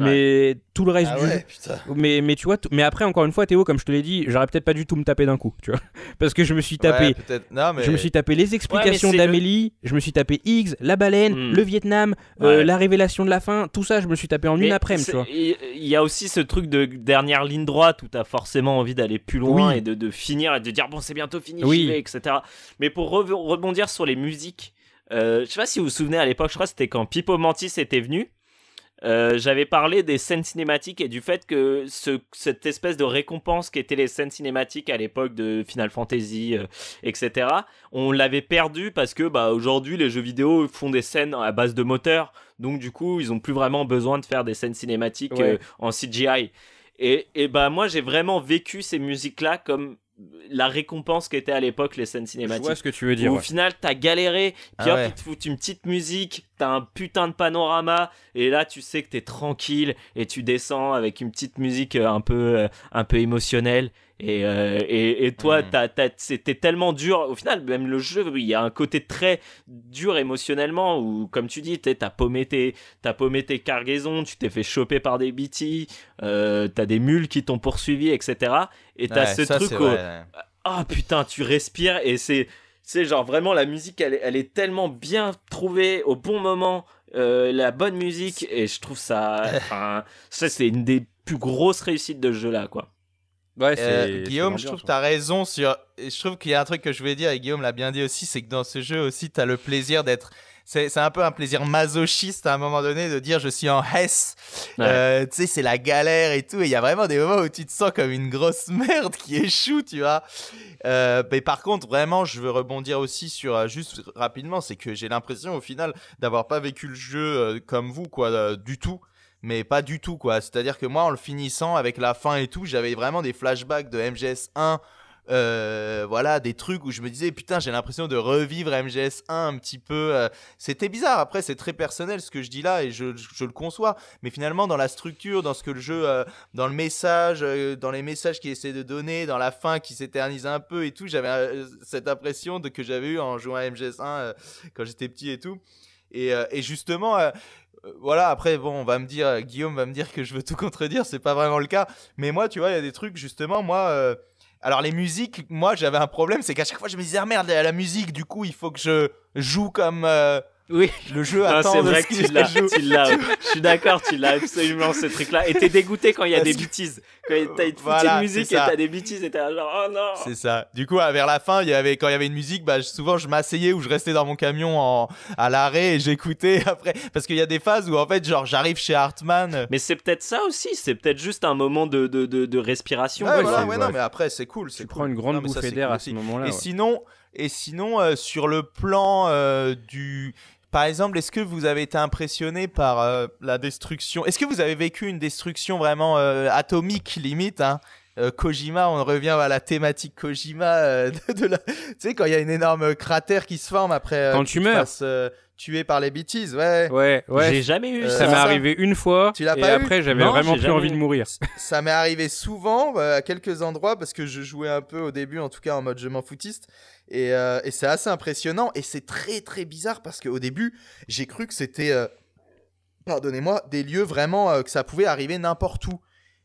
Mais tout le reste ah du mais, mais tu vois, mais après, encore une fois, Théo, comme je te l'ai dit, j'aurais peut-être pas dû tout me taper d'un coup, tu vois. Parce que je me suis tapé. mais... Je me suis tapé les explications d'Amélie, je me suis tapé Higgs, la baleine, hmm. le Vietnam, euh, la révélation de la fin, tout ça, je me suis tapé en une après-midi, tu vois. Il y a aussi ce truc de dernière ligne droite où t'as forcément envie d'aller plus loin et de, de, finir et de dire bon, c'est bientôt fini, oui. etc. Mais pour rebondir sur les musiques, euh, je sais pas si vous vous souvenez à l'époque, je crois que c'était quand Pipo Mantis était venu. Euh, j'avais parlé des scènes cinématiques et du fait que cette espèce de récompense qu'étaient les scènes cinématiques à l'époque de Final Fantasy, euh, etc., on l'avait perdu parce que bah, aujourd'hui les jeux vidéo font des scènes à base de moteur, donc du coup ils n'ont plus vraiment besoin de faire des scènes cinématiques euh, en CGI. Et, bah, moi j'ai vraiment vécu ces musiques-là comme la récompense était à l'époque les scènes cinématiques. Je vois ce que tu veux dire. au final, tu as galéré, puis ah hop, te une petite musique t'as un putain de panorama et là tu sais que t'es tranquille et tu descends avec une petite musique euh, un peu euh, un peu émotionnelle et, euh, et, et, toi hmm. t'es c'était tellement dur au final même le jeu il y a un côté très dur émotionnellement où comme tu dis t'as paumé tes as paumé tes cargaisons tu t'es fait choper par des BT t'as des mules qui t'ont poursuivi etc et t'as ce truc Ah putain tu respires et c'est sais, genre vraiment la musique, elle, elle est tellement bien trouvée au bon moment, euh, la bonne musique, et je trouve ça. ça, c'est une des plus grosses réussites de ce jeu-là, quoi. Ouais, euh, c'est... Guillaume, je trouve que as raison sur. Je trouve qu'il y a un truc que je voulais dire, et Guillaume l'a bien dit aussi, c'est que dans ce jeu aussi, tu as le plaisir d'être c'est un peu un plaisir masochiste à un moment donné de dire je suis en Hesse. Euh, tu sais, c'est la galère et tout. Et il y a vraiment des moments où tu te sens comme une grosse merde qui échoue, tu vois. Euh, mais par contre, vraiment, je veux rebondir aussi sur euh, juste rapidement, c'est que j'ai l'impression au final d'avoir pas vécu le jeu comme vous, quoi, du tout mais pas du tout quoi. C'est-à-dire que moi en le finissant avec la fin et tout, j'avais vraiment des flashbacks de MGS 1 euh, voilà, des trucs où je me disais, putain, j'ai l'impression de revivre MGS1 un petit peu. Euh. C'était bizarre, après, c'est très personnel ce que je dis là et je, je, le conçois. Mais finalement, dans la structure, dans ce que le jeu, euh, dans le message, dans les messages qu'il essaie de donner, dans la fin qui s'éternise un peu et tout, j'avais cette impression de, que j'avais eu en jouant à MGS1 quand j'étais petit et tout. Et, et justement, voilà, après, bon, on va me dire, Guillaume va me dire que je veux tout contredire, c'est pas vraiment le cas. Mais moi, tu vois, il y a des trucs, justement, moi, alors les musiques, moi j'avais un problème, c'est qu'à chaque fois je me disais ah merde, la musique, du coup il faut que je joue comme euh, oui. Le jeu attend. C'est vrai que tu l'as. Je suis d'accord, tu l'as absolument ce truc-là. Et t'es dégoûté quand il y a des bêtises. Quand t'as une voilà, musique et t'as des bêtises et t'es genre oh non. C'est ça. Du coup, vers la fin, il y avait quand il y avait une musique, bah, souvent je m'asseyais ou je restais dans mon camion à l'arrêt et j'écoutais après parce qu'il y a des phases où en fait genre j'arrive chez Hartman. Mais c'est peut-être ça aussi. C'est peut-être juste un moment de, de, de, respiration. ouais, ouais, ouais, non, mais après c'est cool. Tu prends une grande bouffée d'air à ce moment-là. Et sinon. Et sinon, euh, sur le plan euh, du, par exemple, est-ce que vous avez été impressionné par euh, la destruction Est-ce que vous avez vécu une destruction vraiment euh, atomique, limite hein? euh, Kojima, on revient à la thématique Kojima de, la... Tu sais, quand il y a une énorme cratère qui se forme après... quand tu, tu es tué par les bêtises, ouais. Ouais, ouais. J'ai jamais eu ça. m'est arrivé une fois. Tu l'as pas Et après, j'avais vraiment plus envie de mourir. Ça m'est arrivé souvent, à quelques endroits, parce que je jouais un peu au début, en tout cas en mode je m'en foutiste. Euh, et, c'est assez impressionnant et c'est très très bizarre parce qu'au début, j'ai cru que c'était, euh, pardonnez-moi, des lieux vraiment euh, que ça pouvait arriver n'importe où.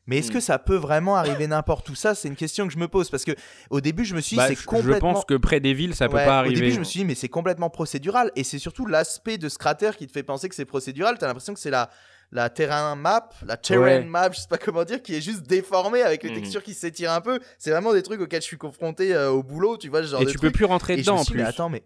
Mais est-ce hmm. que ça peut vraiment arriver n'importe où Ça, c'est une question que je me pose parce que au début, je me suis dit, bah, c'est complètement. Je pense que près des villes, ça peut pas arriver. Au début, je me suis dit, mais c'est complètement procédural et c'est surtout l'aspect de ce cratère qui te fait penser que c'est procédural. T'as l'impression que c'est la la terrain map, la terrain map, je sais pas comment dire, qui est juste déformée avec les mhm. textures qui s'étirent un peu. C'est vraiment des trucs auxquels je suis confronté euh, au boulot, tu vois, genre Et tu peux plus rentrer dedans en plus. attends, mais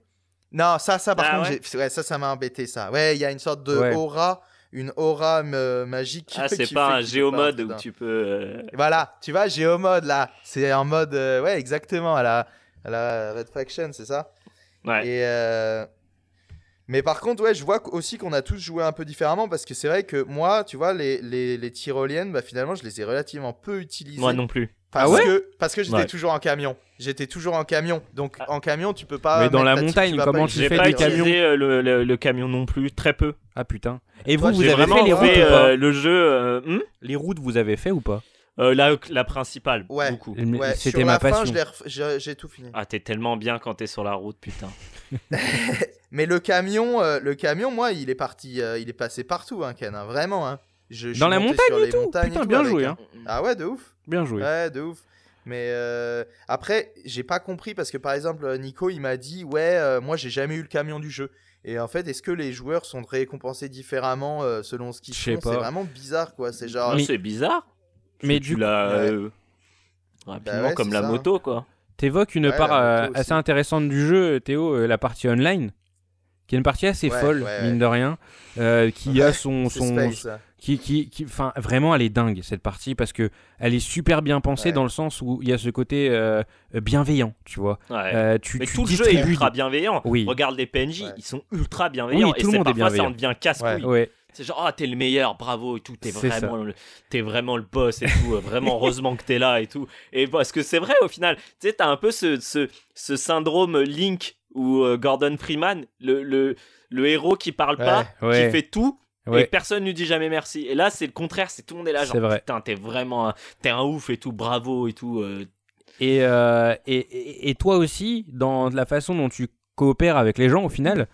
non, ça, ça par ah contre, ça, ça m'a embêté ça. Ouais, il y a une sorte de aura une aura euh, magique. Ah, c'est pas un géomode où tu peux. Euh, voilà, tu vois, géomode là, c'est en mode. ouais, exactement, à la, la Red Faction, c'est ça Ouais. Et, mais par contre, ouais, je vois aussi qu'on a tous joué un peu différemment parce que c'est vrai que moi, tu vois, les, les, tyroliennes, bah, finalement, je les ai relativement peu utilisées. Moi non plus. Parce ah que, parce que j'étais toujours en camion. J'étais toujours en camion. Donc ah. en camion, tu peux pas. Mais dans la montagne, comment tu fais pas utilisé euh, le, camion non plus, très peu. Ah putain. Et vous, vous avez fait les routes euh, le jeu. Euh, hmm les routes, vous avez fait ou pas euh, la, principale, ouais, beaucoup. C'était ma passion. j'ai tout fini. Ah, t'es tellement bien quand t'es sur la route, putain. Mais le camion, euh, le camion, moi, il est parti, euh, il est passé partout, hein, Ken, hein, vraiment. Hein. Dans la montagne, les putain, bien joué. Hein. hein. Ah ouais, de ouf. Bien joué. Ouais, de ouf. Mais après, j'ai pas compris parce que par exemple, Nico, il m'a dit, ouais, moi, j'ai jamais eu le camion du jeu. Et en fait, est-ce que les joueurs sont récompensés différemment selon ce qu'ils font C'est vraiment bizarre, quoi. C'est genre. C'est bizarre. Mais tu l'as euh, rapidement comme la moto, quoi. T'évoques une part euh, assez intéressante du jeu, Théo, euh, la partie online, qui est une partie assez folle, mine de rien, qui a son, son qui, qui, qui, enfin, vraiment, elle est dingue cette partie parce que elle est super bien pensée dans le sens où il y a ce côté bienveillant, tu vois. Mais tout le jeu est ultra bienveillant. Oui. Regarde les PNJ, ils sont ultra bienveillants et, tout le monde est parfois ça en casse c'est genre, ah, oh, t'es le meilleur, bravo et tout, t'es vraiment, le, vraiment le boss et tout, euh, vraiment, heureusement que t'es là et tout. Et parce que c'est vrai au final, tu sais, t'as un peu ce, ce, syndrome Link ou euh, Gordon Freeman, le, le, le, héros qui parle pas, qui fait tout. Et personne ne lui dit jamais merci. Et là, c'est le contraire, c'est tout le monde est là, genre, putain, t'es vraiment, t'es un ouf et tout, bravo et tout. Euh. et, et, toi aussi, dans la façon dont tu coopères avec les gens, au final,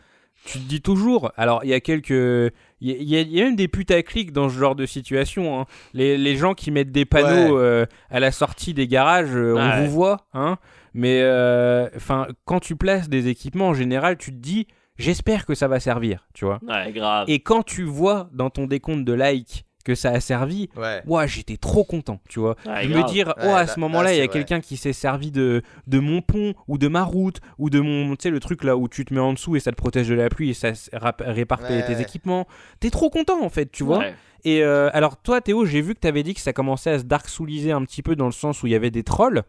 tu te dis toujours. Alors, il y a quelques. Il y, a, même des a même des putaclics dans ce genre de situation. Hein. Les, les, gens qui mettent des panneaux euh, à la sortie des garages, euh, on vous voit. Hein. Mais euh, enfin, quand tu places des équipements en général, tu te dis j'espère que ça va servir, tu vois. grave. Et quand tu vois dans ton décompte de likes que ça a servi, ouais, j'étais trop content, tu vois. de ah, me dire, oh, à ce moment-là, il y a quelqu'un qui s'est servi de, de mon pont ou de ma route ou de mon, tu sais, le truc là où tu te mets en dessous et ça te protège de la pluie et ça répare tes, équipements. T'es trop content en fait, tu vois. Et euh, alors, toi, Théo, j'ai vu que t'avais dit que ça commençait à se dark souliser un petit peu dans le sens où il y avait des trolls.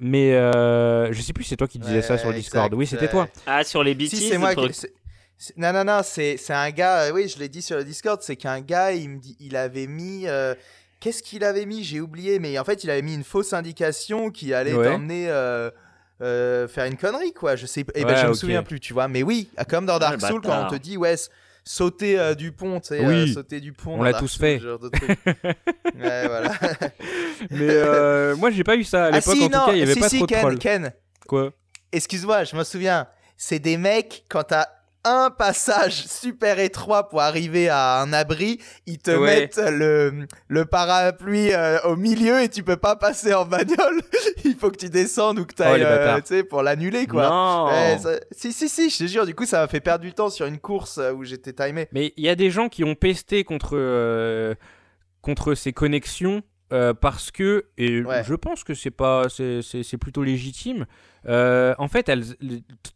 Mais euh, je sais plus, c'est toi qui disais ça sur Discord. oui, c'était toi. Ah, sur les BTS. Si, c'est moi, qui... Non, non, non, c'est un gars, euh, oui, je l'ai dit sur le Discord, c'est qu'un gars, il me dit, il avait mis. Euh, qu'est-ce qu'il avait mis J'ai oublié, mais en fait, il avait mis une fausse indication qui allait t'emmener. Euh, faire une connerie quoi je sais et eh ben, je me souviens plus tu vois mais oui comme dans Dark Souls quand on te dit ouais sauter du pont, tu sais, sauter du pont. On l'a tous fait. Genre de ouais, voilà. Mais moi, j'ai pas eu ça à ah, l'époque. en tout cas, il y avait pas trop de Ken. Quoi Excuse-moi, je me souviens. C'est des mecs quand t'as un passage super étroit pour arriver à un abri, ils te mettent le, le parapluie euh, au milieu et tu peux pas passer en bagnole. Il faut que tu descendes ou que oh, euh, tu ailles pour l'annuler quoi. Si si si, je te jure, du coup ça m'a fait perdre du temps sur une course euh, où j'étais timé. Mais il y a des gens qui ont pesté contre contre ces connexions parce que et je pense que c'est pas c'est plutôt légitime euh, en fait,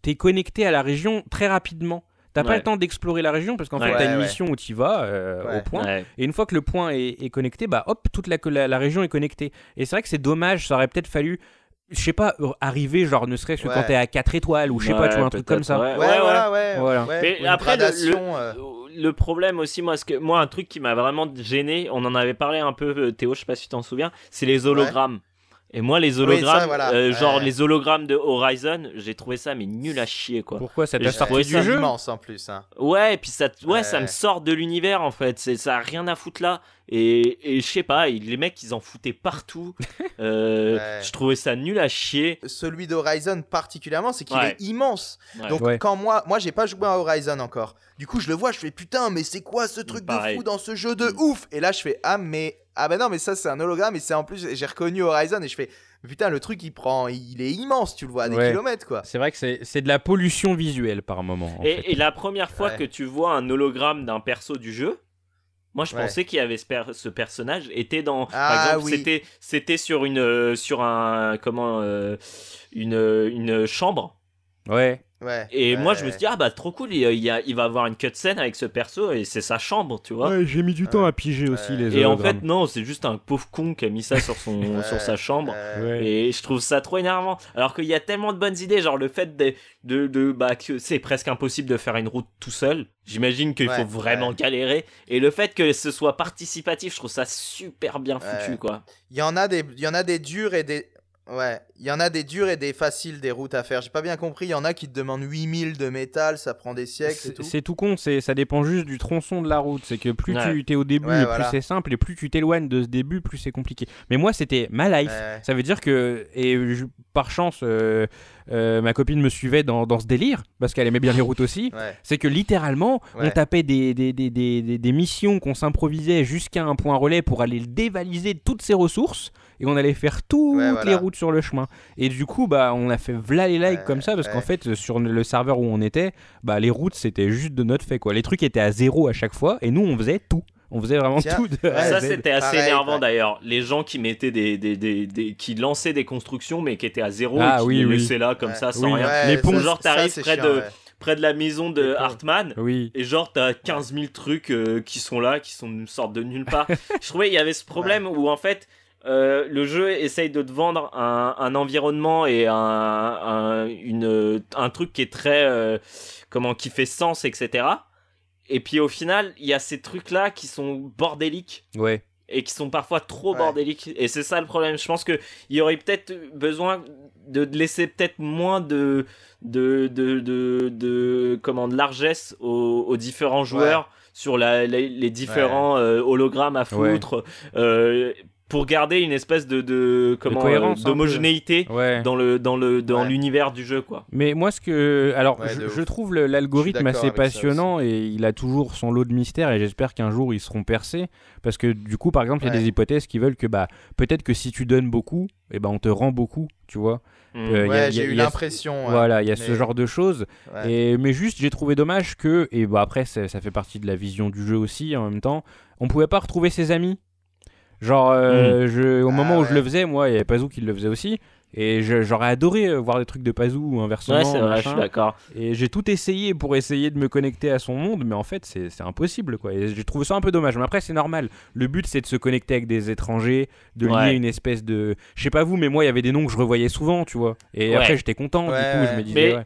tu es connecté à la région très rapidement. T'as pas le temps d'explorer la région parce qu'en fait, t'as une mission où tu vas euh, au point. Et une fois que le point est, connecté, bah hop, toute la, la, région est connectée. Et c'est vrai que c'est dommage, ça aurait peut-être fallu je sais pas, euh, arriver genre ne serait-ce que quand t'es à 4 étoiles ou je sais pas, tu vois, un truc comme ça. Ouais, ouais, ouais. après, le, problème aussi, moi, que, moi, un truc qui m'a vraiment gêné, on en avait parlé un peu, Théo, je sais pas si tu t'en souviens, c'est les hologrammes. Et moi, les hologrammes, euh, genre les hologrammes de Horizon, j'ai trouvé ça mais nul à chier quoi. Pourquoi ça t'a du jeu immense, en plus. Hein. Ouais, et puis ça, ouais, ça me sort de l'univers en fait. C'est, ça a rien à foutre là. Et, et je sais pas, les mecs ils en foutaient partout. Euh, je trouvais ça nul à chier. Celui d'Horizon particulièrement, c'est qu'il est immense. Donc quand moi, moi j'ai pas joué à Horizon encore. Du coup, je le vois, je fais putain, mais c'est quoi ce truc de fou dans ce jeu de mm. ouf Et là, je fais ah mais ah ben non, mais ça c'est un hologramme et c'est en plus j'ai reconnu Horizon et je fais putain le truc il prend, il est immense, tu le vois à des kilomètres quoi. C'est vrai que c'est de la pollution visuelle par moment. et, la première fois que tu vois un hologramme d'un perso du jeu, moi, je pensais qu'il y avait ce, personnage était dans. Ah c'était sur une euh, sur un comment euh, une une chambre. Ouais et moi, je me suis dit, ah bah trop cool, il, il, il va avoir une cutscene avec ce perso et c'est sa chambre, tu vois. Ouais, j'ai mis du temps à piger aussi les Et en fait, non, c'est juste un pauvre con qui a mis ça sur, son, sur sa chambre. Et je trouve ça trop énervant. Alors qu'il y a tellement de bonnes idées, genre le fait de, de bah, que c'est presque impossible de faire une route tout seul. J'imagine qu'il faut vraiment galérer. Et le fait que ce soit participatif, je trouve ça super bien foutu, quoi. Il y, en a des, il y en a des durs et des. Ouais, il y en a des durs et des faciles, des routes à faire. J'ai pas bien compris, il y en a qui te demandent 8000 de métal, ça prend des siècles C'est tout con, ça dépend juste du tronçon de la route. C'est que plus tu es au début, plus c'est simple, et plus tu t'éloignes de ce début, plus c'est compliqué. Mais moi, c'était ma life. Ça veut dire que, et par chance, euh, euh, ma copine me suivait dans, ce délire, parce qu'elle aimait bien les routes aussi, c'est que littéralement, on tapait des, des, missions qu'on s'improvisait jusqu'à un point relais pour aller dévaliser toutes ses ressources, et on allait faire toutes les routes sur le chemin. Et du coup, bah, on a fait vla les likes comme ça, parce qu'en fait, sur le serveur où on était, bah, les routes, c'était juste de notre fait. Quoi. Les trucs étaient à zéro à chaque fois, et nous, on faisait tout. On faisait vraiment tout. ça, c'était assez énervant d'ailleurs. Les gens qui mettaient des, qui lançaient des constructions mais qui étaient à zéro ah, et oui, les là comme ça sans rien. les ponts, genre t'arrives près de près de la maison de Hartman. Oui. Et genre t'as 15 000 trucs euh, qui sont là, qui sont une sorte de nulle part. Je trouvais il y avait ce problème où en fait. Euh, le jeu essaye de te vendre un, environnement et un, une, un, truc qui est très euh, comment qui fait sens etc et puis au final, il y a ces trucs-là qui sont bordéliques. Ouais. Et qui sont parfois trop bordéliques. Et c'est ça le problème. Je pense qu'il y aurait peut-être besoin de laisser peut-être moins de de, de, comment, de largesse aux, différents joueurs. sur les, différents euh, hologrammes à foutre, euh, pour garder une espèce de, de comment euh, hein, d'homogénéité dans le dans le dans l'univers du jeu quoi. Mais moi ce que alors je, trouve l'algorithme assez passionnant et il a toujours son lot de mystères et j'espère qu'un jour ils seront percés parce que du coup par exemple il y a des hypothèses qui veulent que bah peut-être que si tu donnes beaucoup eh ben on te rend beaucoup tu vois. Mm. Euh, j'ai eu l'impression. Voilà, il y a, ce genre de choses. Et, mais juste, j'ai trouvé dommage que, et bon bah, après, ça, ça fait partie de la vision du jeu aussi en même temps, on pouvait pas retrouver ses amis. Genre, euh, hmm. je, au ah moment où je le faisais, moi, il y avait Pazou qui le faisait aussi. Et j'aurais adoré euh, voir des trucs de Pazou ou inversement. Ouais, c'est vrai, je suis d'accord. Et j'ai tout essayé pour essayer de me connecter à son monde, mais en fait, c'est impossible, quoi. Et j'ai trouvé ça un peu dommage. Mais après, c'est normal. Le but, c'est de se connecter avec des étrangers, de lier une espèce de. Je sais pas vous, mais moi, il y avait des noms que je revoyais souvent, tu vois. Et après, j'étais content, du coup, je me disais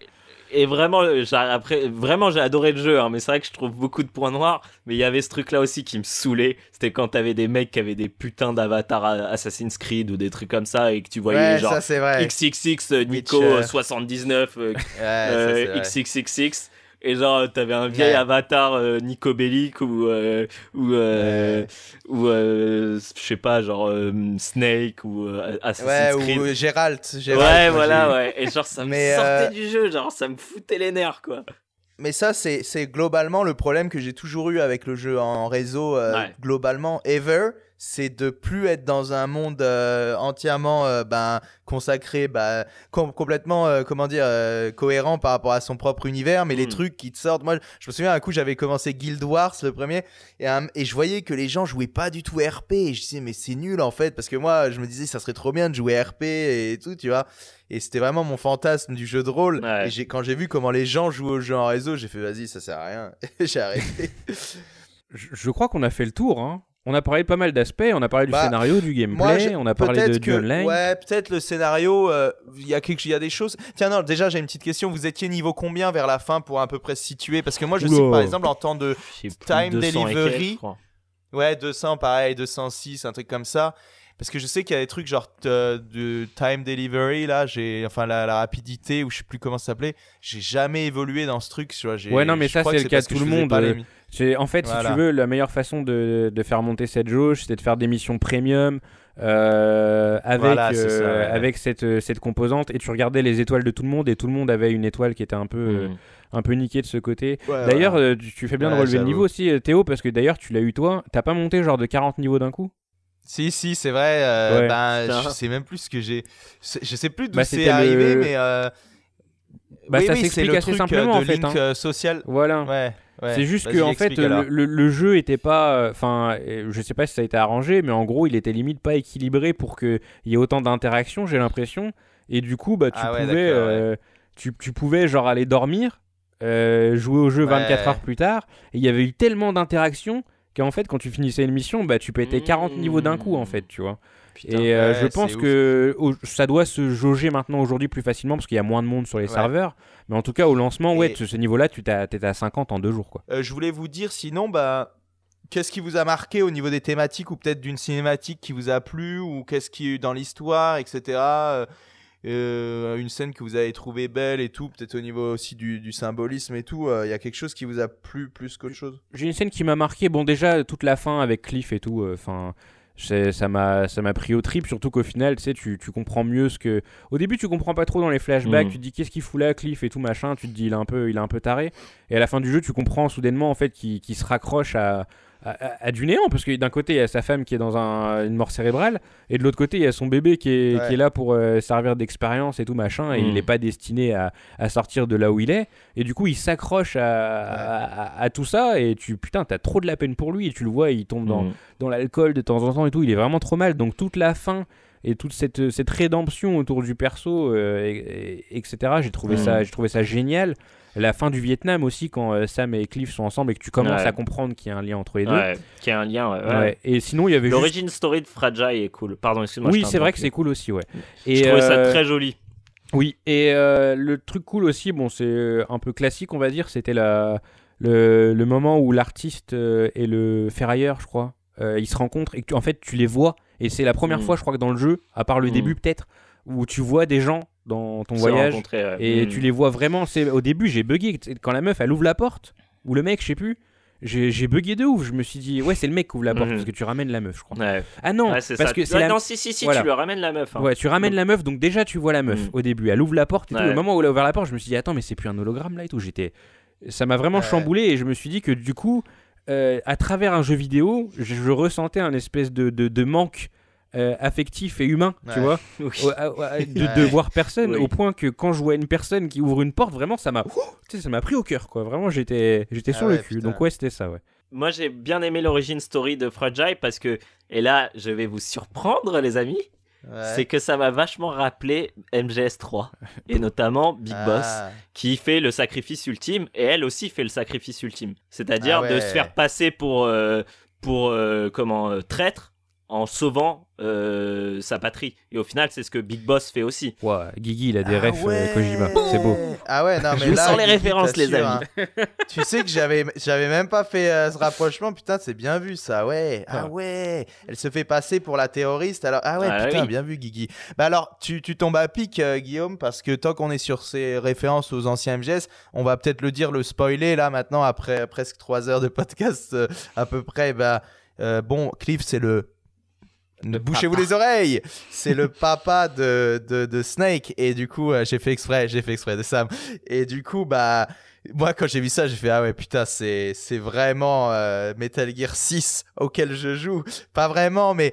et vraiment, euh, après, vraiment, j'ai adoré le jeu, hein, mais c'est vrai que je trouve beaucoup de points noirs. Mais il y avait ce truc-là aussi qui me saoulait. C'était quand t'avais des mecs qui avaient des putains d'avatars Assassin's Creed ou des trucs comme ça et que tu voyais genre XXX euh, Nico 79 euh, XXXX. Et genre, t'avais un vieil avatar euh, nicobélique ou, euh, ou, euh, ou je sais pas, genre Snake ou Assassin's Creed. ou Gérald. ouais, voilà, ouais. Et genre, ça me sortait du jeu, genre, ça me foutait les nerfs, quoi. Mais ça, c'est globalement le problème que j'ai toujours eu avec le jeu en réseau, globalement, ever c'est de plus être dans un monde euh, entièrement euh, ben, consacré, ben, complètement, euh, comment dire, cohérent par rapport à son propre univers, mais les hmm. trucs qui te sortent. Moi, je me souviens, un coup, j'avais commencé Guild Wars, le premier, et, et, je voyais que les gens jouaient pas du tout RP, et je disais, mais c'est nul en fait, parce que moi, je me disais, ça serait trop bien de jouer RP et tout, tu vois. Et c'était vraiment mon fantasme du jeu de rôle. Et quand j'ai vu comment les gens jouent au jeu en réseau, j'ai fait, vas-y, ça sert à rien. j'ai arrêté. je crois qu'on a fait le tour, hein. On a parlé pas mal d'aspects, on a parlé du bah, scénario, du gameplay, on a parlé de, Ouais, peut-être le scénario, euh, il y, a y a des choses. Tiens, non, déjà j'ai une petite question, vous étiez niveau combien vers la fin pour à peu près se situer Parce que moi je sais par exemple en temps de time delivery. ouais, 200 pareil, 206, un truc comme ça. Parce que je sais qu'il y a des trucs genre euh, de time delivery, là, j'ai, enfin, la, rapidité, ou je sais plus comment ça s'appelait, j'ai jamais évolué dans ce truc, tu vois. Ouais, non, mais ça, c'est le cas de tout le monde. Euh, les... En fait, si tu veux, la meilleure façon de, de faire monter cette jauge, c'est de faire des missions premium. Euh, avec, avec cette, cette composante et tu regardais les étoiles de tout le monde et tout le monde avait une étoile qui était un peu, mhm. un peu niquée de ce côté. d'ailleurs, tu, fais bien de relever le niveau aussi Théo parce que d'ailleurs tu l'as eu toi, t'as pas monté genre de 40 niveaux d'un coup si, si, c'est vrai. Euh, ben, je sais même plus ce que j'ai. Je sais plus d'où bah, c'est arrivé, mais. Euh, bah, ça s'explique assez euh, simplement en fait. Hein. Euh, social. Voilà. C'est juste que en fait le, jeu était pas, enfin, je sais pas si ça a été arrangé, mais en gros il était limite pas équilibré pour que il y ait autant d'interactions, j'ai l'impression. Et du coup, bah tu ah pouvais, tu, tu pouvais genre aller dormir, jouer au jeu 24 heures plus tard. Et il y avait eu tellement d'interactions en fait, quand tu finissais une mission, bah, tu pétais 40 mmh. niveaux d'un coup, en fait, tu vois. et euh, je pense que ça doit se jauger maintenant aujourd'hui plus facilement parce qu'il y a moins de monde sur les serveurs. Mais en tout cas, au lancement, ouais, ce, niveau-là, tu étais à 50 en deux jours. Quoi. Euh, je voulais vous dire, sinon, bah, qu'est-ce qui vous a marqué au niveau des thématiques ou peut-être d'une cinématique qui vous a plu ou qu'est-ce qui est dans l'histoire, etc. Euh, une scène que vous avez trouvée belle et tout, peut-être au niveau aussi du, symbolisme et tout, euh, il y a quelque chose qui vous a plu plus qu'autre chose J'ai une scène qui m'a marqué, bon déjà toute la fin avec Cliff et tout, euh, enfin... ça m'a ça m'a pris au trip surtout qu'au final tu sais tu, comprends mieux ce que au début tu comprends pas trop dans les flashbacks mm. tu te dis qu'est-ce qu'il fout là Cliff et tout machin tu te dis il est un peu il est un peu taré et à la fin du jeu tu comprends soudainement en fait qu'il se raccroche à à, du néant, parce que d'un côté, il y a sa femme qui est dans une mort cérébrale, et de l'autre côté, il y a son bébé qui est, là pour euh, servir d'expérience et tout machin, et il n'est mm. pas destiné à, sortir de là où il est, et du coup, il s'accroche à, tout ça, et tu, putain, t'as trop de la peine pour lui, et tu le vois, il tombe dans, mm. l'alcool de temps en temps et tout, il est vraiment trop mal, donc toute la fin et toute cette, rédemption autour du perso, euh, etc., j'ai trouvé, mm. ça j'ai trouvé ça génial la fin du Vietnam aussi, quand euh, Sam et Cliff sont ensemble et que tu commences à comprendre qu'il y a un lien entre les deux. qu'il y a un lien, Et sinon, il y avait. L'origine story de Fragile est cool. Pardon, excuse-moi. Oui, c'est vrai que c'est cool aussi, ouais. Et je trouvais ça euh, très joli. Oui, et euh, le truc cool aussi, bon, c'est un peu classique, on va dire, c'était la. Le, moment où l'artiste et le ferrailleur, je crois, ils se rencontrent et que, en fait tu les vois. Et c'est la première mm. fois, je crois, que dans le jeu, à part le mm. début peut-être, où tu vois des gens dans ton voyage et hmm. tu les vois vraiment. C'est au début j'ai bugué quand la meuf elle ouvre la porte ou le mec, je sais plus. J'ai bugué de ouf, je me suis dit, ouais, c'est le mec qui ouvre la porte hmm. parce que tu ramènes la meuf, je crois. Ah non, parce que Non, si, si, si, tu ramènes la meuf. Hein. Ouais, tu ramènes hmm. la meuf, donc déjà tu vois la meuf au début. Elle ouvre la porte et tout. Au moment où elle a ouvert la porte, je me suis dit, attends, mais c'est plus un hologramme là et tout. J'étais. Ça m'a vraiment chamboulé et je me suis dit que du coup, euh, à travers un jeu vidéo, je, ressentais un espèce de, de, de manque euh, affectif et humain, tu vois, de, voir personne au point que quand je vois une personne qui ouvre une porte, vraiment ça m'a, oh ça m'a pris au cœur quoi. Vraiment j'étais, j'étais ah sur le cul. Donc ouais c'était ça ouais. Moi j'ai bien aimé l'origine story de Fragile parce que et là je vais vous surprendre les amis. C'est que ça m'a vachement rappelé MGS3 et notamment Big ah. Boss qui fait le sacrifice ultime et elle aussi fait le sacrifice ultime, c'est-à-dire ah de se faire passer pour euh, pour euh, comment traître en sauvant euh, sa patrie. Et au final, c'est ce que Big Boss fait aussi. Ouais, Guigui, il a des ah refs euh, Kojima. C'est beau. Ah ouais, non, mais Je sens les références, les amis. Hein. tu sais que j'avais, même pas fait euh, ce rapprochement. Putain, c'est bien vu ça. Ouais. Ah, ah ouais. Elle se fait passer pour la terroriste. Alors, ah ouais, ah putain, bien vu, Guigui. Bah alors, tu, tombes à pic, Guillaume, parce que tant qu'on est sur ces références aux anciens MGS, on va peut-être le dire, le spoiler là maintenant, après presque trois heures de podcast à peu près. Bah, bon, Cliff, c'est le ne Bouchez-vous les oreilles C'est le papa de, de, Snake. Et du coup, euh, j'ai fait exprès, j'ai fait exprès de Sam. Et du coup, bah, moi, quand j'ai vu ça, j'ai fait Ah ouais, putain, c'est, c'est vraiment euh, Metal Gear 6 auquel je joue. Pas vraiment, mais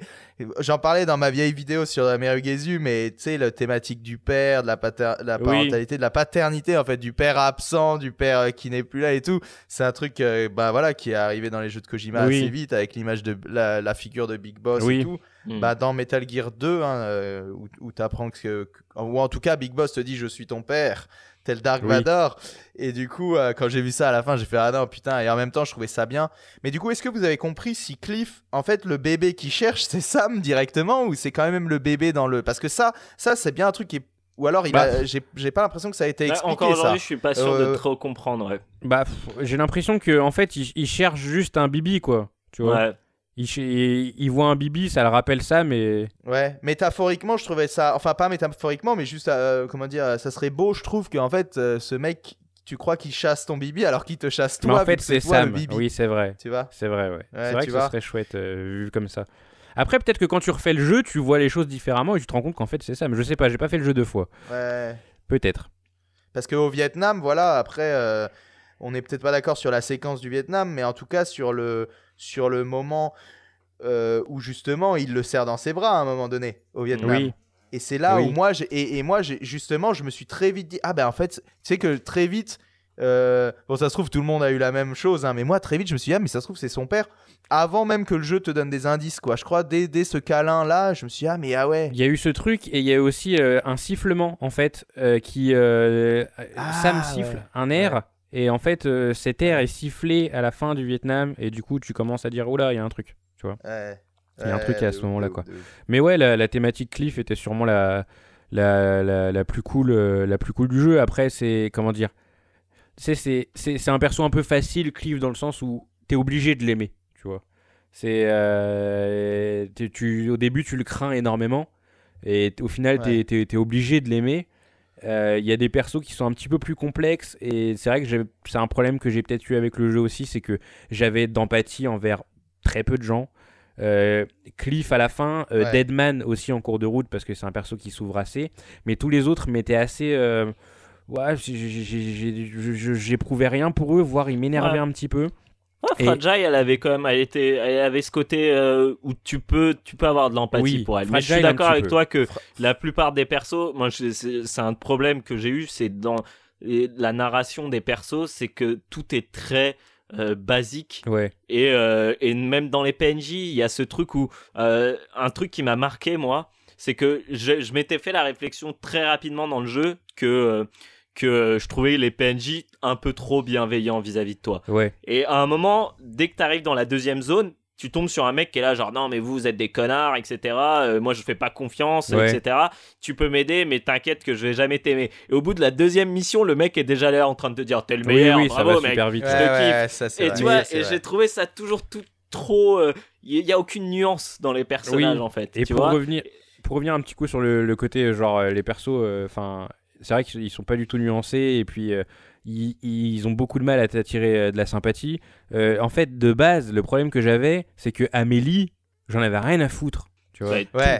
j'en parlais dans ma vieille vidéo sur la Merugezu, mais tu sais, la thématique du père, de la, parentalité, de la paternité, en fait, du père absent, du père euh, qui n'est plus là et tout. C'est un truc, bah voilà, qui est arrivé dans les jeux de Kojima assez vite avec l'image de la, figure de Big Boss et tout. Mm. Bah, dans Metal Gear 2, hein, euh, où, tu apprends que, Ou en tout cas, Big Boss te dit Je suis ton père, tel Dark Vador. Et du coup, euh, quand j'ai vu ça à la fin, j'ai fait Ah non, putain. Et en même temps, je trouvais ça bien. Mais du coup, est-ce que vous avez compris si Cliff, en fait, le bébé qui cherche, c'est Sam directement Ou c'est quand même le bébé dans le. Parce que ça, ça c'est bien un truc qui ou alors, il bah. j'ai pas l'impression que ça a été bah, expliqué. ça encore aujourd'hui, je suis pas sûr de euh, trop comprendre. Ouais. Bah, j'ai l'impression que en fait, il, cherche juste un bibi, quoi. Tu vois. Ouais. Il, voit un bibi, ça le rappelle ça, mais. Ouais, métaphoriquement, je trouvais ça. Enfin, pas métaphoriquement, mais juste, euh, comment dire, ça serait beau, je trouve qu'en fait, euh, ce mec, tu crois qu'il chasse ton bibi alors qu'il te chasse toi. Mais en fait, c'est Sam. Oui, c'est vrai. Tu vois C'est vrai, ouais. c'est vrai que ce serait chouette, euh, vu comme ça. Après, peut-être que quand tu refais le jeu, tu vois les choses différemment et tu te rends compte qu'en fait, c'est Sam. Je sais pas, j'ai pas fait le jeu deux fois. Ouais. Peut-être. Parce qu'au Vietnam, voilà, après on n'est peut-être pas d'accord sur la séquence du Vietnam, mais en tout cas sur le, sur le moment euh, où justement il le serre dans ses bras à un moment donné au Vietnam. Et c'est là où moi, et, et, moi justement, je me suis très vite dit, ah ben en fait, tu sais que très vite, euh, bon ça se trouve tout le monde a eu la même chose, hein, mais moi très vite je me suis dit, ah mais ça se trouve c'est son père, avant même que le jeu te donne des indices, quoi. Je crois, dès, dès ce câlin là, je me suis dit, ah mais ah ouais. Il y a eu ce truc, et il y a aussi euh, un sifflement, en fait, qui... ça ah, Sam siffle un air. Et en fait, euh, cet air est sifflé à la fin du Vietnam, et du coup, tu commences à dire là, il y a un truc, tu vois. Il y a un truc à ce moment-là, quoi. Mais ouais, la, thématique Cliff était sûrement la, la, la, plus cool, euh, la plus cool du jeu. Après, c'est comment dire C'est un perso un peu facile, Cliff, dans le sens où tu es obligé de l'aimer, tu vois. C'est euh, tu au début tu le crains énormément et au final tu t'es es, obligé de l'aimer euh, il y a des persos qui sont un petit peu plus complexes et c'est vrai que c'est un problème que j'ai peut-être eu avec le jeu aussi, c'est que j'avais d'empathie envers très peu de gens. Euh, Cliff à la fin, euh, Deadman aussi en cours de route parce que c'est un perso qui s'ouvre assez, mais tous les autres m'étaient assez. ouais, j'éprouvais rien pour eux, voire ils m'énervaient un petit peu. Oh, elle avait quand même, elle était, elle avait ce côté euh, où tu peux, tu peux avoir de l'empathie pour elle. je suis d'accord avec toi que la plupart des persos, moi, c'est un problème que j'ai eu, c'est dans la narration des persos, c'est que tout est très euh, basique. Ouais. Et, euh, et, même dans les PNJ, il y a ce truc où un truc qui m'a marqué moi, c'est que je m'étais fait la réflexion très rapidement dans le jeu que que je trouvais les PNJ un peu trop bienveillants vis-à-vis de toi. Ouais. Et à un moment, dès que tu arrives dans la deuxième zone, tu tombes sur un mec qui est là genre non mais vous, vous êtes des connards etc euh, moi je fais pas confiance etc tu peux m'aider mais t'inquiète que je vais jamais t'aimer et au bout de la deuxième mission le mec est déjà là en train de te dire t'es le meilleur bravo mec et tu vois et j'ai trouvé ça toujours tout trop il euh, y a aucune nuance dans les personnages en fait et pour revenir pour revenir un petit coup sur le, côté genre euh, les persos enfin c'est vrai qu'ils sont pas du tout nuancés et puis euh, ils, ont beaucoup de mal à t'attirer euh, de la sympathie. Euh, en fait, de base, le problème que j'avais, c'est que Amélie, j'en avais rien à foutre. Tu vois.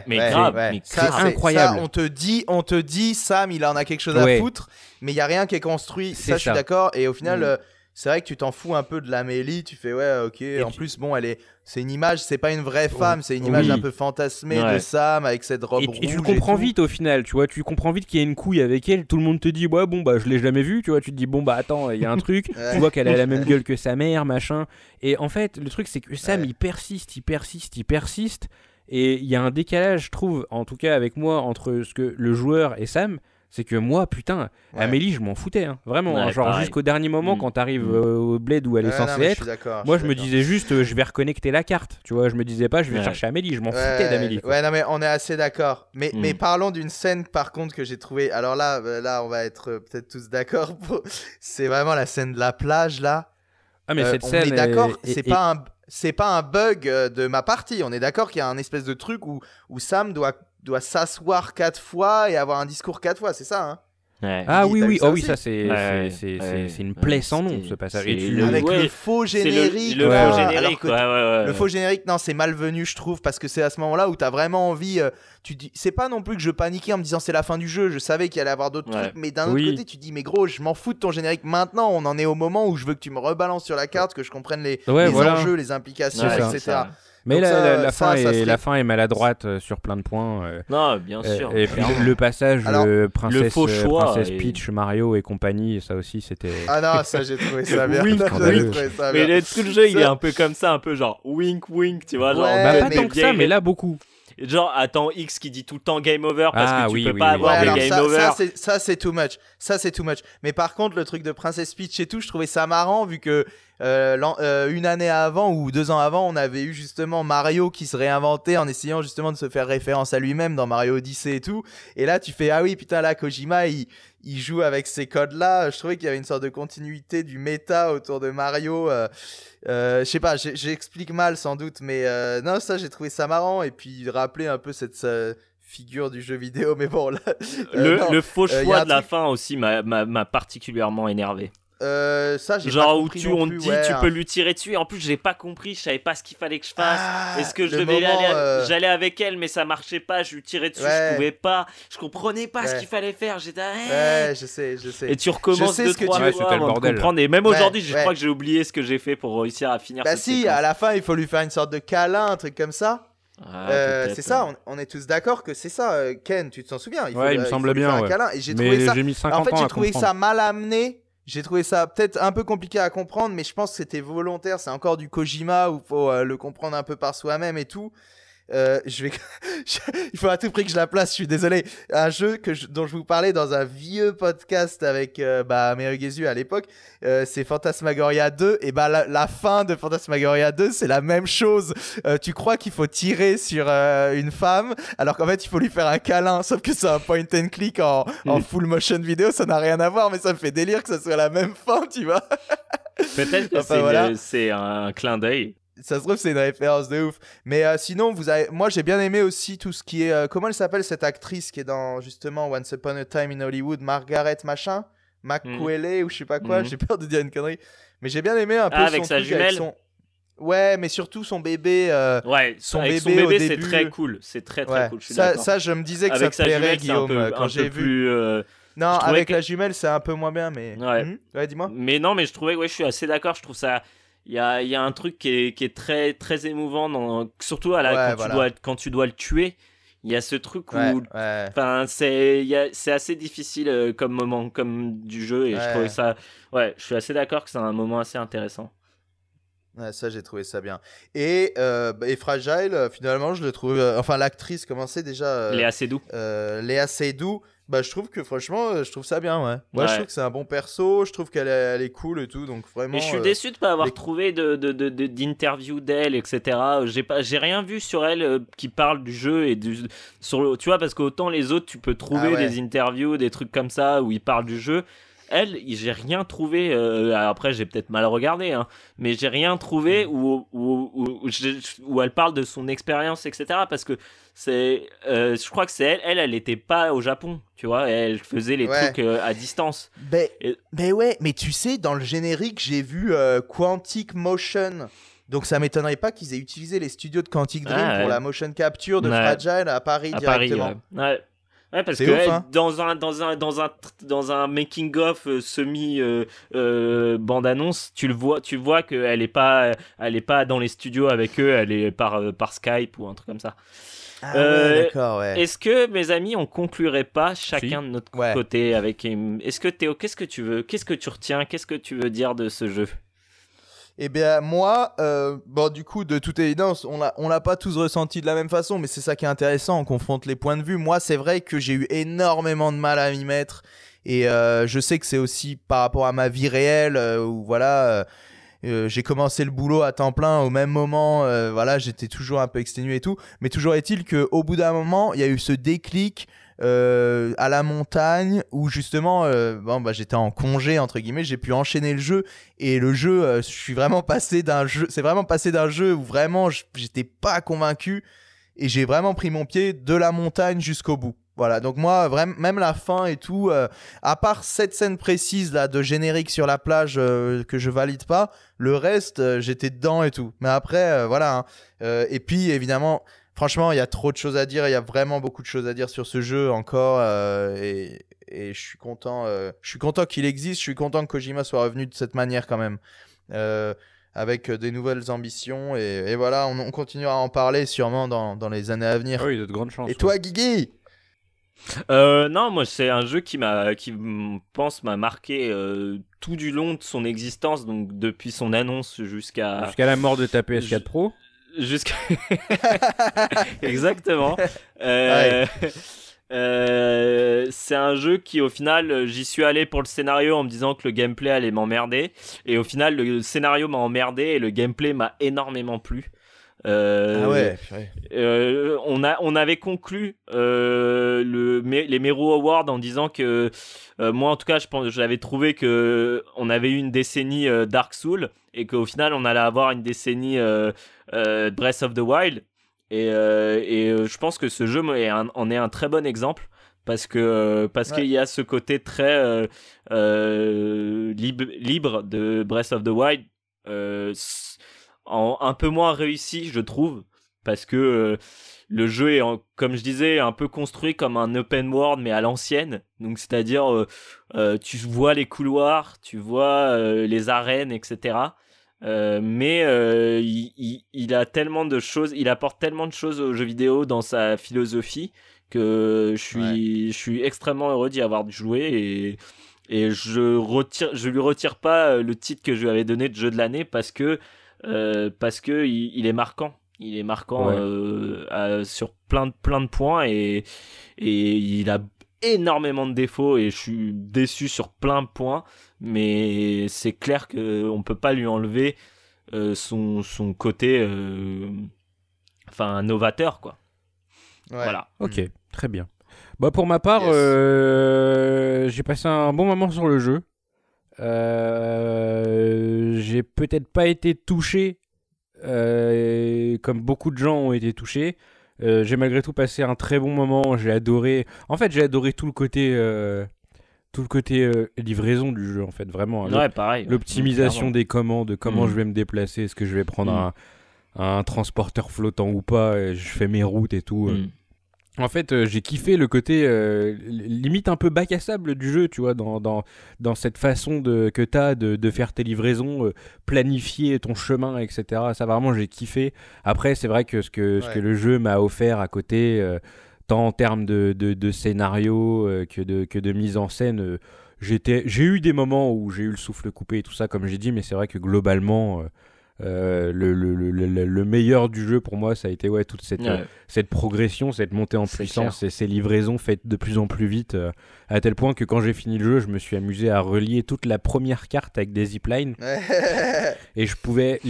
mais grave, c'est incroyable. on te dit, on te dit, Sam, il en a quelque chose à foutre, mais il y a rien qui est construit. Ça, je suis d'accord. Et au final. Mm c'est vrai que tu t'en fous un peu de l'Amélie, tu fais ouais, ok. en plus, bon, elle est, c'est une image, c'est pas une vraie femme, c'est une image un peu fantasmée de Sam avec cette robe et, rouge. Et tu comprends vite au final, tu vois, tu comprends vite qu'il y a une couille avec elle. Tout le monde te dit ouais, bon bah je l'ai jamais vue, tu vois, tu te dis bon bah attends, il y a un truc. tu vois qu'elle a la même gueule que sa mère, machin. Et en fait, le truc c'est que Sam il persiste, il persiste, il persiste. Et il y a un décalage, je trouve, en tout cas avec moi, entre ce que le joueur et Sam. C'est que moi, putain, Amélie, je m'en foutais, hein, vraiment. Hein. genre jusqu'au dernier moment, mm. quand tu arrives mm. euh, au bled où elle est censée être, moi je, me disais juste, euh, je vais reconnecter la carte. Tu vois, je me disais pas, je vais chercher Amélie, je m'en foutais d'Amélie. Ouais, non mais on est assez d'accord. Mais, mm. mais parlons d'une scène par contre que j'ai trouvée. Alors là, euh, là, on va être peut-être tous d'accord. C'est vraiment la scène de la plage là. Ah mais cette on scène. On est d'accord. C'est pas un. C'est pas un bug de ma partie. On est d'accord qu'il y a un espèce de truc où, où Sam doit doit s'asseoir quatre fois et avoir un discours quatre fois, c'est ça hein Ah oui, oui, oh, oui, ça c'est c'est une plaie sans nom ce passage. Avec le faux générique. Le, faux générique le, faux générique, non, c'est malvenu, je trouve, parce que c'est à ce moment-là où tu as vraiment envie. Euh, tu dis, c'est pas non plus que je paniquais en me disant c'est la fin du jeu, je savais qu'il allait avoir d'autres trucs, mais d'un autre côté, tu dis, mais gros, je m'en fous de ton générique maintenant, on en est au moment où je veux que tu me rebalances sur la carte, que je comprenne les, enjeux, les implications, etc. Mais la, fin est, maladroite euh, sur plein de points. Euh. non, bien euh, sûr. et puis le, passage princesse, le faux choix, princesse Peach, Mario et compagnie, ça aussi c'était. Ah non, ça j'ai trouvé ça bien. oui, mais tout le jeu il est un peu comme ça, un peu genre wink wink, tu vois. Genre, bah, pas tant que ça, mais là beaucoup genre attends X qui dit tout le temps game over parce ah que tu peux pas avoir des game ça, over. Ça c'est too much. Ça c'est too much. Mais par contre le truc de Princess Peach et tout, je trouvais ça marrant vu que euh, euh, une année avant ou deux ans avant, on avait eu justement Mario qui se réinventait en essayant justement de se faire référence à lui-même dans Mario Odyssey et tout. Et là tu fais ah oui putain là Kojima il il joue avec ces codes-là. Je trouvais qu'il y avait une sorte de continuité du méta autour de Mario. Euh, euh, je sais pas, j'explique mal sans doute, mais euh, non, ça j'ai trouvé ça marrant. Et puis rappeler un peu cette figure du jeu vidéo, mais bon le, faux choix de la fin aussi m'a particulièrement énervé. Euh, ça, Genre où tu, on te dit tu peux hein. lui tirer dessus. Et en plus, j'ai pas compris, je savais pas ce qu'il fallait que je fasse. Ah, Est-ce que je devais euh, j'allais avec elle, mais ça marchait pas, je lui tirais dessus, je pouvais pas, je comprenais pas ce qu'il fallait faire. J'étais, ah, ouais, eh. je sais, je sais. Et tu recommences deux trois fois avant de Et même aujourd'hui, je crois que j'ai oublié ce que j'ai fait pour réussir à finir. Bah si, à la fin, il faut lui faire une sorte de câlin, un truc comme ça. Ah, euh, c'est ça, on, est tous d'accord que c'est ça, euh, Ken, tu t'en souviens il Ouais, il me semble bien. Et j'ai trouvé ça. En fait, j'ai trouvé ça mal amené j'ai trouvé ça peut-être un peu compliqué à comprendre, mais je pense que c'était volontaire. C'est encore du Kojima où faut euh, le comprendre un peu par soi-même et tout. Euh, je vais... Il faut à tout prix que je la place, je suis désolé. Un jeu que dont je vous parlais dans un vieux podcast avec euh, bah, à l'époque, euh, c'est Fantasmagoria 2. Et bah, la, fin de Fantasmagoria 2, c'est la même chose. Euh, tu crois qu'il faut tirer sur une femme, alors qu'en fait, il faut lui faire un câlin. Sauf que c'est un point and click mm. en, full motion vidéo, ça n'a rien à voir, mais ça me fait délire que ça soit la même fin, tu vois. Peut-être que c'est un clin d'œil ça se trouve, c'est une référence de ouf. Mais euh, sinon, vous avez... moi, j'ai bien aimé aussi tout ce qui est. Euh, comment elle s'appelle cette actrice qui est dans justement Once Upon a Time in Hollywood Margaret Machin McQuelle mm. ou je sais pas quoi, mm. j'ai peur de dire une connerie. Mais j'ai bien aimé un ah, peu son avec sa jumelle. Ouais, mais surtout son bébé. Euh, ouais, son bébé, bébé c'est très cool. C'est très très cool. Je suis ça, ça, je me disais que avec ça plairait, Guillaume, quand j'ai vu. Non, avec la jumelle, c'est un peu moins bien, mais. Ouais, hmm? ouais dis-moi. Mais non, mais je trouvais, ouais, je suis assez d'accord. Je trouve ça il y a, y a, un truc qui est, qui est très très émouvant surtout à la, quand, tu dois, quand tu dois le tuer il y a ce truc où enfin c'est assez difficile euh, comme moment comme du jeu et je trouve ça ouais je suis assez d'accord que c'est un moment assez intéressant ça, j'ai trouvé ça bien. Et, euh, et Fragile, euh, finalement, je le trouve. enfin, l'actrice commençait déjà. Euh, Léa Seydoux. Léa Seydoux, bah, je trouve que franchement, euh, je trouve ça bien, ouais. Moi, je trouve que c'est un bon perso, je trouve qu'elle est, elle est cool et tout, donc vraiment. je suis euh, déçu de pas avoir trouvé de, de, d'interview d'elle, etc. J'ai pas, j'ai rien vu sur elle euh, qui parle du jeu et du sur le, tu vois, parce qu'autant les autres, tu peux trouver ah des interviews, des trucs comme ça où ils parlent du jeu. Elle, j'ai rien trouvé. après, j'ai peut-être mal regardé, hein, mais j'ai rien trouvé mm. où, où, où, où elle parle de son expérience, etc. Parce que c'est, euh, je crois que c'est elle, elle, elle n'était pas au Japon, tu vois, elle faisait les trucs euh, à distance. Mais, ben, ben ouais, mais tu sais, dans le générique, j'ai vu euh, Quantic Motion. Donc ça m'étonnerait pas qu'ils aient utilisé les studios de Quantic ah, Dream pour la motion capture de Fragile à Paris directement. Ouais, parce que hein. dans un dans un dans un dans un making of euh, semi bande annonce, tu le vois tu vois que elle est pas elle est pas dans les studios avec eux, elle est par par Skype ou un truc comme ça. Ah euh, est-ce que, mes amis, on conclurait pas chacun de notre côté avec. Est-ce que, Théo, qu'est-ce que tu veux Qu'est-ce que tu retiens Qu'est-ce que tu veux dire de ce jeu eh bien, moi, euh, bon, du coup, de toute évidence, on l'a, l'a pas tous ressenti de la même façon, mais c'est ça qui est intéressant, on confronte les points de vue. Moi, c'est vrai que j'ai eu énormément de mal à m'y mettre, et euh, je sais que c'est aussi par rapport à ma vie réelle, où voilà, euh, j'ai commencé le boulot à temps plein au même moment. Euh, voilà, j'étais toujours un peu exténué et tout. Mais toujours est-il qu'au bout d'un moment, il y a eu ce déclic. Euh, à la montagne où justement bon, bah, j'étais en congé entre guillemets j'ai pu enchaîner le jeu et le jeu je suis vraiment passé d'un jeu c'est vraiment passé d'un jeu où vraiment j'étais pas convaincu et j'ai vraiment pris mon pied de la montagne jusqu'au bout voilà, donc moi, vraiment, même la fin et tout, euh, à part cette scène précise là de générique sur la plage euh, que je valide pas, le reste, euh, j'étais dedans et tout. Mais après, voilà. Hein, et puis, évidemment, franchement, il y a trop de choses à dire, il y a vraiment beaucoup de choses à dire sur ce jeu encore. et, je suis content, je suis content qu'il existe, je suis content que Kojima soit revenu de cette manière quand même. avec des nouvelles ambitions et, voilà, on, continuera à en parler sûrement dans, les années à venir. Ah oui, de grandes chances. Et toi, Guigui euh, non, moi c'est un jeu qui m'a, qui pense m'a marqué euh, tout du long de son existence, donc depuis son annonce jusqu'à jusqu'à la mort de ta PS4 Pro. Jusqu'à exactement. Euh, c'est un jeu qui au final j'y suis allé pour le scénario en me disant que le gameplay allait m'emmerder et au final le scénario m'a emmerdé et le gameplay m'a énormément plu euh, ah euh, on, a, on avait conclu euh, les Mero Awards en disant que, moi en tout cas, je j'avais trouvé que on avait eu une décennie Dark Souls et qu'au final, on allait avoir une décennie Breath of the Wild. Et, je pense que ce jeu en est un très bon exemple parce que parce qu'il y a ce côté très libre, libre de Breath of the Wild un peu moins réussi, je trouve, parce que euh, le jeu est, comme je disais, un peu construit comme un open world, mais à l'ancienne. Donc, c'est-à-dire, euh, euh, tu vois les couloirs, tu vois les arènes, etc. mais il, a tellement de choses, il apporte tellement de choses au jeu vidéo dans sa philosophie que je suis, je suis extrêmement heureux d'y avoir joué et, et je retire, je lui retire pas le titre que je lui avais donné de jeu de l'année parce que euh, parce que il, est marquant. Il est marquant euh, sur plein de, points et, il a énormément de défauts et je suis déçu sur plein de points, mais c'est clair qu'on ne peut pas lui enlever euh, son, côté enfin novateur quoi. Voilà. Ok, très bien. Bah, pour ma part, j'ai passé un bon moment sur le jeu. Euh, j'ai peut-être pas été touché euh, comme beaucoup de gens ont été touchés. Euh, j'ai malgré tout passé un très bon moment. J'ai adoré. En fait, j'ai adoré tout le côté, euh, tout le côté livraison du jeu. En fait, vraiment. Hein. pareil. L'optimisation des commandes, comment mm. je vais me déplacer, est-ce que je vais prendre mm. un, un, transporteur flottant ou pas. Je fais mes routes et tout. Mm. En fait, euh, j'ai kiffé le côté euh, limite un peu bac à sable du jeu, tu vois, dans, dans, cette façon de, que tu as de, faire tes livraisons, euh, planifier ton chemin, etc. Ça, vraiment, j'ai kiffé. Après, c'est vrai que ce que, ce que le jeu m'a offert à côté, tant en termes de, scénario que, que de mise en scène, j'ai eu des moments où j'ai eu le souffle coupé et tout ça, comme j'ai dit, mais c'est vrai que globalement euh, le, le, le, meilleur du jeu pour moi, ça a été ouais, toute cette, euh, progression, cette montée en puissance et ces livraisons faites de plus en plus vite, euh, à tel point que quand j'ai fini le jeu, je me suis amusé à relier toute la première carte avec des ziplines. et je pouvais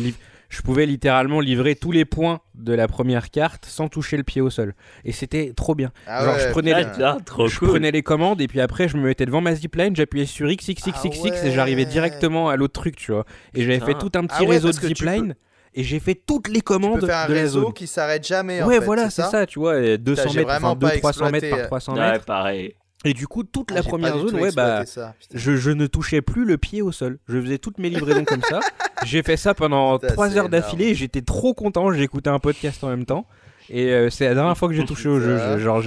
je pouvais littéralement livrer tous les points de la première carte sans toucher le pied au sol. Et c'était trop bien. Ah Genre, je, prenais, les... les commandes et puis après, je me mettais devant ma zipline, j'appuyais sur XXXXX et j'arrivais ah directement à l'autre truc, tu vois. Et j'avais fait tout un petit ah réseau de zipline. Et j'ai fait toutes les commandes un réseau qui s'arrête jamais. Ouais, voilà, c'est ça, tu vois. 200 mètres, enfin, 200, 300 mètres par 300 mètres. pareil. Et du coup, toute ah, la première zone, ouais, bah, je, ne touchais plus le pied au sol. Je faisais toutes mes livraisons comme ça. J'ai fait ça pendant trois heures d'affilée. J'étais trop content. J'écoutais un podcast en même temps. Et euh, c'est la dernière fois que j'ai touché au jeu. genre,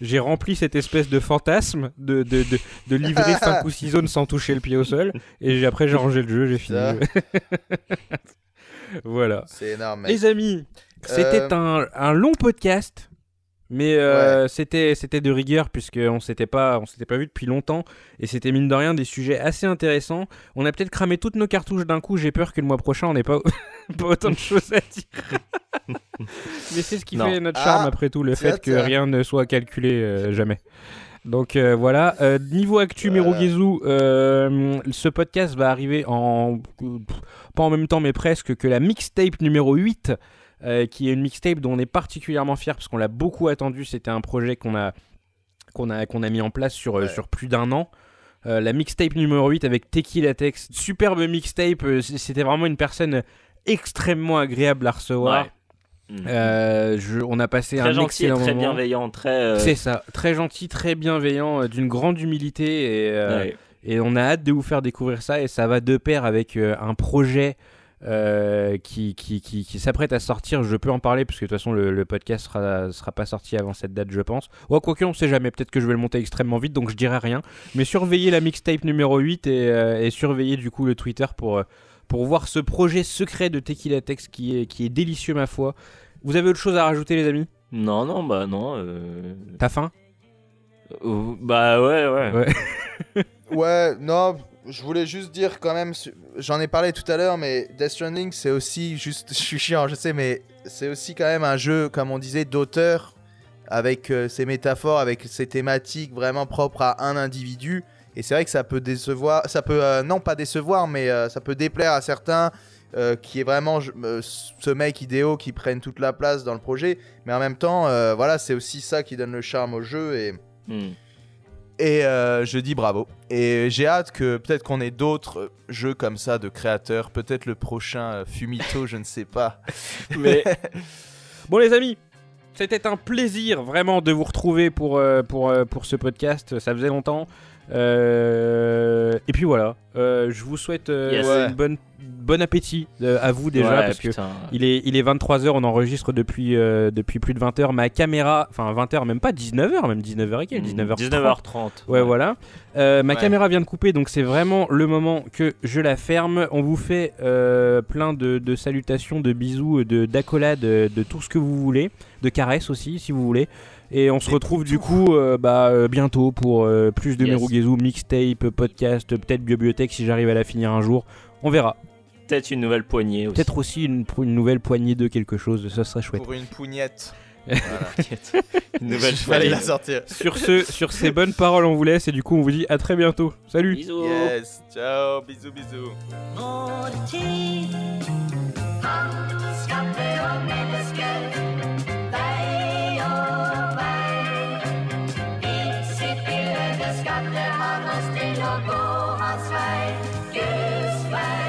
j'ai rempli cette espèce de fantasme de, de, de, livrer cinq ou six zones sans toucher le pied au sol. Et après, j'ai rangé le jeu, j'ai fini. voilà. C'est énorme. Les amis, c'était euh, un, un, long podcast mais euh, c'était, de rigueur puisqu'on s'était pas, on s'était pas vu depuis longtemps et c'était mine de rien des sujets assez intéressants. On a peut-être cramé toutes nos cartouches d'un coup. J'ai peur que le mois prochain on n'ait pas, pas autant de choses à dire. Mais c'est ce qui fait notre charme ah, après tout, le fait que rien ne soit calculé euh, jamais. Donc euh, voilà, niveau actu Merugezu, ce podcast va arriver en... pas en même temps mais presque que la mixtape numéro 8 euh, qui est une mixtape dont on est particulièrement fier parce qu'on l'a beaucoup attendu. C'était un projet qu'on a, qu'on a, qu'on a mis en place sur, euh, sur plus d'un an. Euh, la mixtape numéro 8 avec Tequila Tex Superbe mixtape. C'était vraiment une personne extrêmement agréable à recevoir. on a passé très un gentil excellent très moment. bienveillant, très. C'est ça, très gentil, très bienveillant, d'une grande humilité et, et, on a hâte de vous faire découvrir ça et ça va de pair avec un projet euh, qui, qui, qui, s'apprête à sortir. Je peux en parler, parce que de toute façon, le, podcast sera, sera pas sorti avant cette date, je pense. quoi quoique, on sait jamais. Peut-être que je vais le monter extrêmement vite, donc je dirai rien. Mais surveillez la mixtape numéro 8 euh, et, surveillez du coup le Twitter pour, euh, pour voir ce projet secret de Tequila Tex qui est, qui est délicieux, ma foi. Vous avez autre chose à rajouter, les amis Non, non, bah non. T'as faim Bah ouais. Ouais, ouais non je voulais juste dire quand même, j'en ai parlé tout à l'heure, mais Death Stranding, c'est aussi juste, je suis chiant, je sais, mais c'est aussi quand même un jeu, comme on disait, d'auteur, avec euh, ses métaphores, avec ses thématiques vraiment propres à un individu. Et c'est vrai que ça peut décevoir, ça peut, euh, non pas décevoir, mais euh, ça peut déplaire à certains qui est vraiment ce mec idéo qui prennent toute la place dans le projet. Mais en même temps, voilà, c'est aussi ça qui donne le charme au jeu et. Hmm. Et euh, je dis bravo. Et j'ai hâte que peut-être qu'on ait d'autres jeux comme ça de créateurs. Peut-être le prochain euh, Fumito, je ne sais pas. Mais bon, les amis, c'était un plaisir vraiment de vous retrouver pour, euh, pour ce podcast. Ça faisait longtemps. Euh, et puis voilà, euh, je vous souhaite euh, une bonne bon appétit à vous déjà parce il est il est 23h on enregistre depuis depuis plus de 20h ma caméra enfin 20h même pas 19h même 19h et 19h30 ouais, voilà ma caméra vient de couper donc c'est vraiment le moment que je la ferme on vous fait plein de, salutations de bisous de d'accolades de, de tout ce que vous voulez de caresses aussi si vous voulez et on se retrouve du coup euh, bah, euh, bientôt pour euh, plus de Yes. mixtape, podcast, peut-être bibliothèque si j'arrive à la finir un jour. On verra. Peut-être une nouvelle poignée aussi. Peut-être aussi une, nouvelle poignée de quelque chose, ça serait chouette. Pour une pougnette. Voilà. une nouvelle Fallait Sur, ce, sur ces bonnes paroles, on vous laisse et du coup, on vous dit à très bientôt. Salut Bisous. Ciao. Bisous, bisous. toate armastil on puhas väike, kes väike.